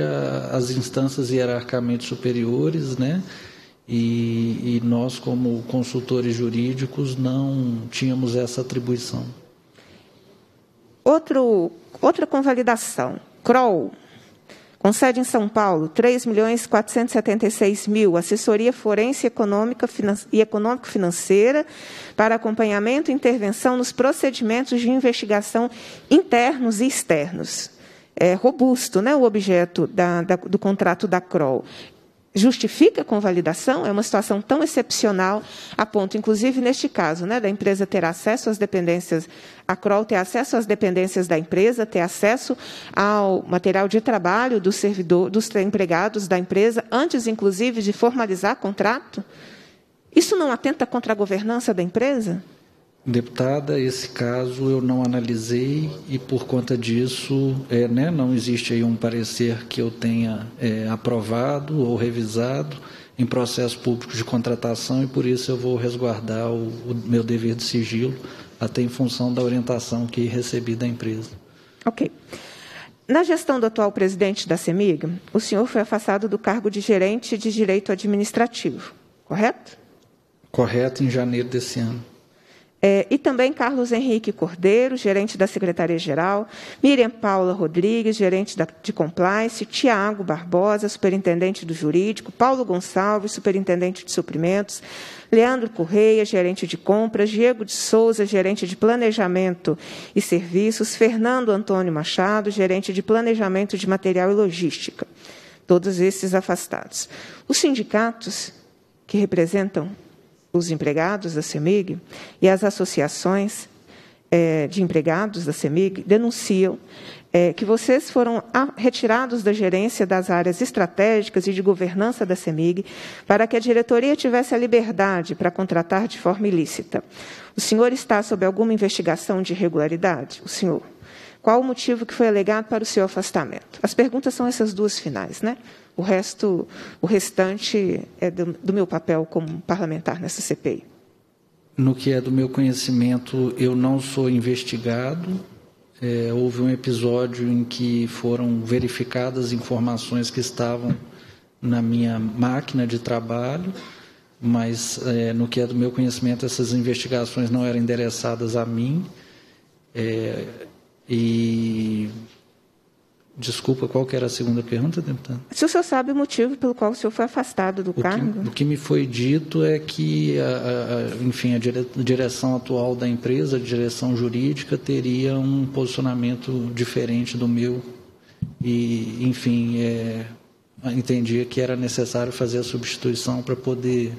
às instâncias hierarquicamente superiores, né? E, e nós, como consultores jurídicos, não tínhamos essa atribuição. Outro, outra convalidação CROL, com sede em São Paulo, 3 milhões mil, assessoria forense econômica e econômico-financeira para acompanhamento e intervenção nos procedimentos de investigação internos e externos. É robusto né, o objeto da, da, do contrato da CROL justifica com validação, é uma situação tão excepcional a ponto, inclusive neste caso, né, da empresa ter acesso às dependências, a CROL ter acesso às dependências da empresa, ter acesso ao material de trabalho do servidor, dos empregados da empresa, antes, inclusive, de formalizar contrato. Isso não atenta contra a governança da empresa? Deputada, esse caso eu não analisei e por conta disso é, né, não existe aí um parecer que eu tenha é, aprovado ou revisado em processo público de contratação e por isso eu vou resguardar o, o meu dever de sigilo até em função da orientação que recebi da empresa. Ok. Na gestão do atual presidente da CEMIG, o senhor foi afastado do cargo de gerente de direito administrativo, correto? Correto, em janeiro desse ano. É, e também Carlos Henrique Cordeiro, gerente da Secretaria-Geral, Miriam Paula Rodrigues, gerente da, de Compliance, Tiago Barbosa, superintendente do Jurídico, Paulo Gonçalves, superintendente de Suprimentos, Leandro Correia, gerente de Compras, Diego de Souza, gerente de Planejamento e Serviços, Fernando Antônio Machado, gerente de Planejamento de Material e Logística. Todos esses afastados. Os sindicatos, que representam os empregados da CEMIG e as associações é, de empregados da CEMIG denunciam é, que vocês foram retirados da gerência das áreas estratégicas e de governança da CEMIG para que a diretoria tivesse a liberdade para contratar de forma ilícita. O senhor está sob alguma investigação de irregularidade? O senhor? Qual o motivo que foi alegado para o seu afastamento? As perguntas são essas duas finais, né? O resto, o restante é do, do meu papel como parlamentar nessa CPI. No que é do meu conhecimento, eu não sou investigado. É, houve um episódio em que foram verificadas informações que estavam na minha máquina de trabalho, mas é, no que é do meu conhecimento, essas investigações não eram endereçadas a mim. É, e Desculpa, qual que era a segunda pergunta, deputado? Se o senhor sabe o motivo pelo qual o senhor foi afastado do o cargo? Que, o que me foi dito é que, a, a, enfim, a direção atual da empresa, a direção jurídica, teria um posicionamento diferente do meu e, enfim, é, entendia que era necessário fazer a substituição para poder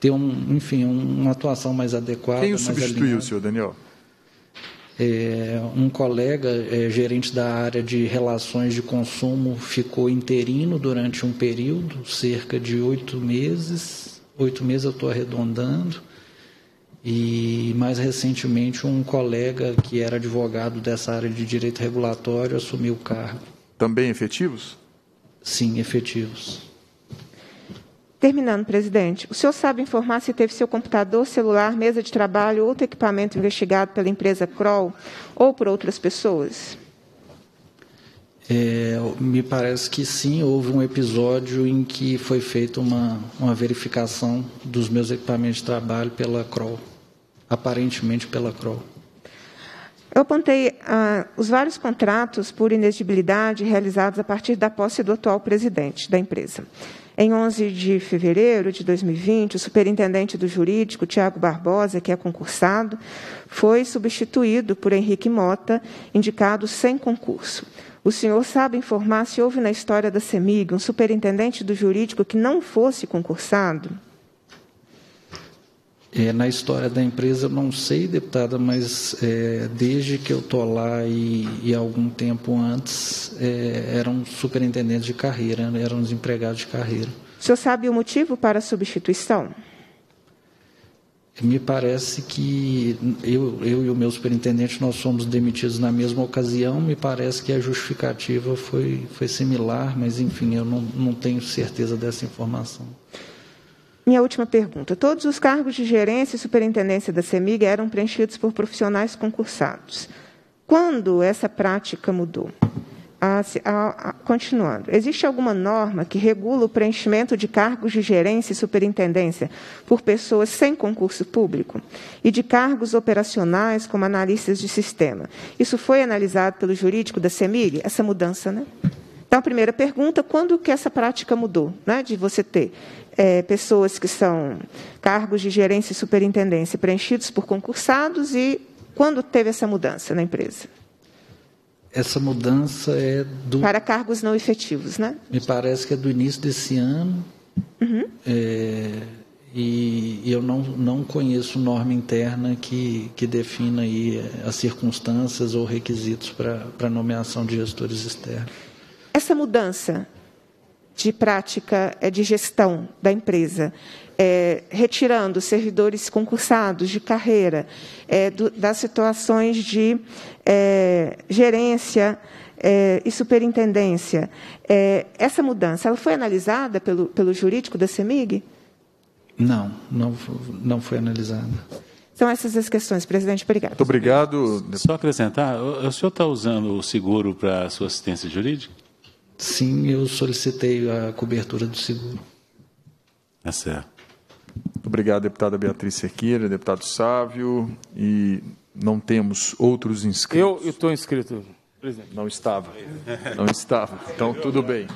ter, um, enfim, uma atuação mais adequada. Quem o substituiu, senhor Daniel? É, um colega é, gerente da área de relações de consumo ficou interino durante um período, cerca de oito meses. Oito meses eu estou arredondando. E mais recentemente, um colega que era advogado dessa área de direito regulatório assumiu o cargo. Também efetivos? Sim, efetivos. Terminando, presidente, o senhor sabe informar se teve seu computador, celular, mesa de trabalho ou outro equipamento investigado pela empresa Kroll ou por outras pessoas? É, me parece que sim, houve um episódio em que foi feita uma, uma verificação dos meus equipamentos de trabalho pela Kroll, aparentemente pela Kroll. Eu apontei ah, os vários contratos por inelegibilidade realizados a partir da posse do atual presidente da empresa. Em 11 de fevereiro de 2020, o superintendente do jurídico, Tiago Barbosa, que é concursado, foi substituído por Henrique Mota, indicado sem concurso. O senhor sabe informar se houve na história da CEMIG um superintendente do jurídico que não fosse concursado? É, na história da empresa, não sei, deputada, mas é, desde que eu estou lá e, e, algum tempo antes, é, eram superintendentes de carreira, né, eram os empregados de carreira. O senhor sabe o motivo para a substituição? Me parece que eu, eu e o meu superintendente, nós fomos demitidos na mesma ocasião, me parece que a justificativa foi, foi similar, mas enfim, eu não, não tenho certeza dessa informação. Minha última pergunta. Todos os cargos de gerência e superintendência da CEMIG eram preenchidos por profissionais concursados. Quando essa prática mudou? Ah, ah, ah, continuando. Existe alguma norma que regula o preenchimento de cargos de gerência e superintendência por pessoas sem concurso público? E de cargos operacionais, como analistas de sistema? Isso foi analisado pelo jurídico da CEMIG? Essa mudança, né? Então, primeira pergunta, quando que essa prática mudou, né, de você ter é, pessoas que são cargos de gerência e superintendência preenchidos por concursados e quando teve essa mudança na empresa? Essa mudança é do. Para cargos não efetivos, né? Me parece que é do início desse ano. Uhum. É, e, eu não, não conheço norma interna que, que defina aí é, as circunstâncias ou requisitos para a nomeação de gestores externos. Essa mudança de prática é de gestão da empresa, é, retirando servidores concursados de carreira é, do, das situações de é, gerência é, e superintendência. É, essa mudança, ela foi analisada pelo, pelo jurídico da CEMIG? Não, não, não foi analisada. São essas as questões, presidente. Obrigado. Muito obrigado. Só acrescentar, o senhor está usando o seguro para a sua assistência jurídica? Sim, eu solicitei a cobertura do seguro. É certo. Obrigado, deputada Beatriz Sequeira, deputado Sávio. E não temos outros inscritos. Eu estou inscrito, presidente. Não estava. Não estava. Então, tudo bem.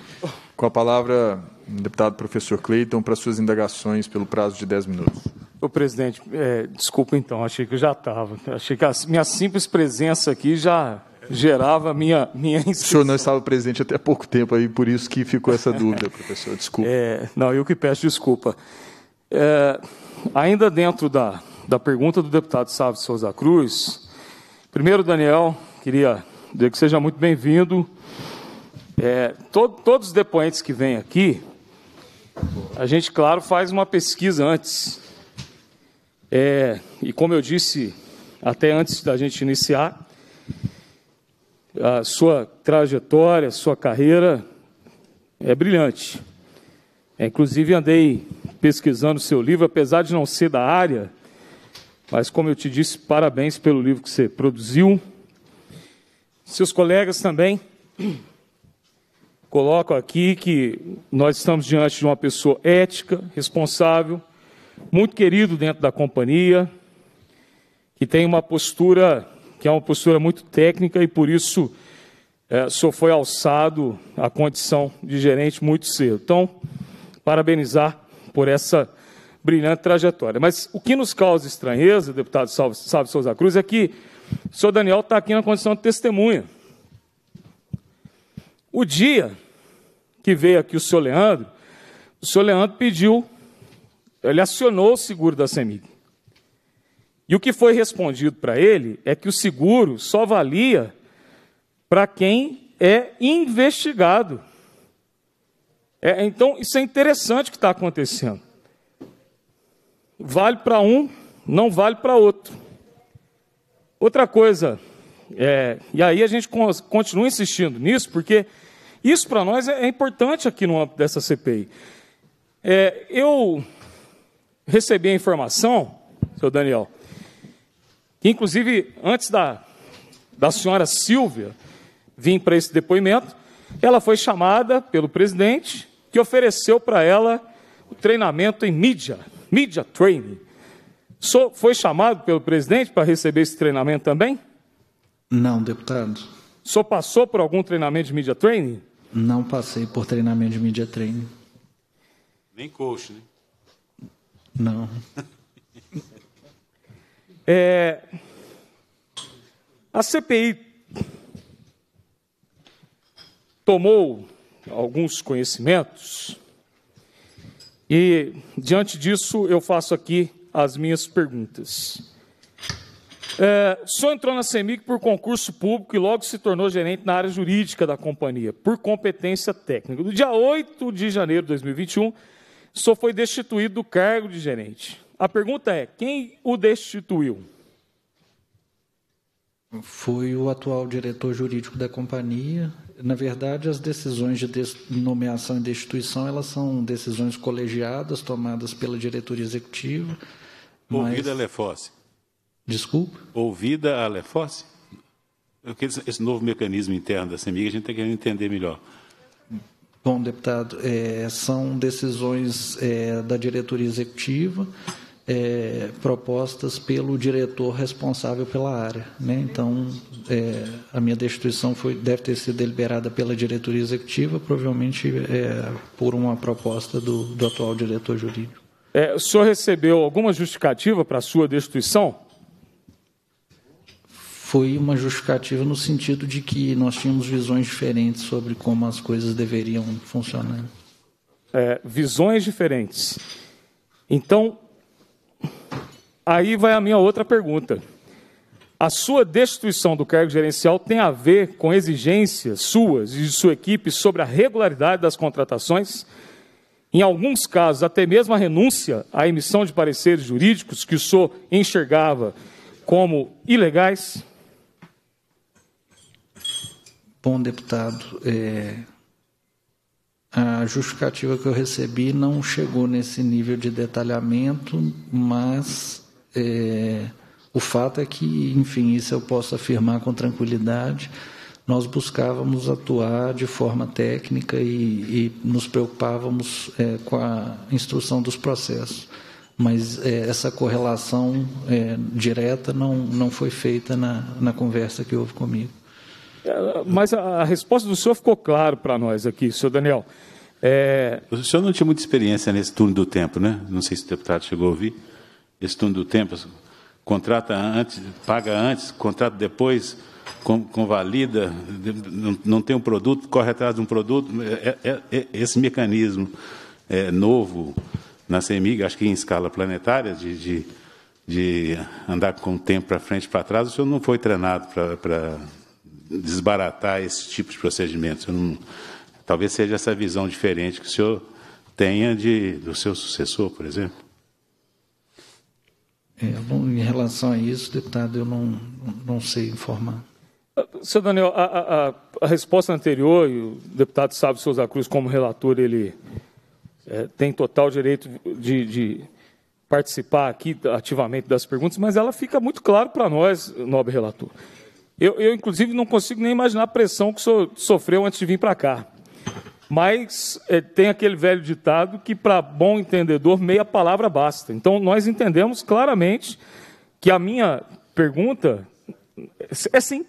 Com a palavra, deputado professor Cleiton, para suas indagações pelo prazo de 10 minutos. Ô, presidente, é, desculpa então, achei que eu já estava. Achei que a minha simples presença aqui já gerava minha, minha inscrição. O senhor não estava presente até pouco tempo aí, por isso que ficou essa dúvida, [laughs] professor. Desculpa. É, não, eu que peço desculpa. É, ainda dentro da, da pergunta do deputado Sávio Souza Cruz, primeiro, Daniel, queria dizer que seja muito bem-vindo. É, todos os depoentes que vêm aqui, a gente, claro, faz uma pesquisa antes. É, e como eu disse, até antes da gente iniciar, a sua trajetória, sua carreira é brilhante. É, inclusive, andei pesquisando seu livro, apesar de não ser da área, mas como eu te disse, parabéns pelo livro que você produziu. Seus colegas também colocam aqui que nós estamos diante de uma pessoa ética, responsável, muito querido dentro da companhia, que tem uma postura que é uma postura muito técnica e por isso é, só foi alçado à condição de gerente muito cedo. Então, parabenizar por essa brilhante trajetória. Mas o que nos causa estranheza, deputado Sábio Souza Cruz, é que o senhor Daniel está aqui na condição de testemunha. O dia que veio aqui o senhor Leandro, o senhor Leandro pediu, ele acionou o seguro da CEMIG. E o que foi respondido para ele é que o seguro só valia para quem é investigado. É, então, isso é interessante que está acontecendo. Vale para um, não vale para outro. Outra coisa, é, e aí a gente continua insistindo nisso, porque isso para nós é, é importante aqui no âmbito dessa CPI. É, eu recebi a informação, seu Daniel, que inclusive antes da, da senhora Silvia vir para esse depoimento, ela foi chamada pelo presidente, que ofereceu para ela o treinamento em mídia, mídia training. So, foi chamado pelo presidente para receber esse treinamento também? Não, deputado. Só passou por algum treinamento de mídia training? Não passei por treinamento de mídia training. Nem coach, né? Não. [laughs] É, a CPI tomou alguns conhecimentos e, diante disso, eu faço aqui as minhas perguntas. É, senhor entrou na CEMIC por concurso público e logo se tornou gerente na área jurídica da companhia, por competência técnica. No dia 8 de janeiro de 2021, senhor foi destituído do cargo de gerente. A pergunta é: quem o destituiu? Foi o atual diretor jurídico da companhia. Na verdade, as decisões de nomeação e destituição elas são decisões colegiadas tomadas pela diretoria executiva. Ouvida mas... a Lefosse. Desculpa? Ouvida a Lefosse? Esse novo mecanismo interno da CEMIG, a gente está querendo entender melhor. Bom, deputado, é, são decisões é, da diretoria executiva é, propostas pelo diretor responsável pela área. Né? Então, é, a minha destituição foi, deve ter sido deliberada pela diretoria executiva, provavelmente é, por uma proposta do, do atual diretor jurídico. É, o senhor recebeu alguma justificativa para a sua destituição? Foi uma justificativa no sentido de que nós tínhamos visões diferentes sobre como as coisas deveriam funcionar. É, visões diferentes. Então, Aí vai a minha outra pergunta. A sua destituição do cargo gerencial tem a ver com exigências suas e de sua equipe sobre a regularidade das contratações? Em alguns casos, até mesmo a renúncia à emissão de pareceres jurídicos que o senhor enxergava como ilegais? Bom, deputado, é... a justificativa que eu recebi não chegou nesse nível de detalhamento, mas é, o fato é que, enfim, isso eu posso afirmar com tranquilidade. Nós buscávamos atuar de forma técnica e, e nos preocupávamos é, com a instrução dos processos. Mas é, essa correlação é, direta não, não foi feita na, na conversa que houve comigo. É, mas a, resposta do senhor ficou claro para nós aqui, senhor Daniel. É... O senhor não tinha muita experiência nesse turno do tempo, né? Não sei se o deputado chegou a ouvir esse túnel do tempo, contrata antes, paga antes, contrata depois, convalida, não tem um produto, corre atrás de um produto. É, é, é, esse mecanismo é, novo na CEMIG, acho que em escala planetária, de, de, de andar com o tempo para frente e para trás, o senhor não foi treinado para, para desbaratar esse tipo de procedimento. Não, talvez seja essa visão diferente que o senhor tenha de, do seu sucessor, por exemplo. É, em relação a isso, deputado, eu não, não sei informar. Senhor Daniel, a, a, a resposta anterior, e o deputado Sábio Souza Cruz, como relator, ele é, tem total direito de, de, participar aqui ativamente das perguntas, mas ela fica muito claro para nós, nobre relator. Eu, eu, inclusive, não consigo nem imaginar a pressão que o senhor sofreu antes de vir para cá. Mas é, tem aquele velho ditado que, para bom entendedor, meia palavra basta. Então, nós entendemos claramente que a minha pergunta é, é sim.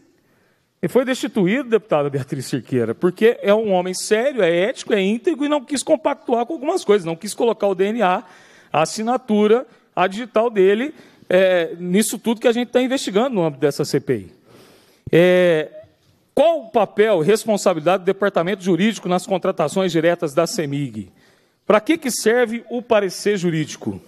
Ele foi destituído, deputada Beatriz Cirqueira, porque é um homem sério, é ético, é íntegro e não quis compactuar com algumas coisas, não quis colocar o DNA, a assinatura, a digital dele, é, nisso tudo que a gente está investigando no âmbito dessa CPI. É, eh, qual o papel e responsabilidade do departamento jurídico nas contratações diretas da CEMIG? Para que, que serve o parecer jurídico?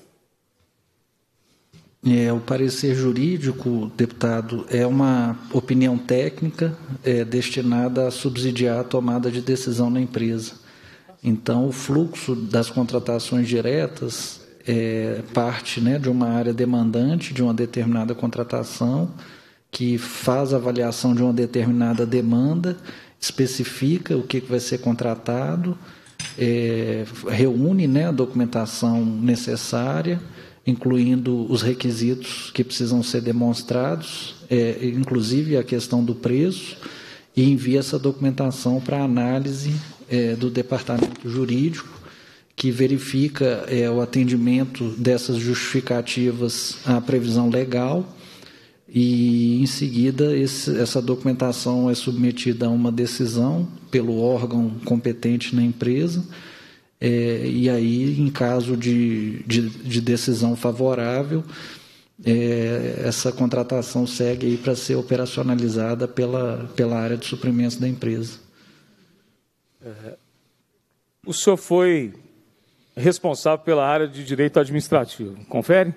É, o parecer jurídico, deputado, é uma opinião técnica é, destinada a subsidiar a tomada de decisão na empresa. Então, o fluxo das contratações diretas é, parte né, de uma área demandante de uma determinada contratação que faz a avaliação de uma determinada demanda, especifica o que vai ser contratado, é, reúne né, a documentação necessária, incluindo os requisitos que precisam ser demonstrados, é, inclusive a questão do preço, e envia essa documentação para análise é, do departamento jurídico, que verifica é, o atendimento dessas justificativas à previsão legal e em seguida esse, essa documentação é submetida a uma decisão pelo órgão competente na empresa é, e aí em caso de, de, de decisão favorável é, essa contratação segue aí para ser operacionalizada pela, pela área de suprimentos da empresa. É, o senhor foi responsável pela área de direito administrativo, confere?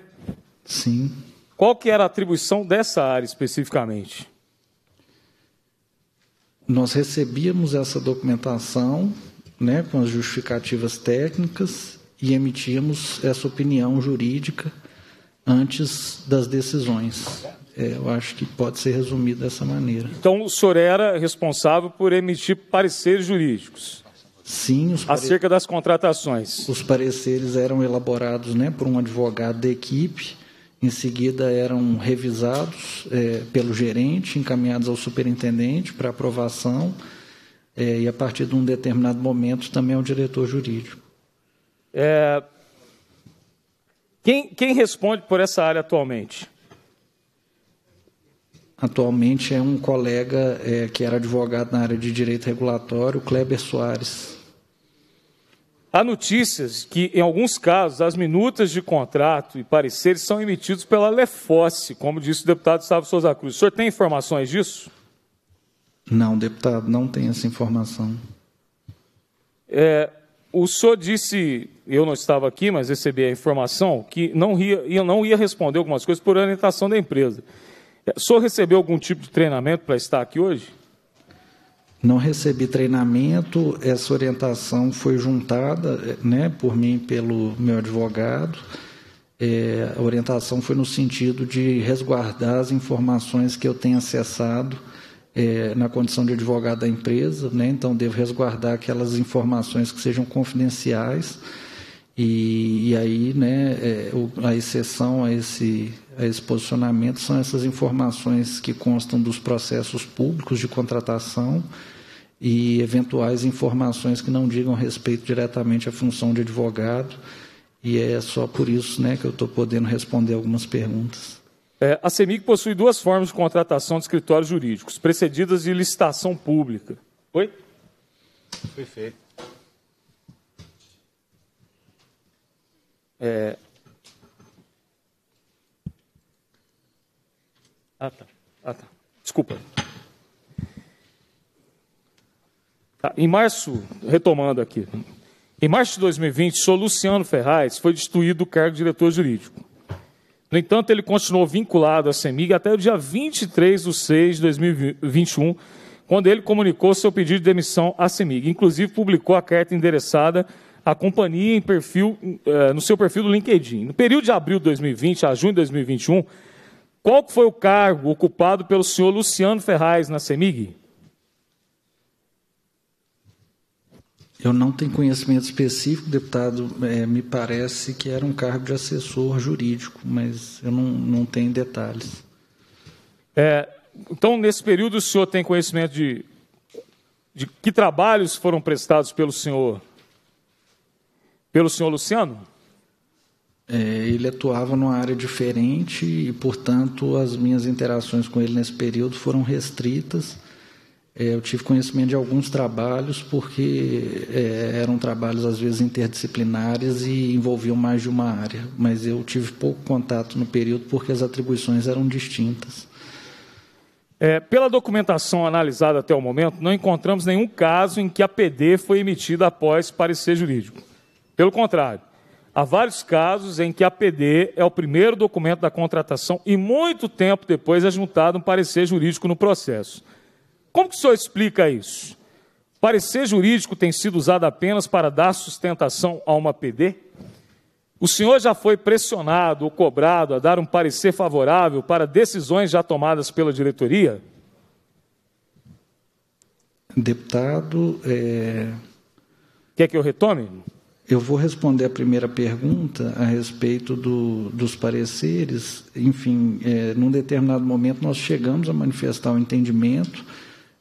Sim. Qual que era a atribuição dessa área especificamente? Nós recebíamos essa documentação né, com as justificativas técnicas e emitíamos essa opinião jurídica antes das decisões. É, eu acho que pode ser resumido dessa maneira. Então, o senhor era responsável por emitir pareceres jurídicos? Sim. Os pare... Acerca das contratações? Os pareceres eram elaborados né, por um advogado da equipe em seguida eram revisados é, pelo gerente, encaminhados ao superintendente para aprovação, é, e a partir de um determinado momento também ao diretor jurídico. É... Quem, quem responde por essa área atualmente? Atualmente é um colega é, que era advogado na área de direito regulatório, Kleber Soares. Há notícias que, em alguns casos, as minutas de contrato e pareceres são emitidos pela Lefosse, como disse o deputado Sávio Souza Cruz. O senhor tem informações disso? Não, deputado, não tenho essa informação. É, o senhor disse, eu não estava aqui, mas recebi a informação, que não ia, não ia responder algumas coisas por orientação da empresa. É, o senhor recebeu algum tipo de treinamento para estar aqui hoje? não recebi treinamento, essa orientação foi juntada eh, né, por mim pelo meu advogado. É, a orientação foi no sentido de resguardar as informações que eu tenho acessado é, na condição de advogado da empresa, né? então devo resguardar aquelas informações que sejam confidenciais. E, e aí, né, é, o, a exceção a esse, a esse posicionamento são essas informações que constam dos processos públicos de contratação e eventuais informações que não digam respeito diretamente à função de advogado. E é só por isso né, que eu estou podendo responder algumas perguntas. É, a CEMIG possui duas formas de contratação de escritórios jurídicos, precedidas de licitação pública. Oi? Perfeito. É... Ah, tá. Ah, tá. Desculpa. Tá, em março, retomando aqui, em março de 2020, o senhor Luciano Ferraz foi destituído do cargo de diretor jurídico. No entanto, ele continuou vinculado à CEMIG até o dia 23 de 6 de 2021, quando ele comunicou seu pedido de demissão à CEMIG. Inclusive, publicou a carta endereçada à companhia perfil, eh, no seu perfil do LinkedIn. No período de abril de 2020 a junho de 2021, qual foi o cargo ocupado pelo senhor Luciano Ferraz na CEMIG? Eu não tenho conhecimento específico, deputado. É, me parece que era um cargo de assessor jurídico, mas eu não, não tenho detalhes. É, então, nesse período, o senhor tem conhecimento de, de que trabalhos foram prestados pelo senhor, pelo senhor Luciano? É, ele atuava numa área diferente e, portanto, as minhas interações com ele nesse período foram restritas é, eu tive conhecimento de alguns trabalhos, porque é, eram trabalhos às vezes interdisciplinares e envolviam mais de uma área, mas eu tive pouco contato no período porque as atribuições eram distintas. É, pela documentação analisada até o momento, não encontramos nenhum caso em que a PD foi emitida após parecer jurídico. Pelo contrário, há vários casos em que a PD é o primeiro documento da contratação e muito tempo depois é juntado um parecer jurídico no processo. Como que o senhor explica isso? Parecer jurídico tem sido usado apenas para dar sustentação a uma PD? O senhor já foi pressionado ou cobrado a dar um parecer favorável para decisões já tomadas pela diretoria? Deputado. É... Quer que eu retome? Eu vou responder a primeira pergunta a respeito do, dos pareceres. Enfim, é, num determinado momento nós chegamos a manifestar o um entendimento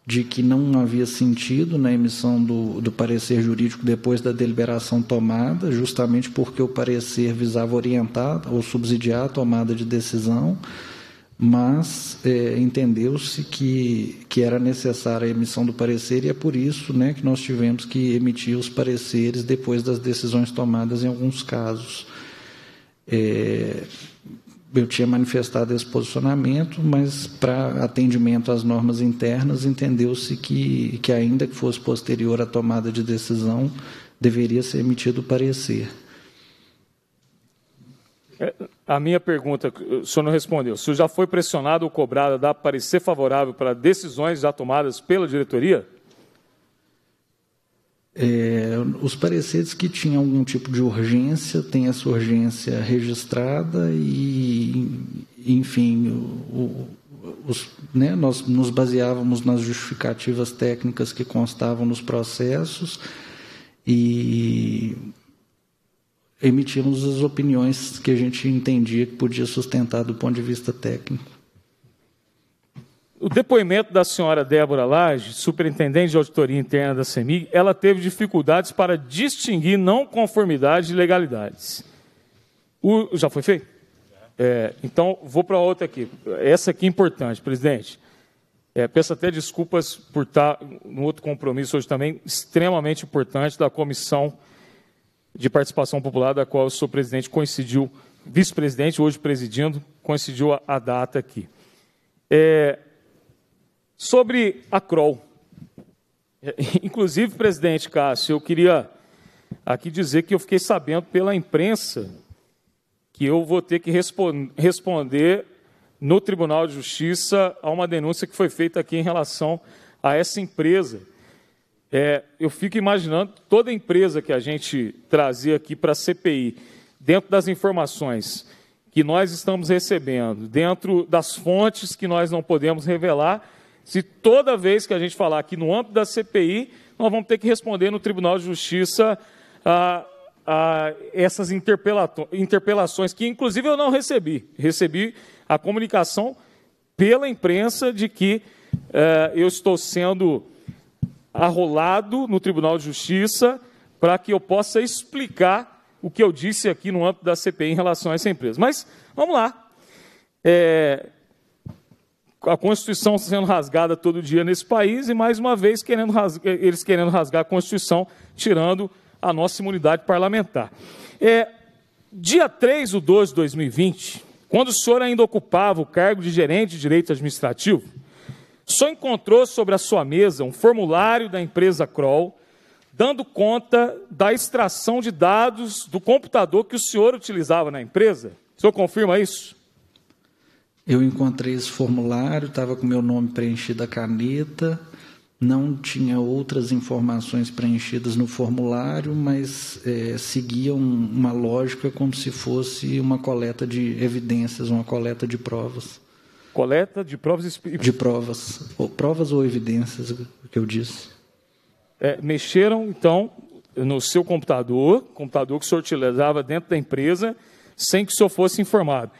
de que não havia sentido na emissão do, do parecer jurídico depois da deliberação tomada, justamente porque o parecer visava orientar ou subsidiar a tomada de decisão, mas é, entendeu-se que, que era necessária a emissão do parecer e é por isso né, que nós tivemos que emitir os pareceres depois das decisões tomadas em alguns casos. É, eu tinha manifestado esse posicionamento, mas para atendimento às normas internas, entendeu-se que, que, ainda que fosse posterior à tomada de decisão, deveria ser emitido parecer. É, a minha pergunta, o senhor não respondeu. O senhor já foi pressionado ou cobrado a dar parecer favorável para decisões já tomadas pela diretoria? É, os pareceres que tinham algum tipo de urgência tem essa urgência registrada e, enfim, o, os, né, nós nos baseávamos nas justificativas técnicas que constavam nos processos e emitíamos as opiniões que a gente entendia que podia sustentar do ponto de vista técnico. O depoimento da senhora Débora Lage, superintendente de auditoria interna da CEMIG, ela teve dificuldades para distinguir não conformidade de legalidades. O, já foi feito? É, então, vou para outra aqui. Essa aqui é importante, presidente. É, peço até desculpas por estar no outro compromisso hoje também, extremamente importante, da Comissão de Participação Popular, da qual o senhor presidente, coincidiu, vice-presidente, hoje presidindo, coincidiu a, a data aqui. É, Sobre a CROL. Inclusive, presidente Cássio, eu queria aqui dizer que eu fiquei sabendo pela imprensa que eu vou ter que responder no Tribunal de Justiça a uma denúncia que foi feita aqui em relação a essa empresa. É, eu fico imaginando toda empresa que a gente trazia aqui para a CPI, dentro das informações que nós estamos recebendo, dentro das fontes que nós não podemos revelar, se toda vez que a gente falar aqui no âmbito da CPI, nós vamos ter que responder no Tribunal de Justiça a, ah, a ah, essas interpelações, que inclusive eu não recebi. Recebi a comunicação pela imprensa de que eh, eu estou sendo arrolado no Tribunal de Justiça para que eu possa explicar o que eu disse aqui no âmbito da CPI em relação a essa empresa. Mas vamos lá. É, a Constituição sendo rasgada todo dia nesse país e, mais uma vez, querendo rasgar, eles querendo rasgar a Constituição, tirando a nossa imunidade parlamentar. É, dia 3 de 12 de 2020, quando o senhor ainda ocupava o cargo de gerente de direito administrativo, só encontrou sobre a sua mesa um formulário da empresa Kroll dando conta da extração de dados do computador que o senhor utilizava na empresa. O senhor confirma isso? Eu encontrei esse formulário, estava com meu nome preenchido a caneta, não tinha outras informações preenchidas no formulário, mas é, seguia um, uma lógica como se fosse uma coleta de evidências, uma coleta de provas. Coleta de provas De provas. Ou provas ou evidências, o que eu disse. É, mexeram, então, no seu computador, computador que o senhor utilizava dentro da empresa, sem que o senhor fosse informado.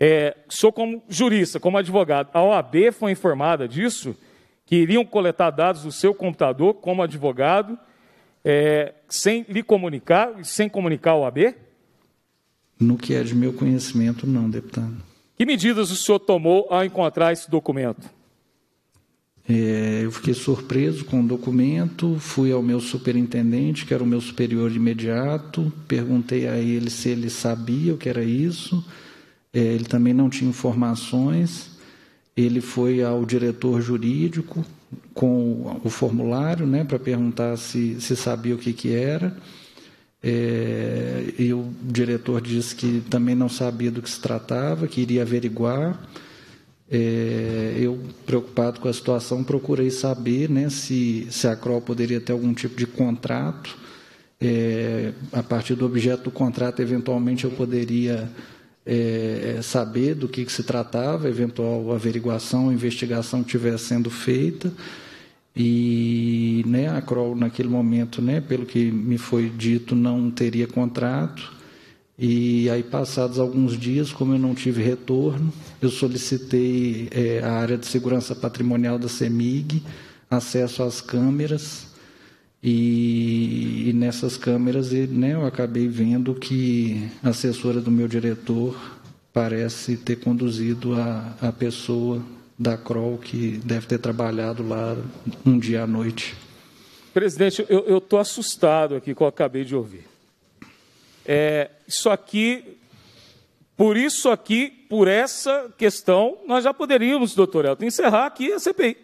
É, sou como jurista, como advogado. A OAB foi informada disso, que iriam coletar dados do seu computador como advogado, é, sem lhe comunicar, sem comunicar a OAB? No que é de meu conhecimento, não, deputado. Que medidas o senhor tomou ao encontrar esse documento? É, eu fiquei surpreso com o documento, fui ao meu superintendente, que era o meu superior imediato, perguntei a ele se ele sabia o que era isso. É, ele também não tinha informações, ele foi ao diretor jurídico com o formulário né, para perguntar se, se sabia o que, que era. É, e o diretor disse que também não sabia do que se tratava, que iria averiguar. É, eu, preocupado com a situação, procurei saber né, se, se a CROL poderia ter algum tipo de contrato. É, a partir do objeto do contrato, eventualmente, eu poderia é, é, saber do que, que, se tratava, eventual averiguação, investigação tivesse sendo feita. E né, a Kroll, naquele momento, né, pelo que me foi dito, não teria contrato. E aí, passados alguns dias, como eu não tive retorno, eu solicitei é, a área de segurança patrimonial da CEMIG, acesso às câmeras e, e, nessas câmeras né, eu acabei vendo que a assessora do meu diretor parece ter conduzido a, a pessoa da CROL que deve ter trabalhado lá um dia à noite. Presidente, eu estou assustado aqui com o que eu acabei de ouvir. É, isso aqui, por isso aqui, por essa questão, nós já poderíamos, doutor Elton, encerrar aqui a CPI.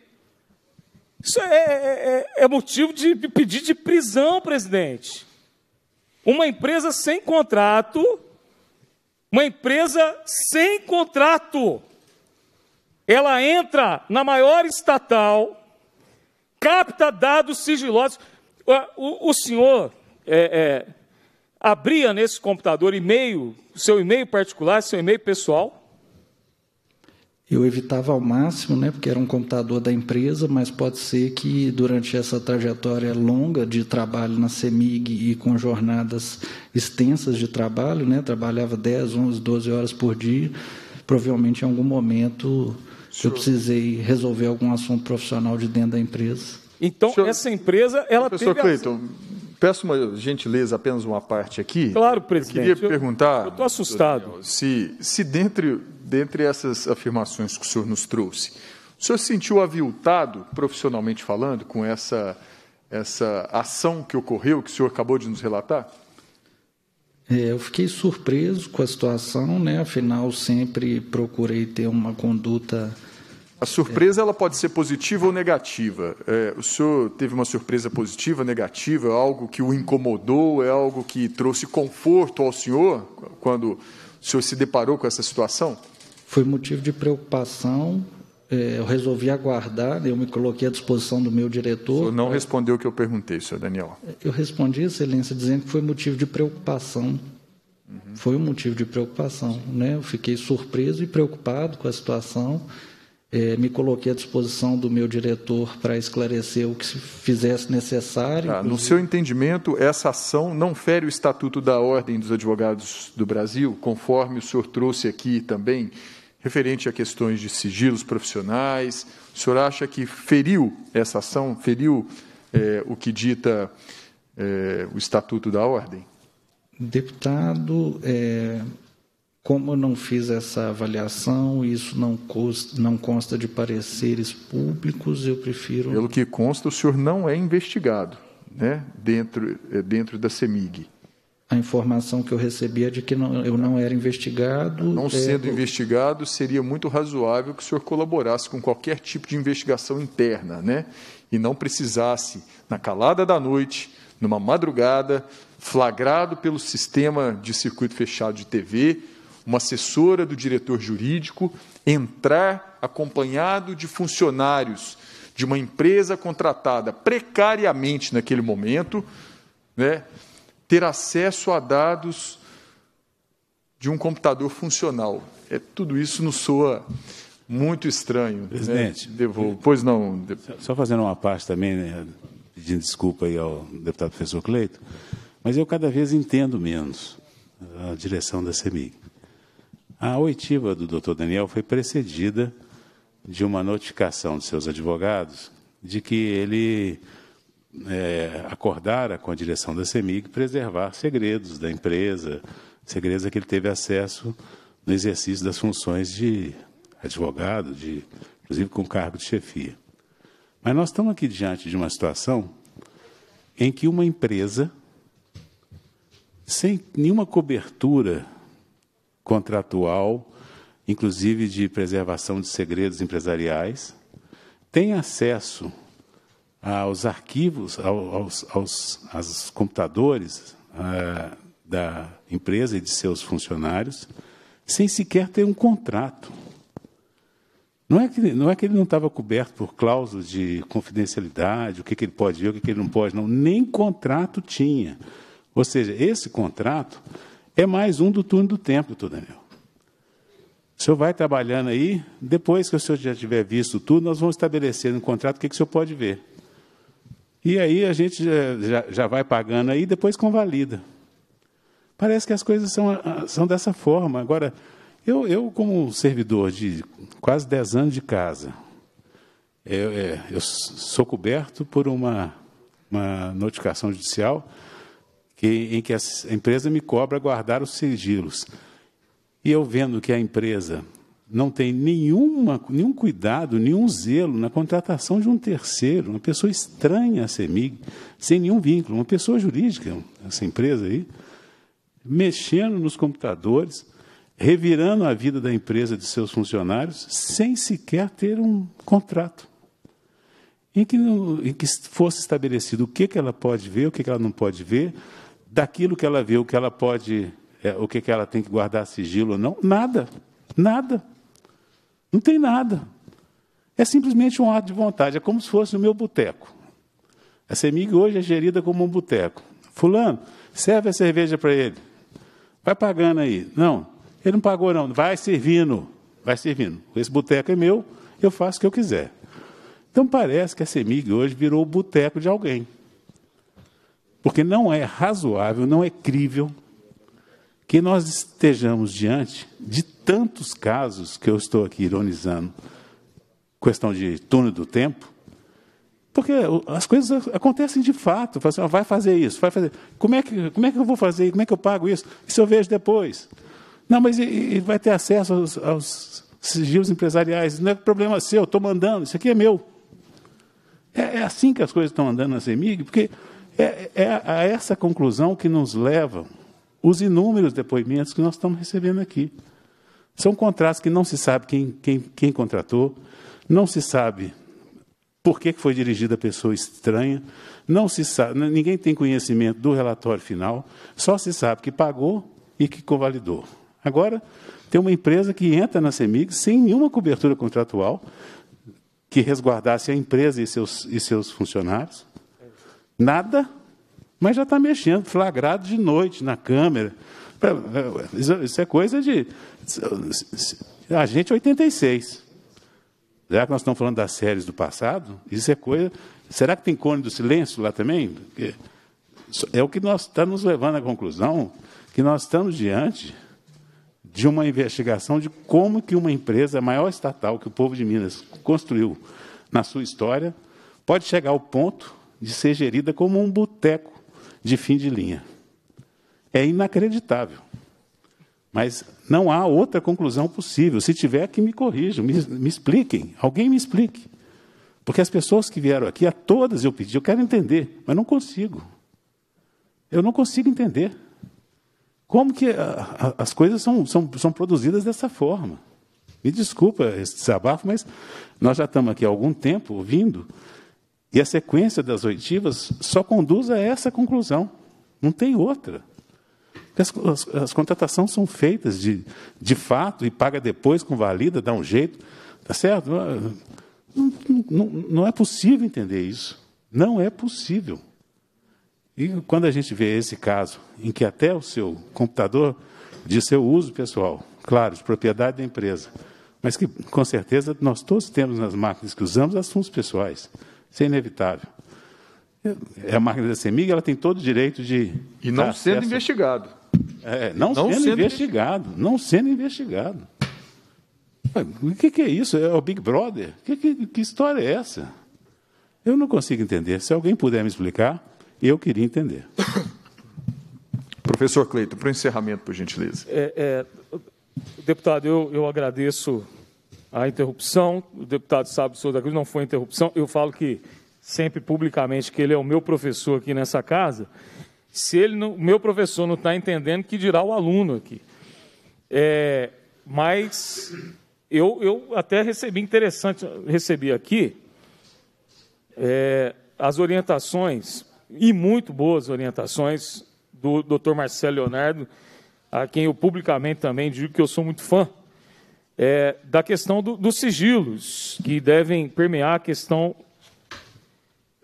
Isso é, é, é, é motivo de pedir de prisão, presidente. Uma empresa sem contrato, uma empresa sem contrato, ela entra na maior estatal, capta dados sigilosos. O, o senhor é, é, abria nesse computador e-mail, seu e-mail particular, seu e-mail pessoal, eu evitava ao máximo, né, porque era um computador da empresa, mas pode ser que durante essa trajetória longa de trabalho na CEMIG e com jornadas extensas de trabalho, né, trabalhava 10, 11, 12 horas por dia, provavelmente em algum momento Senhor. eu precisei resolver algum assunto profissional de dentro da empresa. Então, Senhor. essa empresa, ela Professor teve... Cleiton, peço uma gentileza, apenas uma parte aqui. Claro, presidente. Eu queria perguntar. Eu estou assustado. se, se dentre, dentre essas afirmações que o senhor nos trouxe, o senhor se sentiu aviltado, profissionalmente falando, com essa, essa ação que ocorreu, que o senhor acabou de nos relatar? É, eu fiquei surpreso com a situação, né? Afinal, sempre procurei ter uma conduta a surpresa ela pode ser positiva ou negativa. É, o senhor teve uma surpresa positiva, negativa, é algo que o incomodou, é algo que trouxe conforto ao senhor quando o senhor se deparou com essa situação? Foi motivo de preocupação. É, eu resolvi aguardar, eu me coloquei à disposição do meu diretor. O senhor não respondeu o que eu perguntei, senhor Daniel. Eu respondi, Excelência, dizendo que foi motivo de preocupação. Uhum. Foi um motivo de preocupação. Né? Eu fiquei surpreso e preocupado com a situação. É, me coloquei à disposição do meu diretor para esclarecer o que se fizesse necessário. Tá, no seu entendimento, essa ação não fere o Estatuto da Ordem dos Advogados do Brasil, conforme o senhor trouxe aqui também, referente a questões de sigilos profissionais. O senhor acha que feriu essa ação, feriu é, o que dita é, o Estatuto da Ordem? Deputado, é, como eu não fiz essa avaliação, isso não consta, não consta de pareceres públicos, eu prefiro. Pelo que consta, o senhor não é investigado né, dentro, eh, dentro da CEMIG. A informação que eu recebi é de que não, eu não era investigado. Não é, sendo é... investigado, seria muito razoável que o senhor colaborasse com qualquer tipo de investigação interna, né? E não precisasse, na calada da noite, numa madrugada, flagrado pelo sistema de circuito fechado de TV, uma assessora do diretor jurídico entrar acompanhado de funcionários de uma empresa contratada precariamente naquele momento, né, ter acesso a dados de um computador funcional. É tudo isso nos soa muito estranho. Né? Presidente, né? pois não. Só fazendo uma parte também, né, pedindo desculpa aí ao deputado professor Cleito, mas eu cada vez entendo menos a direção da CEMIG. A oitiva do Dr. Daniel foi precedida de uma notificação de seus advogados de que ele é, acordara com a direção da CEMIG preservar segredos da empresa, segredos a que ele teve acesso no exercício das funções de advogado, de, inclusive com cargo de chefia. Mas nós estamos aqui diante de uma situação em que uma empresa, sem nenhuma cobertura contratual, inclusive de preservação de segredos empresariais, tem acesso aos arquivos, aos, aos, aos computadores ah, da empresa e de seus funcionários, sem sequer ter um contrato. Não é que, não é que ele não estava coberto por cláusulas de confidencialidade, o que, que ele pode ver, o que, que ele não pode, não. Nem contrato tinha. Ou seja, esse contrato é mais um do turno do tempo, doutor Daniel. O senhor vai trabalhando aí, depois que o senhor já tiver visto tudo, nós vamos estabelecer no contrato o que, que o senhor pode ver. E aí a gente já, já, já vai pagando aí, depois convalida. Parece que as coisas são, ah, são dessa forma. Agora, eu, eu como servidor de quase 10 anos de casa, eu, é, eu sou coberto por uma, uma notificação judicial em que a empresa me cobra guardar os sigilos. E eu vendo que a empresa não tem nenhuma, nenhum cuidado, nenhum zelo na contratação de um terceiro, uma pessoa estranha à CEMIG, sem nenhum vínculo, uma pessoa jurídica, essa empresa aí, mexendo nos computadores, revirando a vida da empresa de seus funcionários, sem sequer ter um contrato. Em que, em que fosse estabelecido o que, que ela pode ver, o que, que ela não pode ver, daquilo que ela viu, o que ela pode, é, o que, que ela tem que guardar sigilo ou não? Nada, nada. Não tem nada. É simplesmente um ato de vontade, é como se fosse o meu boteco. A CEMIG hoje é gerida como um boteco. Fulano, serve a cerveja para ele. Vai pagando aí. Não, ele não pagou não, vai servindo, vai servindo. Esse boteco é meu, eu faço o que eu quiser. Então parece que a CEMIG hoje virou o boteco de alguém. Porque não é razoável, não é crível que nós estejamos diante de tantos casos que eu estou aqui ironizando, questão de túnel do tempo, porque as coisas acontecem de fato. Assim, vai fazer isso, vai fazer. Como é, que, como é que eu vou fazer? Como é que eu pago isso? Isso eu vejo depois. Não, mas e, e vai ter acesso aos, aos sigilos empresariais. Não é problema seu, estou mandando, isso aqui é meu. É, é assim que as coisas estão andando na CEMIG, porque é, é a essa conclusão que nos levam os inúmeros depoimentos que nós estamos recebendo aqui. São contratos que não se sabe quem, quem, quem contratou, não se sabe por que foi dirigida a pessoa estranha, não se sabe, ninguém tem conhecimento do relatório final, só se sabe que pagou e que convalidou. Agora, tem uma empresa que entra na CEMIG sem nenhuma cobertura contratual que resguardasse a empresa e seus, e seus funcionários, Nada, mas já está mexendo, flagrado de noite na câmera. É, é, isso é coisa de. A gente 86. Será que nós estamos falando das séries do passado? Isso é coisa. Será que tem cone do silêncio lá também? é o que nós estamos levando à conclusão que nós estamos diante de uma investigação de como que uma empresa, a maior estatal que o povo de Minas construiu na sua história, pode chegar ao ponto de ser gerida como um boteco de fim de linha. É inacreditável. Mas não há outra conclusão possível. Se tiver, que me corrijam, me, me expliquem, alguém me explique. Porque as pessoas que vieram aqui, a todas eu pedi, eu quero entender, mas não consigo. Eu não consigo entender. Como que a, ah, a, ah, as coisas são, são, são produzidas dessa forma? Me desculpa esse desabafo, mas nós já estamos aqui há algum tempo ouvindo e a sequência das oitivas só conduz a essa conclusão, não tem outra. As, as, as contratações são feitas de, de fato e paga depois, convalida, dá um jeito, tá certo? Ah, não, não, não é possível entender isso. Não é possível. E quando a gente vê esse caso, em que até o seu computador de seu uso pessoal, claro, de propriedade da empresa, mas que com certeza nós todos temos nas máquinas que usamos assuntos pessoais. Isso é inevitável. É a máquina da CEMIG, ela tem todo o direito de. E não sendo acesso... investigado. É, não, não sendo, sendo investigado, investigado, Não sendo investigado. O que, que, é isso? É o Big Brother? Que, que, que história é essa? Eu não consigo entender. Se alguém puder me explicar, eu queria entender. [coughs] Professor Cleito, para o encerramento, por gentileza. É, é, deputado, eu, eu agradeço a interrupção. O deputado Sábio Souza que Cruz não foi interrupção. Eu falo que sempre publicamente que ele é o meu professor aqui nessa casa. Se ele não, o meu professor não está entendendo, que dirá o aluno aqui. É, mas eu, eu até recebi interessante, recebi aqui é, as orientações e muito boas orientações do Dr. Marcelo Leonardo, a quem eu publicamente também digo que eu sou muito fã é, da questão do, dos sigilos, que devem permear a questão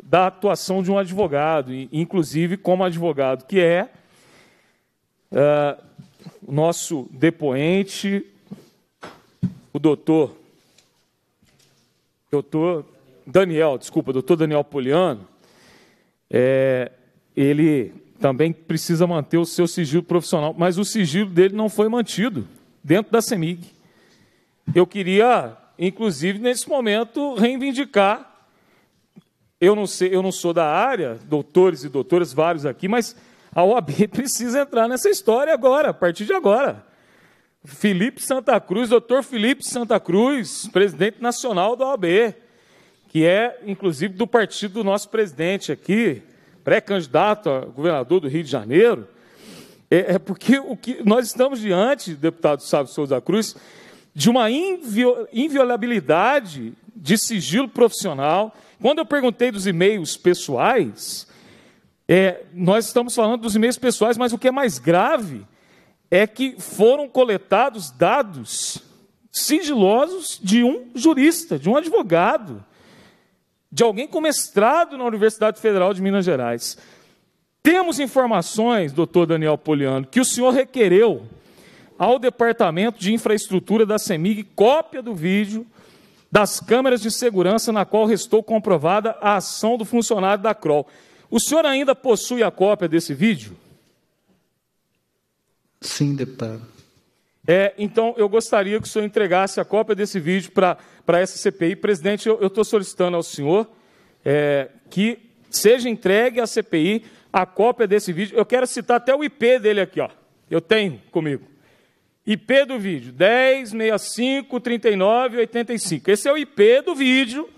da atuação de um advogado, inclusive como advogado que é, uh, nosso depoente, o doutor, doutor Daniel, desculpa, doutor Daniel Poliano, é, ele também precisa manter o seu sigilo profissional, mas o sigilo dele não foi mantido dentro da CEMIG. Eu queria, inclusive, nesse momento, reivindicar. Eu não sei, eu não sou da área, doutores e doutoras, vários aqui, mas a OAB [laughs] precisa entrar nessa história agora, a partir de agora. Felipe Santa Cruz, doutor Felipe Santa Cruz, presidente nacional da OAB, que é, inclusive, do partido do nosso presidente aqui, pré-candidato a governador do Rio de Janeiro, é, é porque o que nós estamos diante, deputado Sábio Souza Cruz, de uma inviolabilidade de sigilo profissional. Quando eu perguntei dos e-mails pessoais, é, nós estamos falando dos e-mails pessoais, mas o que é mais grave é que foram coletados dados sigilosos de um jurista, de um advogado, de alguém com mestrado na Universidade Federal de Minas Gerais. Temos informações, doutor Daniel Poliano, que o senhor requereu ao Departamento de Infraestrutura da CEMIG cópia do vídeo das câmeras de segurança na qual restou comprovada a ação do funcionário da CROL. O senhor ainda possui a cópia desse vídeo? Sim, deputado. É, então, eu gostaria que o senhor entregasse a cópia desse vídeo para essa CPI. Presidente, eu estou solicitando ao senhor é, que seja entregue à CPI a cópia desse vídeo. Eu quero citar até o IP dele aqui, ó. Eu tenho comigo. IP do vídeo, 10, 65, 39, 85. Esse é o IP do vídeo,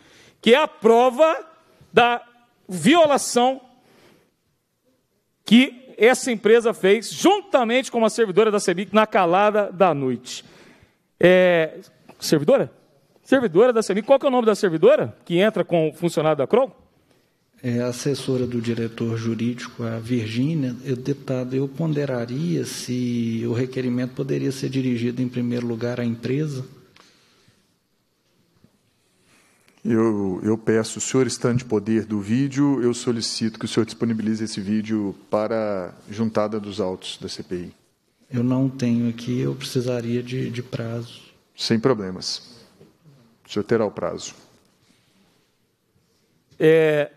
que é a prova da violação que essa empresa fez juntamente com uma servidora da CEBIC na calada da noite. É, servidora? Servidora da CEBIC. Qual é o nome da servidora que entra com o funcionário da Crow? é, assessora do diretor jurídico, a Virgínia, eu, é deputado, eu ponderaria se o requerimento poderia ser dirigido, em primeiro lugar, à empresa? Eu, eu peço, o senhor está de poder do vídeo, eu solicito que o senhor disponibilize esse vídeo para juntada dos autos da CPI. Eu não tenho aqui, eu precisaria de, de prazo. Sem problemas. O senhor terá o prazo. É,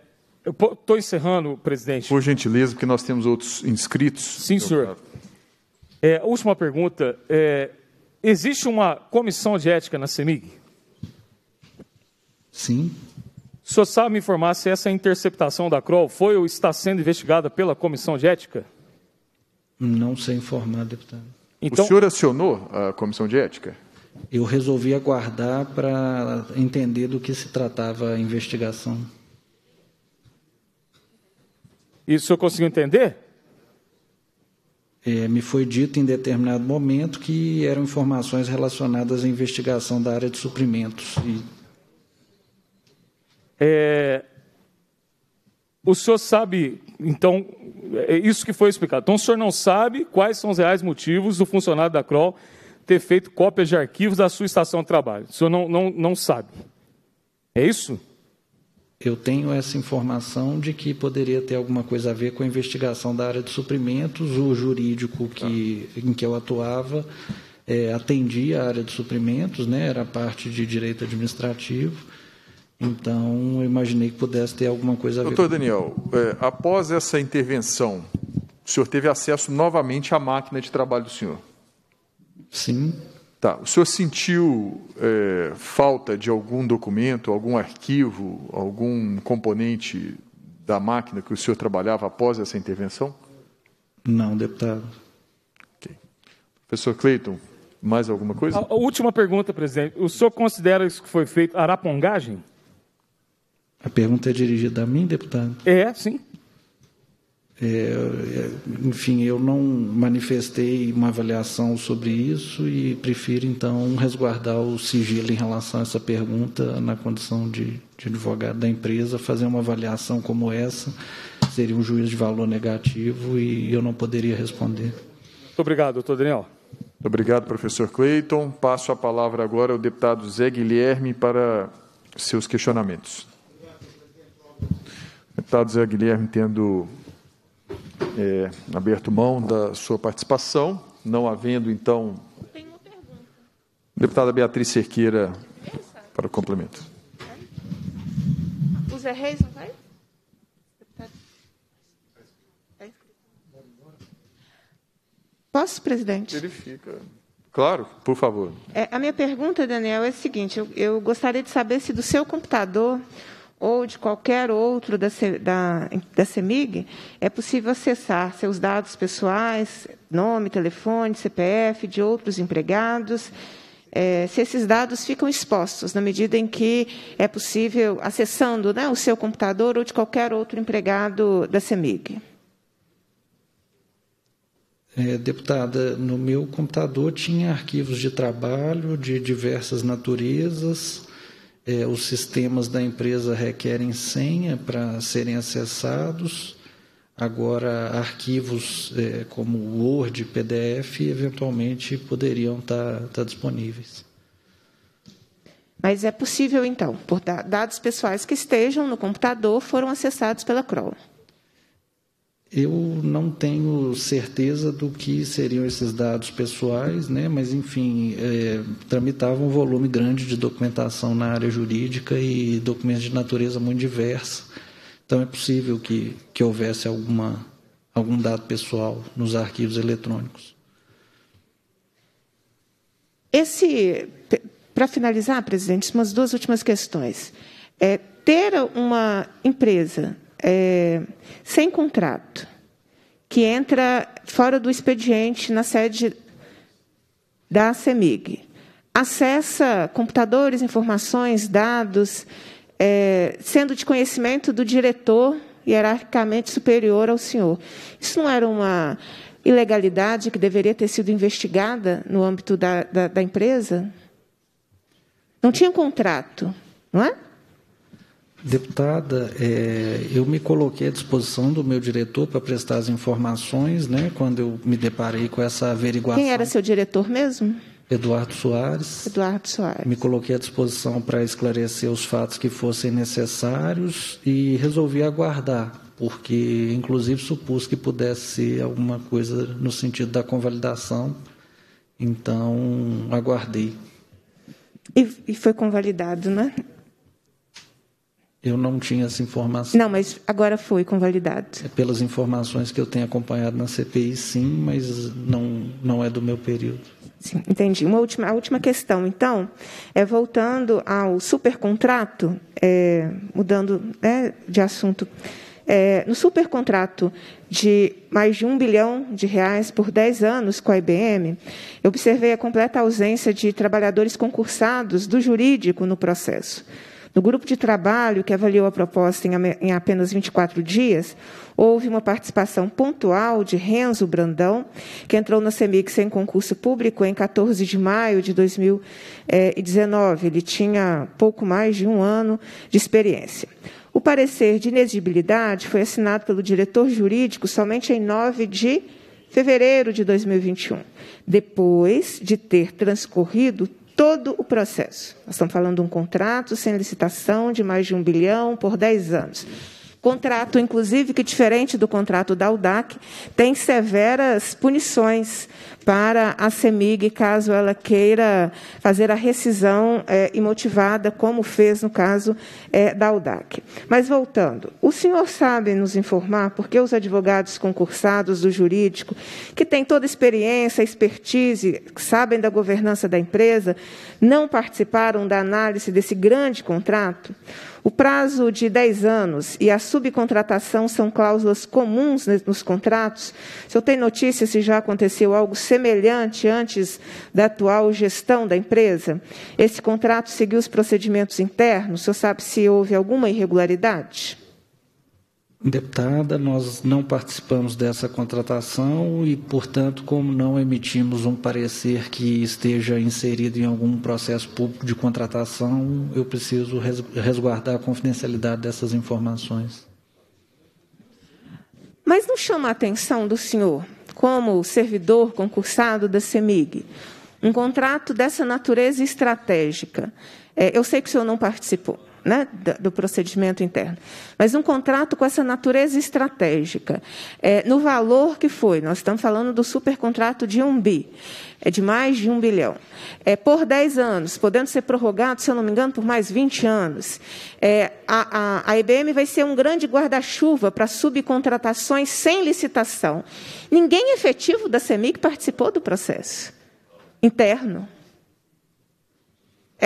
eu estou encerrando, presidente. Por gentileza, porque nós temos outros inscritos. Sim, senhor. É, última pergunta. É, existe uma comissão de ética na CEMIG? Sim. O senhor sabe me informar se essa interceptação da CROL foi ou está sendo investigada pela comissão de ética? Não sei informar, deputado. Então, o senhor acionou a comissão de ética? Eu resolvi aguardar para entender do que se tratava a investigação. Isso eu consigo entender? É, me foi dito em determinado momento que eram informações relacionadas à investigação da área de suprimentos. E... É, o senhor sabe, então, é isso que foi explicado. Então, o senhor não sabe quais são os reais motivos do funcionário da CROL ter feito cópias de arquivos da sua estação de trabalho. O senhor não, não, não sabe. É isso? eu tenho essa informação de que poderia ter alguma coisa a ver com a investigação da área de suprimentos. O jurídico que, tá. em que eu atuava é, atendia a área de suprimentos, né? era parte de direito administrativo. Então, eu imaginei que pudesse ter alguma coisa a ver. Doutor Daniel, é, após essa intervenção, o senhor teve acesso novamente à máquina de trabalho do senhor? Sim. Tá, o senhor sentiu é, falta de algum documento, algum arquivo, algum componente da máquina que o senhor trabalhava após essa intervenção? Não, deputado. Okay. Professor Cleiton, mais alguma coisa? A, a última pergunta, presidente. O senhor considera isso que foi feito arapongagem? A pergunta é dirigida a mim, deputado? É, sim. É, é, enfim, eu não manifestei uma avaliação sobre isso e prefiro, então, resguardar o sigilo em relação a essa pergunta na condição de, de advogado da empresa. Fazer uma avaliação como essa seria um juízo de valor negativo e eu não poderia responder. Muito obrigado, doutor Daniel. Muito obrigado, professor Cleiton. Passo a palavra agora ao deputado Zé Guilherme para seus questionamentos. Deputado Zé Guilherme, tendo é, aberto mão da sua participação, não havendo então. Deputada Beatriz Cerqueira, para o complemento. O Zé Reis não vai? Tá Posso, presidente? Verifica. Claro, por favor. É, a minha pergunta, Daniel, é a seguinte: eu, eu gostaria de saber se do seu computador ou de qualquer outro da, da, da CEMIG, é possível acessar seus dados pessoais, nome, telefone, CPF, de outros empregados, é, se esses dados ficam expostos na medida em que é possível, acessando né, o seu computador ou de qualquer outro empregado da CEMIG. É, deputada, no meu computador tinha arquivos de trabalho de diversas naturezas, é, os sistemas da empresa requerem senha para serem acessados. Agora, arquivos é, como Word, PDF, eventualmente poderiam estar tá, tá disponíveis. Mas é possível, então, por dados pessoais que estejam no computador foram acessados pela Crawl. Eu não tenho certeza do que seriam esses dados pessoais, né? mas, enfim, é, tramitava um volume grande de documentação na área jurídica e documentos de natureza muito diversa. Então, é possível que, que houvesse alguma, algum dado pessoal nos arquivos eletrônicos. Esse, para finalizar, presidente, umas duas últimas questões. É, ter uma empresa é, sem contrato, que entra fora do expediente na sede da CEMIG, acessa computadores, informações, dados, é, sendo de conhecimento do diretor hierarquicamente superior ao senhor. Isso não era uma ilegalidade que deveria ter sido investigada no âmbito da, da, da empresa? Não tinha contrato, não é? Deputada, é, eu me coloquei à disposição do meu diretor para prestar as informações, né, quando eu me deparei com essa averiguação. Quem era seu diretor mesmo? Eduardo Soares. Eduardo Soares. Me coloquei à disposição para esclarecer os fatos que fossem necessários e resolvi aguardar, porque inclusive supus que pudesse ser alguma coisa no sentido da convalidação. Então, aguardei. E, e foi convalidado, né? Eu não tinha essa informação. Não, mas agora foi convalidado. É pelas informações que eu tenho acompanhado na CPI, sim, mas não, não é do meu período. Sim, entendi. Uma última, a última questão, então, é voltando ao supercontrato, é, mudando né, de assunto. É, no supercontrato de mais de um bilhão de reais por 10 anos com a IBM, eu observei a completa ausência de trabalhadores concursados do jurídico no processo. No grupo de trabalho, que avaliou a proposta em apenas 24 dias, houve uma participação pontual de Renzo Brandão, que entrou na CEMIG sem concurso público em 14 de maio de 2019. Eh, Ele tinha pouco mais de um ano de experiência. O parecer de inexigibilidade foi assinado pelo diretor jurídico somente em 9 de fevereiro de 2021, depois de ter transcorrido todo o processo. Nós estamos falando de um contrato sem licitação de mais de um bilhão por 10 anos. Contrato, inclusive, que diferente do contrato da UDAC, tem severas punições para a CEMIG, caso ela queira fazer a rescisão é, eh, imotivada, como fez no caso é, da UDAC. Mas, voltando, o senhor sabe nos informar por que os advogados concursados do jurídico, que têm toda experiência, expertise, sabem da governança da empresa, não participaram da análise desse grande contrato? O prazo de 10 anos e a subcontratação são cláusulas comuns nos contratos. O senhor tem notícia se já aconteceu algo semelhante antes da atual gestão da empresa? Esse contrato seguiu os procedimentos internos? O senhor sabe se houve alguma irregularidade? Deputada, nós não participamos dessa contratação e, portanto, como não emitimos um parecer que esteja inserido em algum processo público de contratação, eu preciso resguardar a confidencialidade dessas informações. Mas não chama a atenção do senhor, como servidor concursado da CEMIG, um contrato dessa natureza estratégica? É, eu sei que o senhor não participou né, do procedimento interno, mas um contrato com essa natureza estratégica, é, no valor que foi, nós estamos falando do supercontrato de um bi, é de mais de um bilhão, é, por 10 anos, podendo ser prorrogado, se eu não me engano, por mais 20 anos. É, a, a, a IBM vai ser um grande guarda-chuva para subcontratações sem licitação. Ninguém efetivo da SEMIC participou do processo interno.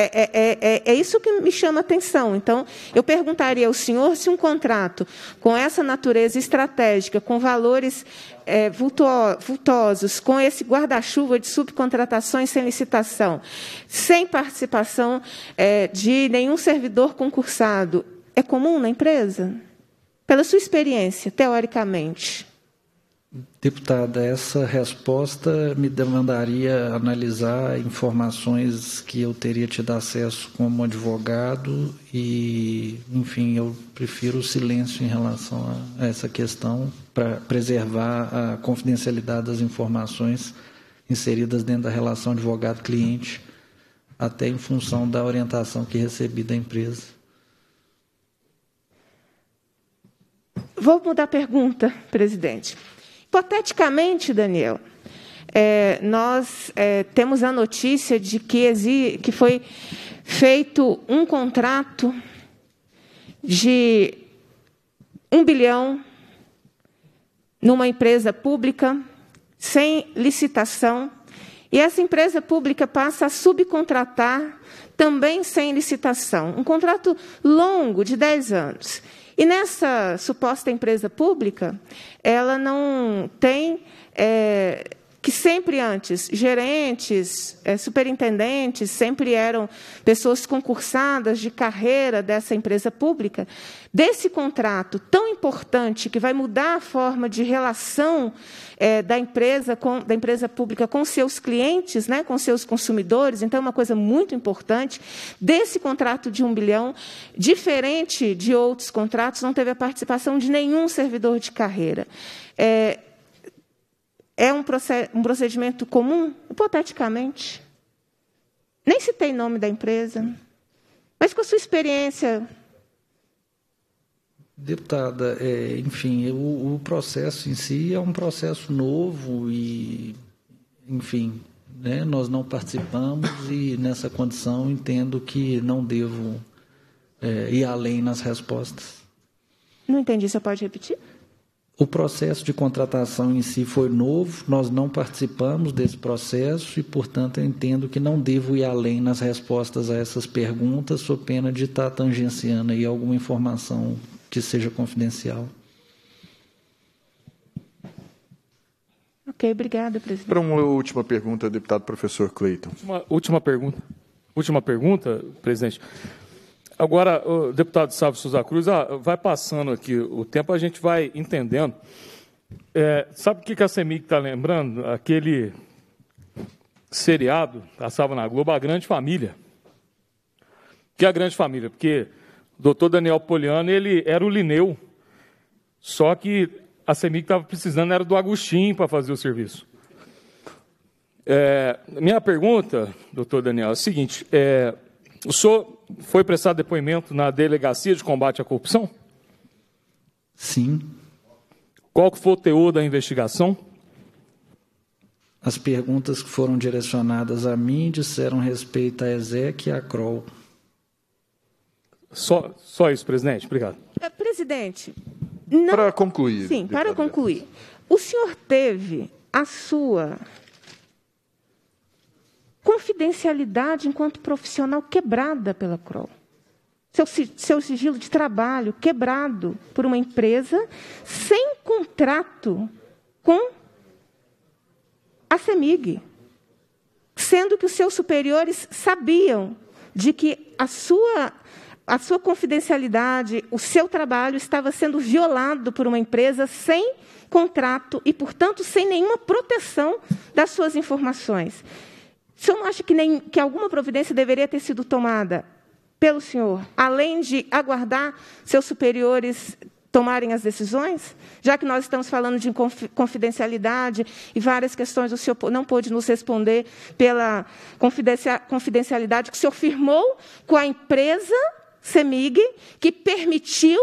É, é, é, é, é, isso que me chama atenção. Então, eu perguntaria ao senhor se um contrato com essa natureza estratégica, com valores é, vultosos, com esse guarda-chuva de subcontratações sem licitação, sem participação é, de nenhum servidor concursado, é comum na empresa? Pela sua experiência, teoricamente. Deputada, essa resposta me demandaria analisar informações que eu teria tido acesso como advogado e, enfim, eu prefiro o silêncio em relação a essa questão para preservar a confidencialidade das informações inseridas dentro da relação advogado-cliente, até em função da orientação que recebi da empresa. Vou mudar a pergunta, presidente. Hipoteticamente, Daniel, é, nós é, temos a notícia de que, que foi feito um contrato de um bilhão numa empresa pública sem licitação e essa empresa pública passa a subcontratar também sem licitação, um contrato longo de dez anos. E nessa suposta empresa pública, ela não tem é, que sempre antes gerentes, é, superintendentes, sempre eram pessoas concursadas de carreira dessa empresa pública, desse contrato tão importante que vai mudar a forma de relação é, da empresa com, da empresa pública com seus clientes, né, com seus consumidores. Então, é uma coisa muito importante. Desse contrato de um bilhão, diferente de outros contratos, não teve a participação de nenhum servidor de carreira. É, é um, um procedimento comum, hipoteticamente. Nem se tem nome da empresa. Mas com a sua experiência Deputada, é, enfim, o, o, processo em si é um processo novo e, enfim, né, nós não participamos e nessa condição entendo que não devo é, ir além nas respostas. Não entendi, você pode repetir? O processo de contratação em si foi novo, nós não participamos desse processo e, portanto, eu entendo que não devo ir além nas respostas a essas perguntas, sou pena de estar tangenciando aí alguma informação que seja confidencial. Ok, obrigada, presidente. Para uma última pergunta, deputado professor Cleiton. Uma última pergunta. Última pergunta, presidente. Agora, o deputado Sávio Souza Cruz, ah, vai passando aqui o tempo, a gente vai entendendo. É, sabe o que, a CEMIC está lembrando? Aquele seriado, passava na Globo, A Grande Família. Que é a Grande Família? Porque doutor Daniel Poliano, ele era o Lineu, só que a CEMIG estava precisando era do Agostinho para fazer o serviço. É, minha pergunta, doutor Daniel, é a seguinte: é, o senhor foi prestar depoimento na Delegacia de Combate à Corrupção? Sim. Qual foi o teor da investigação? As perguntas que foram direcionadas a mim disseram respeito a ESEC e a CROL. Só, só isso, presidente. Obrigado. É, presidente. Não... Para concluir. Sim, para concluir. O senhor teve a sua confidencialidade enquanto profissional quebrada pela Kroll. Seu, seu sigilo de trabalho quebrado por uma empresa sem contrato com a CEMIG, sendo que os seus superiores sabiam de que a sua a sua confidencialidade, o seu trabalho estava sendo violado por uma empresa sem contrato e, portanto, sem nenhuma proteção das suas informações. O senhor não acha que, nem, que alguma providência deveria ter sido tomada pelo senhor, além de aguardar seus superiores tomarem as decisões? Já que nós estamos falando de confidencialidade e várias questões, o senhor não pôde nos responder pela confidencialidade que o senhor firmou com a empresa CEMIG, que permitiu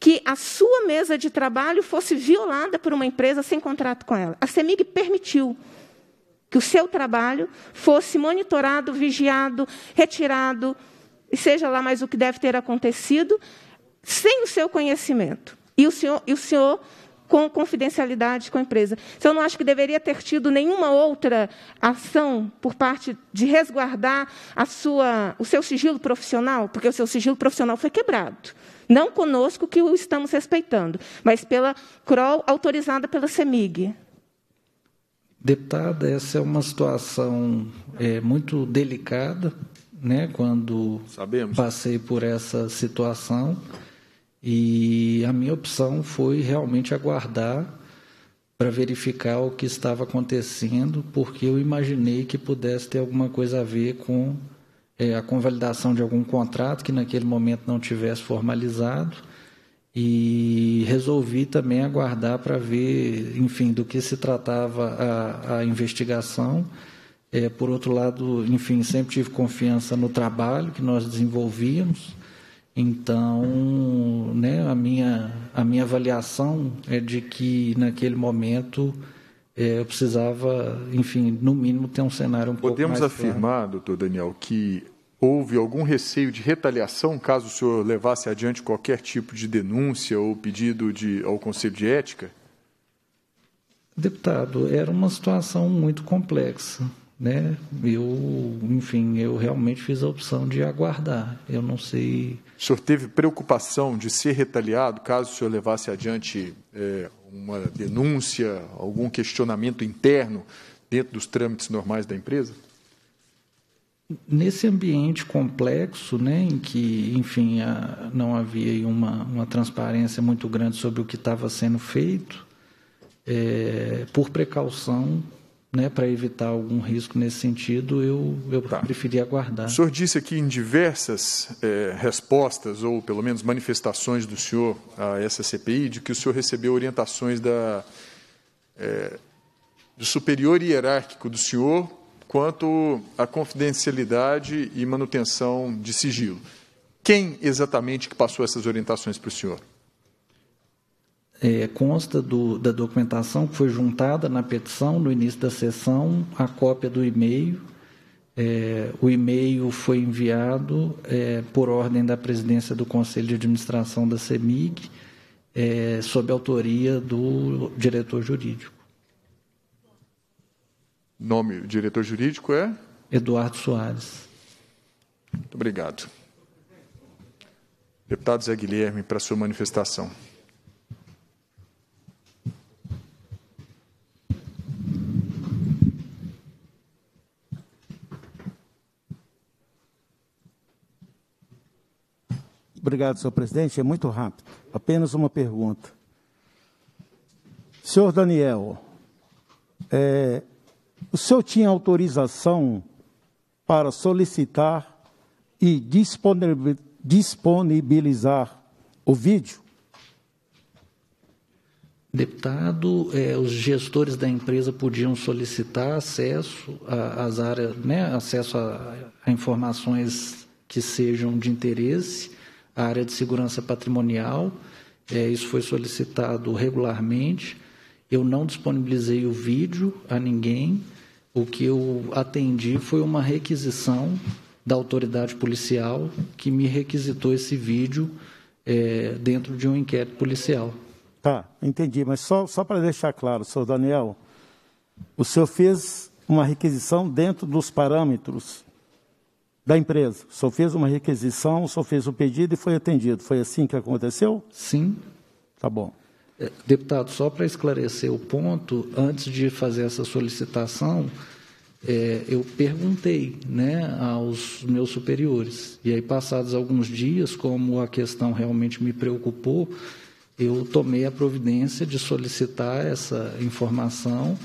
que a sua mesa de trabalho fosse violada por uma empresa sem contrato com ela. A CEMIG permitiu que o seu trabalho fosse monitorado, vigiado, retirado, e seja lá mais o que deve ter acontecido, sem o seu conhecimento. E o senhor, e o senhor com confidencialidade com a empresa. Se então, eu não acho que deveria ter tido nenhuma outra ação por parte de resguardar a sua, o seu sigilo profissional, porque o seu sigilo profissional foi quebrado. Não conosco, que o estamos respeitando, mas pela CROL autorizada pela CEMIG. Deputada, essa é uma situação é, muito delicada, né? quando Sabemos. passei por essa situação. E a minha opção foi realmente aguardar para verificar o que estava acontecendo, porque eu imaginei que pudesse ter alguma coisa a ver com é, a convalidação de algum contrato que naquele momento não tivesse formalizado. E resolvi também aguardar para ver, enfim, do que se tratava a, a investigação. É, por outro lado, enfim, sempre tive confiança no trabalho que nós desenvolvíamos então, né, a, minha, a minha avaliação é de que naquele momento é, eu precisava, enfim, no mínimo ter um cenário um Podemos pouco mais Podemos afirmar, claro. doutor Daniel, que houve algum receio de retaliação caso o senhor levasse adiante qualquer tipo de denúncia ou pedido de, ao Conselho de Ética? Deputado, era uma situação muito complexa, né? Eu, enfim, eu realmente fiz a opção de aguardar. Eu não sei o senhor teve preocupação de ser retaliado caso o senhor levasse adiante é, uma denúncia, algum questionamento interno dentro dos trâmites normais da empresa? Nesse ambiente complexo, né, em que, enfim, a, não havia uma, uma transparência muito grande sobre o que estava sendo feito, é, por precaução, né, para evitar algum risco nesse sentido, eu, eu tá. preferi aguardar. O senhor disse aqui em diversas é, respostas, ou pelo menos manifestações do senhor a essa CPI, de que o senhor recebeu orientações da, é, do superior hierárquico do senhor quanto à confidencialidade e manutenção de sigilo. Quem exatamente que passou essas orientações para o senhor? é, consta do, da documentação que foi juntada na petição no início da sessão, a cópia do e-mail. É, o e-mail foi enviado é, por ordem da presidência do Conselho de Administração da CEMIG, é, sob autoria do diretor jurídico. Nome, o diretor jurídico é? Eduardo Soares. Muito obrigado. Deputado Zé Guilherme, para sua manifestação. Obrigado, senhor presidente. É muito rápido. Apenas uma pergunta. Senhor Daniel, é, o senhor tinha autorização para solicitar e disponibilizar o vídeo? Deputado, é, os gestores da empresa podiam solicitar acesso às áreas, né, acesso a, a informações que sejam de interesse a área de segurança patrimonial. É, isso foi solicitado regularmente. Eu não disponibilizei o vídeo a ninguém. O que eu atendi foi uma requisição da autoridade policial que me requisitou esse vídeo é, dentro de um inquérito policial. Tá, entendi. Mas só, só para deixar claro, senhor Daniel, o senhor fez uma requisição dentro dos parâmetros da empresa. Só fez uma requisição, só fez o um pedido e foi atendido. Foi assim que aconteceu? Sim. Tá bom. É, deputado, só para esclarecer o ponto, antes de fazer essa solicitação, é, eu perguntei né, aos meus superiores. E aí, passados alguns dias, como a questão realmente me preocupou, eu tomei a providência de solicitar essa informação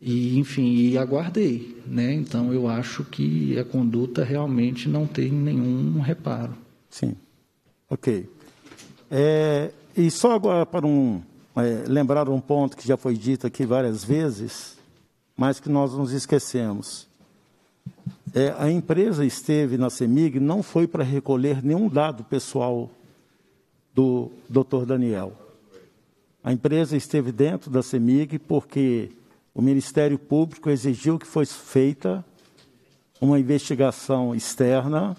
e, enfim, e aguardei. Né? Então, eu acho que a conduta realmente não tem nenhum reparo. Sim. Ok. É, e só agora para um, é, lembrar um ponto que já foi dito aqui várias vezes, mas que nós nos esquecemos. É, a empresa esteve na CEMIG não foi para recolher nenhum dado pessoal do Dr. Daniel. A empresa esteve dentro da CEMIG porque o Ministério Público exigiu que fosse feita uma investigação externa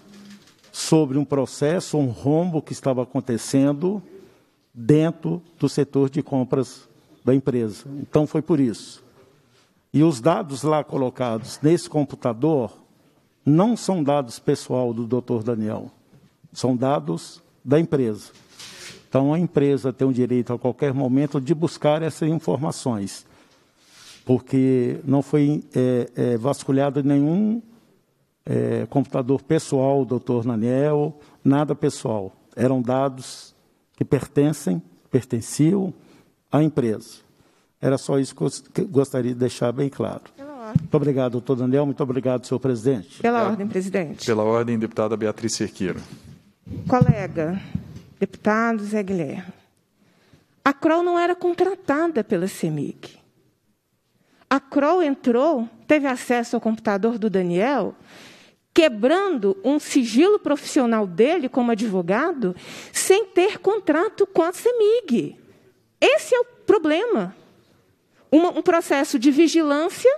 sobre um processo, um rombo que estava acontecendo dentro do setor de compras da empresa. Então foi por isso. E os dados lá colocados nesse computador não são dados pessoal do Dr. Daniel, são dados da empresa. Então a empresa tem o direito a qualquer momento de buscar essas informações porque não foi é, é, vasculhado nenhum é, computador pessoal doutor Naniel, nada pessoal. Eram dados que pertencem, pertenciam à empresa. Era só isso que eu gostaria de deixar bem claro. Muito obrigado, doutor Daniel. Muito obrigado, senhor presidente. Pela ordem, presidente. Pela ordem, deputada Beatriz Cerqueiro. Colega, deputado Zé Guilherme. A CROL não era contratada pela CEMIG. A Kroll entrou, teve acesso ao computador do Daniel, quebrando um sigilo profissional dele como advogado, sem ter contrato com a CEMIG. Esse é o problema. Uma, um processo de vigilância,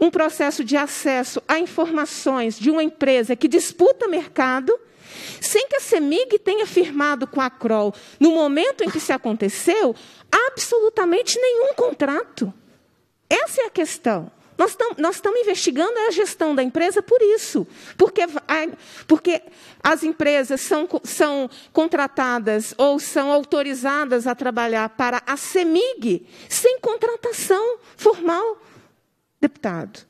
um processo de acesso a informações de uma empresa que disputa mercado, sem que a CEMIG tenha firmado com a Kroll, no momento em que se aconteceu, absolutamente nenhum contrato. Essa é a questão. Nós estamos investigando a gestão da empresa por isso, porque, a, porque as empresas são, são contratadas ou são autorizadas a trabalhar para a CEMIG sem contratação formal, deputado.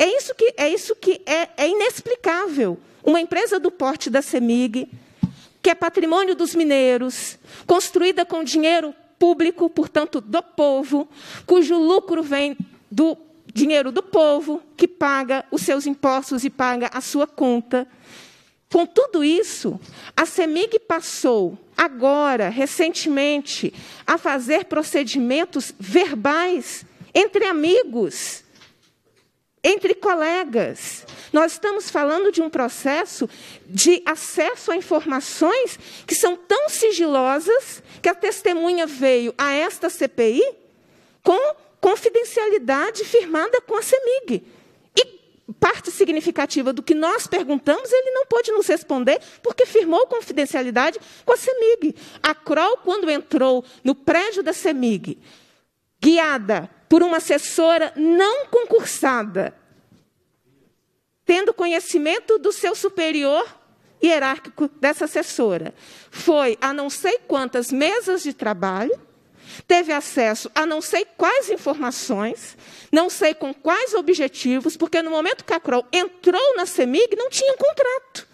É isso que é, isso que é, é inexplicável. Uma empresa do porte da CEMIG, que é patrimônio dos mineiros, construída com dinheiro público, portanto, do povo, cujo lucro vem do dinheiro do povo, que paga os seus impostos e paga a sua conta. Com tudo isso, a CEMIG passou, agora, recentemente, a fazer procedimentos verbais entre amigos entre colegas. Nós estamos falando de um processo de acesso a informações que são tão sigilosas que a testemunha veio a esta CPI com confidencialidade firmada com a CEMIG. E parte significativa do que nós perguntamos, ele não pôde nos responder, porque firmou confidencialidade com a CEMIG. A CROL, quando entrou no prédio da CEMIG, guiada por uma assessora não concursada, tendo conhecimento do seu superior hierárquico dessa assessora. Foi a não sei quantas mesas de trabalho, teve acesso a não sei quais informações, não sei com quais objetivos, porque no momento que a Kroll entrou na CEMIG, não tinha um contrato.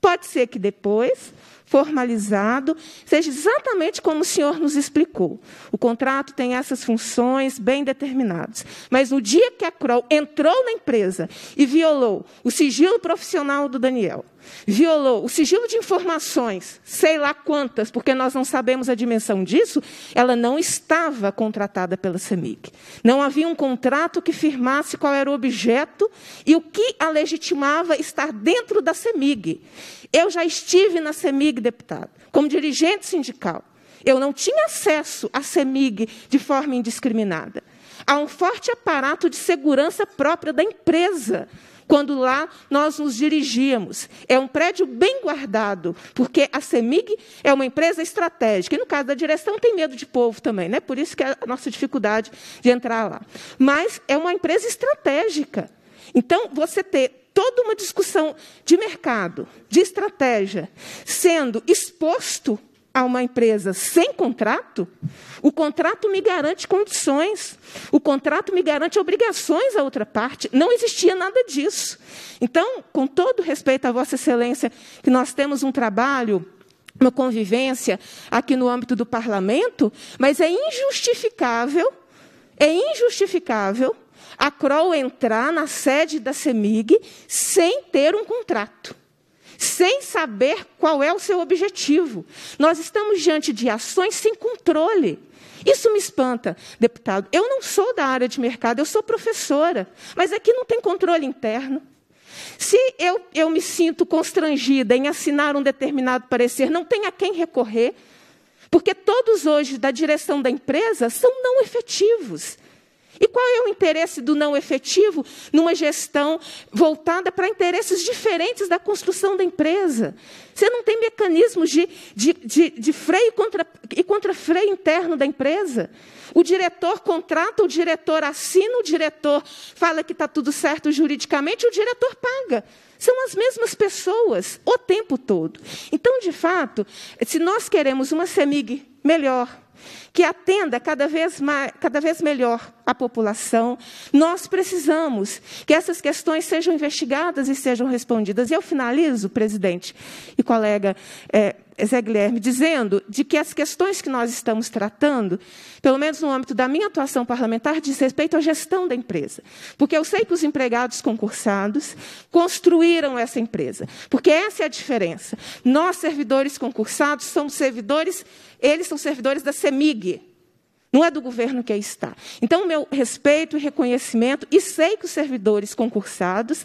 Pode ser que depois formalizado, seja exatamente como o senhor nos explicou. O contrato tem essas funções bem determinadas. Mas no dia que a Kroll entrou na empresa e violou o sigilo profissional do Daniel, violou o sigilo de informações, sei lá quantas, porque nós não sabemos a dimensão disso, ela não estava contratada pela CEMIG. Não havia um contrato que firmasse qual era o objeto e o que a legitimava estar dentro da CEMIG. Eu já estive na CEMIG, deputado, como dirigente sindical. Eu não tinha acesso à CEMIG de forma indiscriminada. Há um forte aparato de segurança própria da empresa quando lá nós nos dirigíamos. É um prédio bem guardado, porque a CEMIG é uma empresa estratégica. E no caso da direção, tem medo de povo também, né? por isso que é a nossa dificuldade de entrar lá. Mas é uma empresa estratégica. Então, você ter toda uma discussão de mercado, de estratégia, sendo exposto a uma empresa sem contrato, o contrato me garante condições, o contrato me garante obrigações à outra parte. Não existia nada disso. Então, com todo respeito à Vossa Excelência, que nós temos um trabalho uma convivência aqui no âmbito do parlamento, mas é injustificável, é injustificável a CROL entrar na sede da CEMIG sem ter um contrato sem saber qual é o seu objetivo. Nós estamos diante de ações sem controle. Isso me espanta, deputado. Eu não sou da área de mercado, eu sou professora, mas aqui não tem controle interno. Se eu, eu me sinto constrangida em assinar um determinado parecer, não tem a quem recorrer, porque todos hoje da direção da empresa são não efetivos. E qual é o interesse do não efetivo numa gestão voltada para interesses diferentes da construção da empresa? Você não tem mecanismos de, de, de, de freio contra, e contra-freio interno da empresa? O diretor contrata, o diretor assina, o diretor fala que está tudo certo juridicamente, o diretor paga. São as mesmas pessoas o tempo todo. Então, de fato, se nós queremos uma CEMIG melhor, que atenda cada vez, mais, cada vez melhor a população. Nós precisamos que essas questões sejam investigadas e sejam respondidas. E eu finalizo, presidente e colega é, Zé Guilherme, dizendo de que as questões que nós estamos tratando, pelo menos no âmbito da minha atuação parlamentar, diz respeito à gestão da empresa. Porque eu sei que os empregados concursados construíram essa empresa. Porque essa é a diferença. Nós, servidores concursados, somos servidores, eles são servidores da CEMIG, não é do governo que aí está. Então, meu respeito e reconhecimento, e sei que os servidores concursados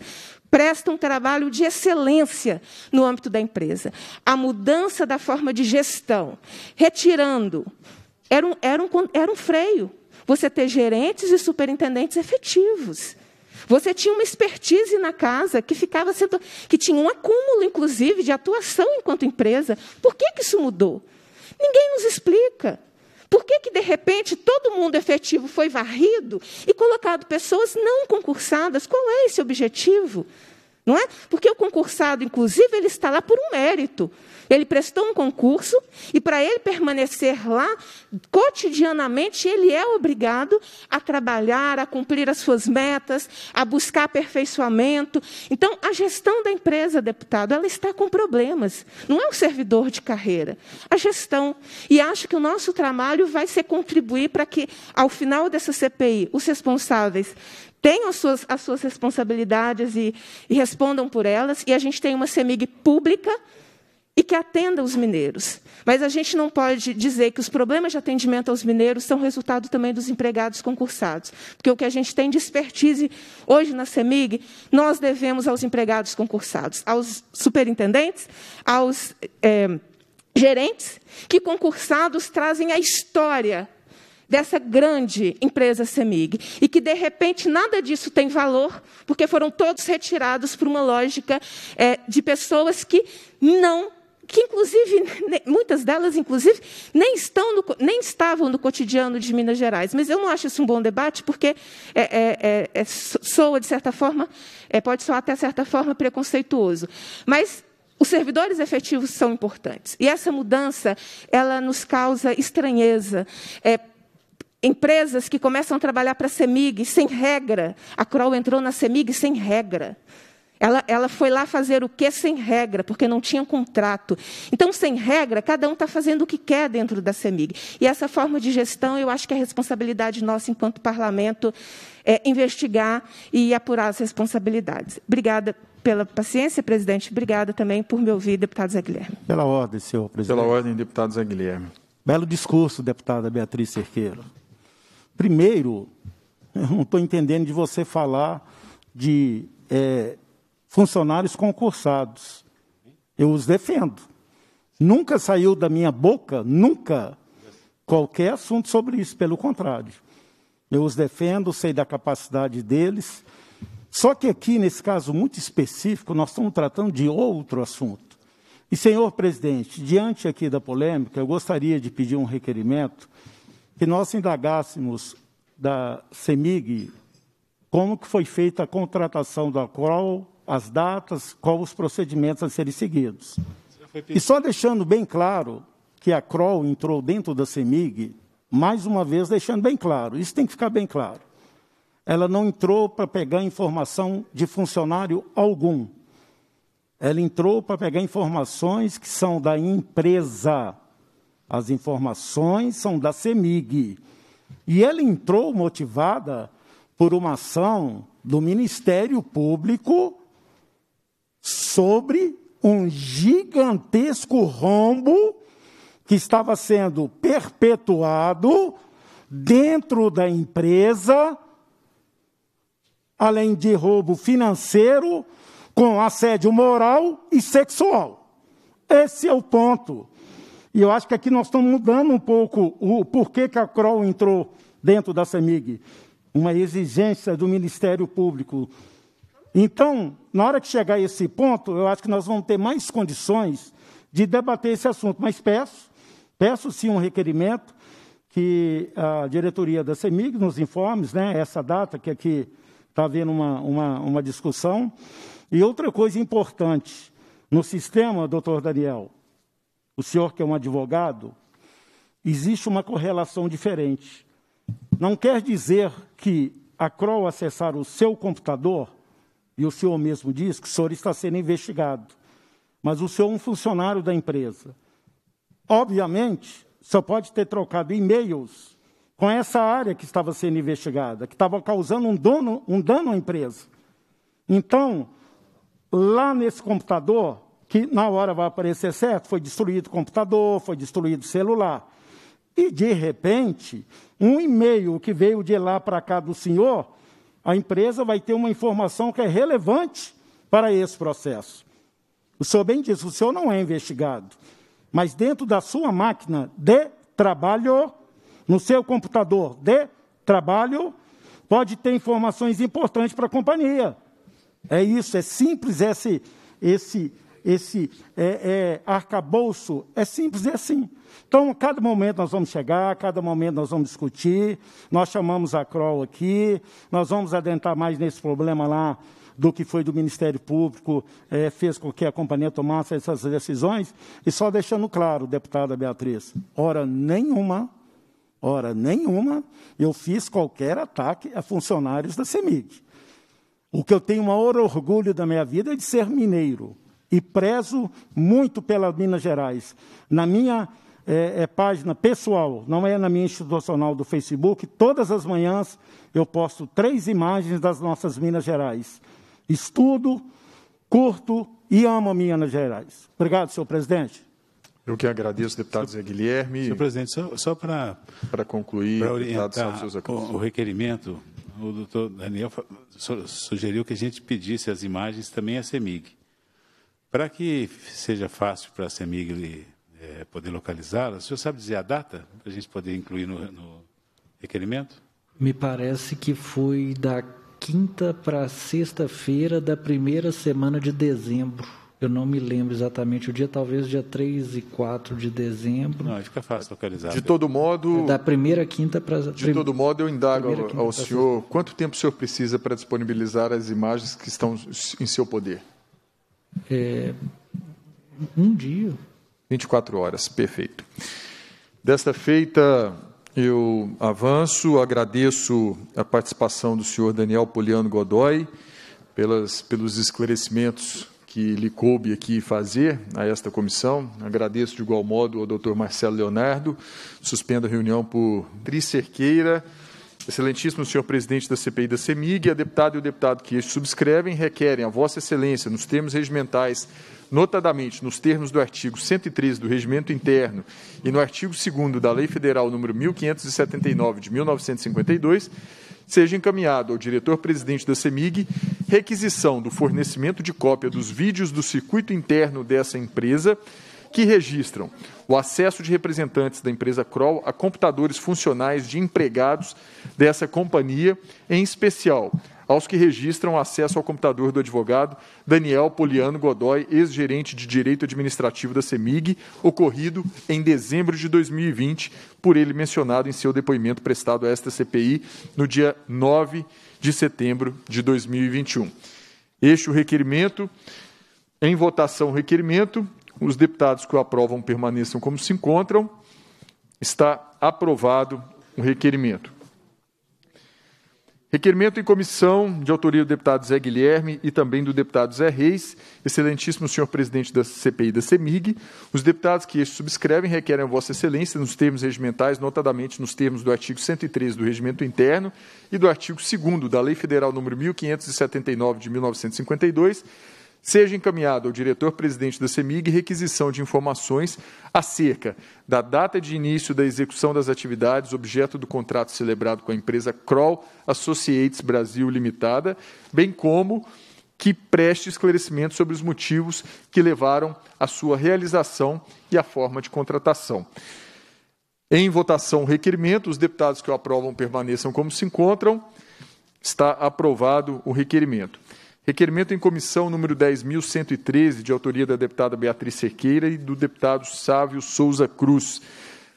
prestam um trabalho de excelência no âmbito da empresa. A mudança da forma de gestão, retirando, era um, era um, era um freio. Você ter gerentes e superintendentes efetivos. Você tinha uma expertise na casa que ficava sendo, que tinha um acúmulo, inclusive, de atuação enquanto empresa. Por que, que isso mudou? Ninguém nos explica. Por que, que de repente todo mundo efetivo foi varrido e colocado pessoas não concursadas? Qual é esse objetivo? Não é? Porque o concursado, inclusive, ele está lá por um mérito. Ele prestou um concurso e, para ele permanecer lá, cotidianamente, ele é obrigado a trabalhar, a cumprir as suas metas, a buscar aperfeiçoamento. Então, a gestão da empresa, deputado, ela está com problemas. Não é um servidor de carreira, a gestão. E acho que o nosso trabalho vai ser contribuir para que, ao final dessa CPI, os responsáveis tenham as suas, as suas responsabilidades e, e respondam por elas, e a gente tem uma CEMIG pública e que atenda os mineiros. Mas a gente não pode dizer que os problemas de atendimento aos mineiros são resultado também dos empregados concursados, porque o que a gente tem de expertise hoje na CEMIG, nós devemos aos empregados concursados, aos superintendentes, aos é, gerentes, que concursados trazem a história dessa grande empresa CEMIG. E que, de repente, nada disso tem valor, porque foram todos retirados por uma lógica é, de pessoas que não que inclusive [laughs] muitas delas inclusive nem estão no, nem estavam no cotidiano de Minas Gerais. Mas eu não acho isso um bom debate porque é, é, é, é soa de certa forma é, pode soar até certa forma preconceituoso. Mas os servidores efetivos são importantes e essa mudança ela nos causa estranheza. É, empresas que começam a trabalhar para a CEMIG sem regra. A Kroll entrou na CEMIG sem regra. Ela, ela foi lá fazer o que sem regra, porque não tinha contrato. Então, sem regra, cada um está fazendo o que quer dentro da CEMIG. E essa forma de gestão, eu acho que é responsabilidade nossa, enquanto parlamento, é investigar e apurar as responsabilidades. Obrigada pela paciência, presidente. Obrigada também por me ouvir, deputado Zé Guilherme. Pela ordem, senhor presidente. Pela ordem, deputado Zé Guilherme. Belo discurso, deputada Beatriz Cerqueira Primeiro, eu não estou entendendo de você falar de é, funcionários concursados. Eu os defendo. Nunca saiu da minha boca, nunca, qualquer assunto sobre isso, pelo contrário. Eu os defendo, sei da capacidade deles. Só que aqui, nesse caso muito específico, nós estamos tratando de outro assunto. E, senhor presidente, diante aqui da polêmica, eu gostaria de pedir um requerimento que nós indagássemos da CEMIG como que foi feita a contratação da qual as datas, qual os procedimentos a serem seguidos. E só deixando bem claro que a CROL entrou dentro da CEMIG, mais uma vez deixando bem claro, isso tem que ficar bem claro. Ela não entrou para pegar informação de funcionário algum. Ela entrou para pegar informações que são da empresa. As informações são da CEMIG. E ela entrou motivada por uma ação do Ministério Público sobre um gigantesco rombo que estava sendo perpetuado dentro da empresa, além de roubo financeiro, com assédio moral e sexual. Esse é o ponto. E eu acho que aqui nós estamos mudando um pouco o porquê que a Croll entrou dentro da CEMIG. Uma exigência do Ministério Público então, na hora que chegar a esse ponto, eu acho que nós vamos ter mais condições de debater esse assunto. Mas peço, peço sim um requerimento que a diretoria da CEMIG nos informe, né, essa data que aqui está havendo uma, uma, uma discussão. E outra coisa importante, no sistema, doutor Daniel, o senhor que é um advogado, existe uma correlação diferente. Não quer dizer que a CROL acessar o seu computador e o senhor mesmo diz que o senhor está sendo investigado, mas o senhor é um funcionário da empresa. Obviamente, o senhor pode ter trocado e-mails com essa área que estava sendo investigada, que estava causando um, dono, um dano à empresa. Então, lá nesse computador, que na hora vai aparecer certo, foi destruído o computador, foi destruído o celular. E, de repente, um e-mail que veio de lá para cá do senhor a empresa vai ter uma informação que é relevante para esse processo. O senhor bem disse, o senhor não é investigado, mas dentro da sua máquina de trabalho, no seu computador de trabalho, pode ter informações importantes para a companhia. É isso, é simples esse, esse esse é, é, arcabouço é simples e é assim. Então, a cada momento nós vamos chegar, a cada momento nós vamos discutir, nós chamamos a Crol aqui, nós vamos adentrar mais nesse problema lá do que foi do Ministério Público, é, fez com que a companhia tomasse essas decisões, e só deixando claro, deputada Beatriz, hora nenhuma, hora nenhuma, eu fiz qualquer ataque a funcionários da CEMIG. O que eu tenho maior orgulho da minha vida é de ser mineiro e prezo muito pela Minas Gerais. Na minha é, é, página pessoal, não é na minha institucional do Facebook, todas as manhãs eu posto três imagens das nossas Minas Gerais. Estudo, curto e amo a Minas Gerais. Obrigado, senhor presidente. Eu que agradeço, deputado Zé Guilherme. Senhor presidente, só, só para para concluir, orientar o, o requerimento, o doutor Daniel sugeriu que a gente pedisse as imagens também à CEMIG. Para que seja fácil para a CEMIG é, eh, poder localizá-la, o senhor sabe dizer a data para a gente poder incluir no, no requerimento? Me parece que foi da quinta para sexta-feira da primeira semana de dezembro. Eu não me lembro exatamente o dia, talvez dia 3 e 4 de dezembro. Não, fica fácil localizar. De todo modo. É da primeira quinta para. De prim... todo modo, eu indago ao, ao senhor quanto tempo o senhor precisa para disponibilizar as imagens que estão em seu poder? é, um dia. 24 horas, perfeito. Desta feita, eu avanço, agradeço a participação do senhor Daniel Poliano Godoy pelas, pelos esclarecimentos que lhe coube aqui fazer a esta comissão. Agradeço de igual modo ao doutor Marcelo Leonardo. Suspendo a reunião por tricerqueira. Excelentíssimo senhor presidente da CPI da CEMIG, a deputada e o deputado que este subscrevem requerem a Vossa Excelência, nos termos regimentais, notadamente nos termos do artigo 113 do Regimento Interno e no artigo 2 da Lei Federal nº 1579 de 1952, seja encaminhado ao diretor-presidente da CEMIG requisição do fornecimento de cópia dos vídeos do circuito interno dessa empresa que registram o acesso de representantes da empresa Kroll a computadores funcionais de empregados dessa companhia, em especial aos que registram acesso ao computador do advogado Daniel Poliano Godoy, ex-gerente de Direito Administrativo da CEMIG, ocorrido em dezembro de 2020, por ele mencionado em seu depoimento prestado a esta CPI no dia 9 de setembro de 2021. Este o requerimento. Em votação, o requerimento. Os deputados que o aprovam permaneçam como se encontram. Está aprovado o requerimento. Requerimento em comissão de autoria do deputado Zé Guilherme e também do deputado Zé Reis, excelentíssimo senhor presidente da CPI da CEMIG. Os deputados que este subscrevem requerem a Vossa Excelência, nos termos regimentais, notadamente nos termos do artigo 103 do Regimento Interno e do artigo 2 da Lei Federal nº 1579 de 1952, seja encaminhado ao diretor-presidente da CEMIG requisição de informações acerca da data de início da execução das atividades objeto do contrato celebrado com a empresa Kroll Associates Brasil Limitada, bem como que preste esclarecimento sobre os motivos que levaram à sua realização e à forma de contratação. Em votação, o requerimento. Os deputados que o aprovam permaneçam como se encontram. Está aprovado o requerimento. Requerimento em comissão número 10.113, de autoria da deputada Beatriz Serqueira e do deputado Sávio Souza Cruz.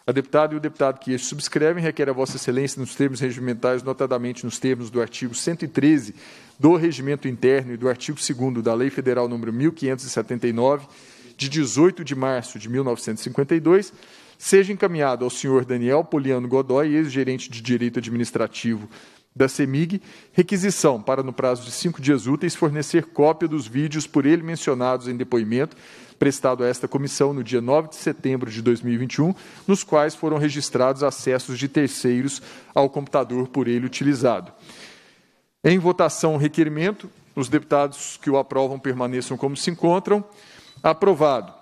A deputada e o deputado que este subscrevem requer a Vossa Excelência, nos termos regimentais, notadamente nos termos do artigo 113 do Regimento Interno e do artigo 2 da Lei Federal nº 1579, de 18 de março de 1952, seja encaminhado ao senhor Daniel Poliano Godoy, ex-gerente de Direito Administrativo da CEMIG, requisição para, no prazo de cinco dias úteis, fornecer cópia dos vídeos por ele mencionados em depoimento prestado a esta comissão no dia 9 de setembro de 2021, nos quais foram registrados acessos de terceiros ao computador por ele utilizado. Em votação o requerimento, os deputados que o aprovam permaneçam como se encontram. Aprovado.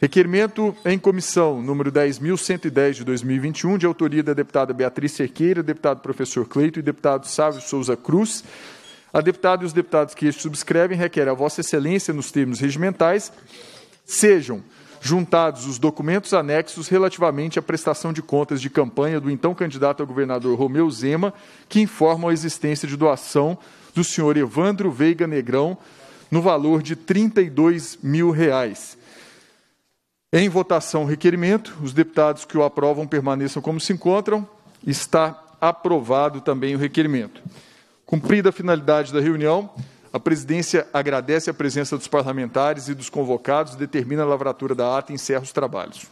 Requerimento em comissão número 10.110 de 2021, de autoria da deputada Beatriz Cerqueira, deputado professor Cleito e deputado Sávio Souza Cruz. A deputada e os deputados que este subscrevem requerem a Vossa Excelência, nos termos regimentais, sejam juntados os documentos anexos relativamente à prestação de contas de campanha do então candidato a governador Romeu Zema, que informam a existência de doação do senhor Evandro Veiga Negrão no valor de R$ 32 mil. Reais em votação, o requerimento. Os deputados que o aprovam permaneçam como se encontram. Está aprovado também o requerimento. Cumprida a finalidade da reunião, a presidência agradece a presença dos parlamentares e dos convocados, determina a lavratura da ata e encerra os trabalhos.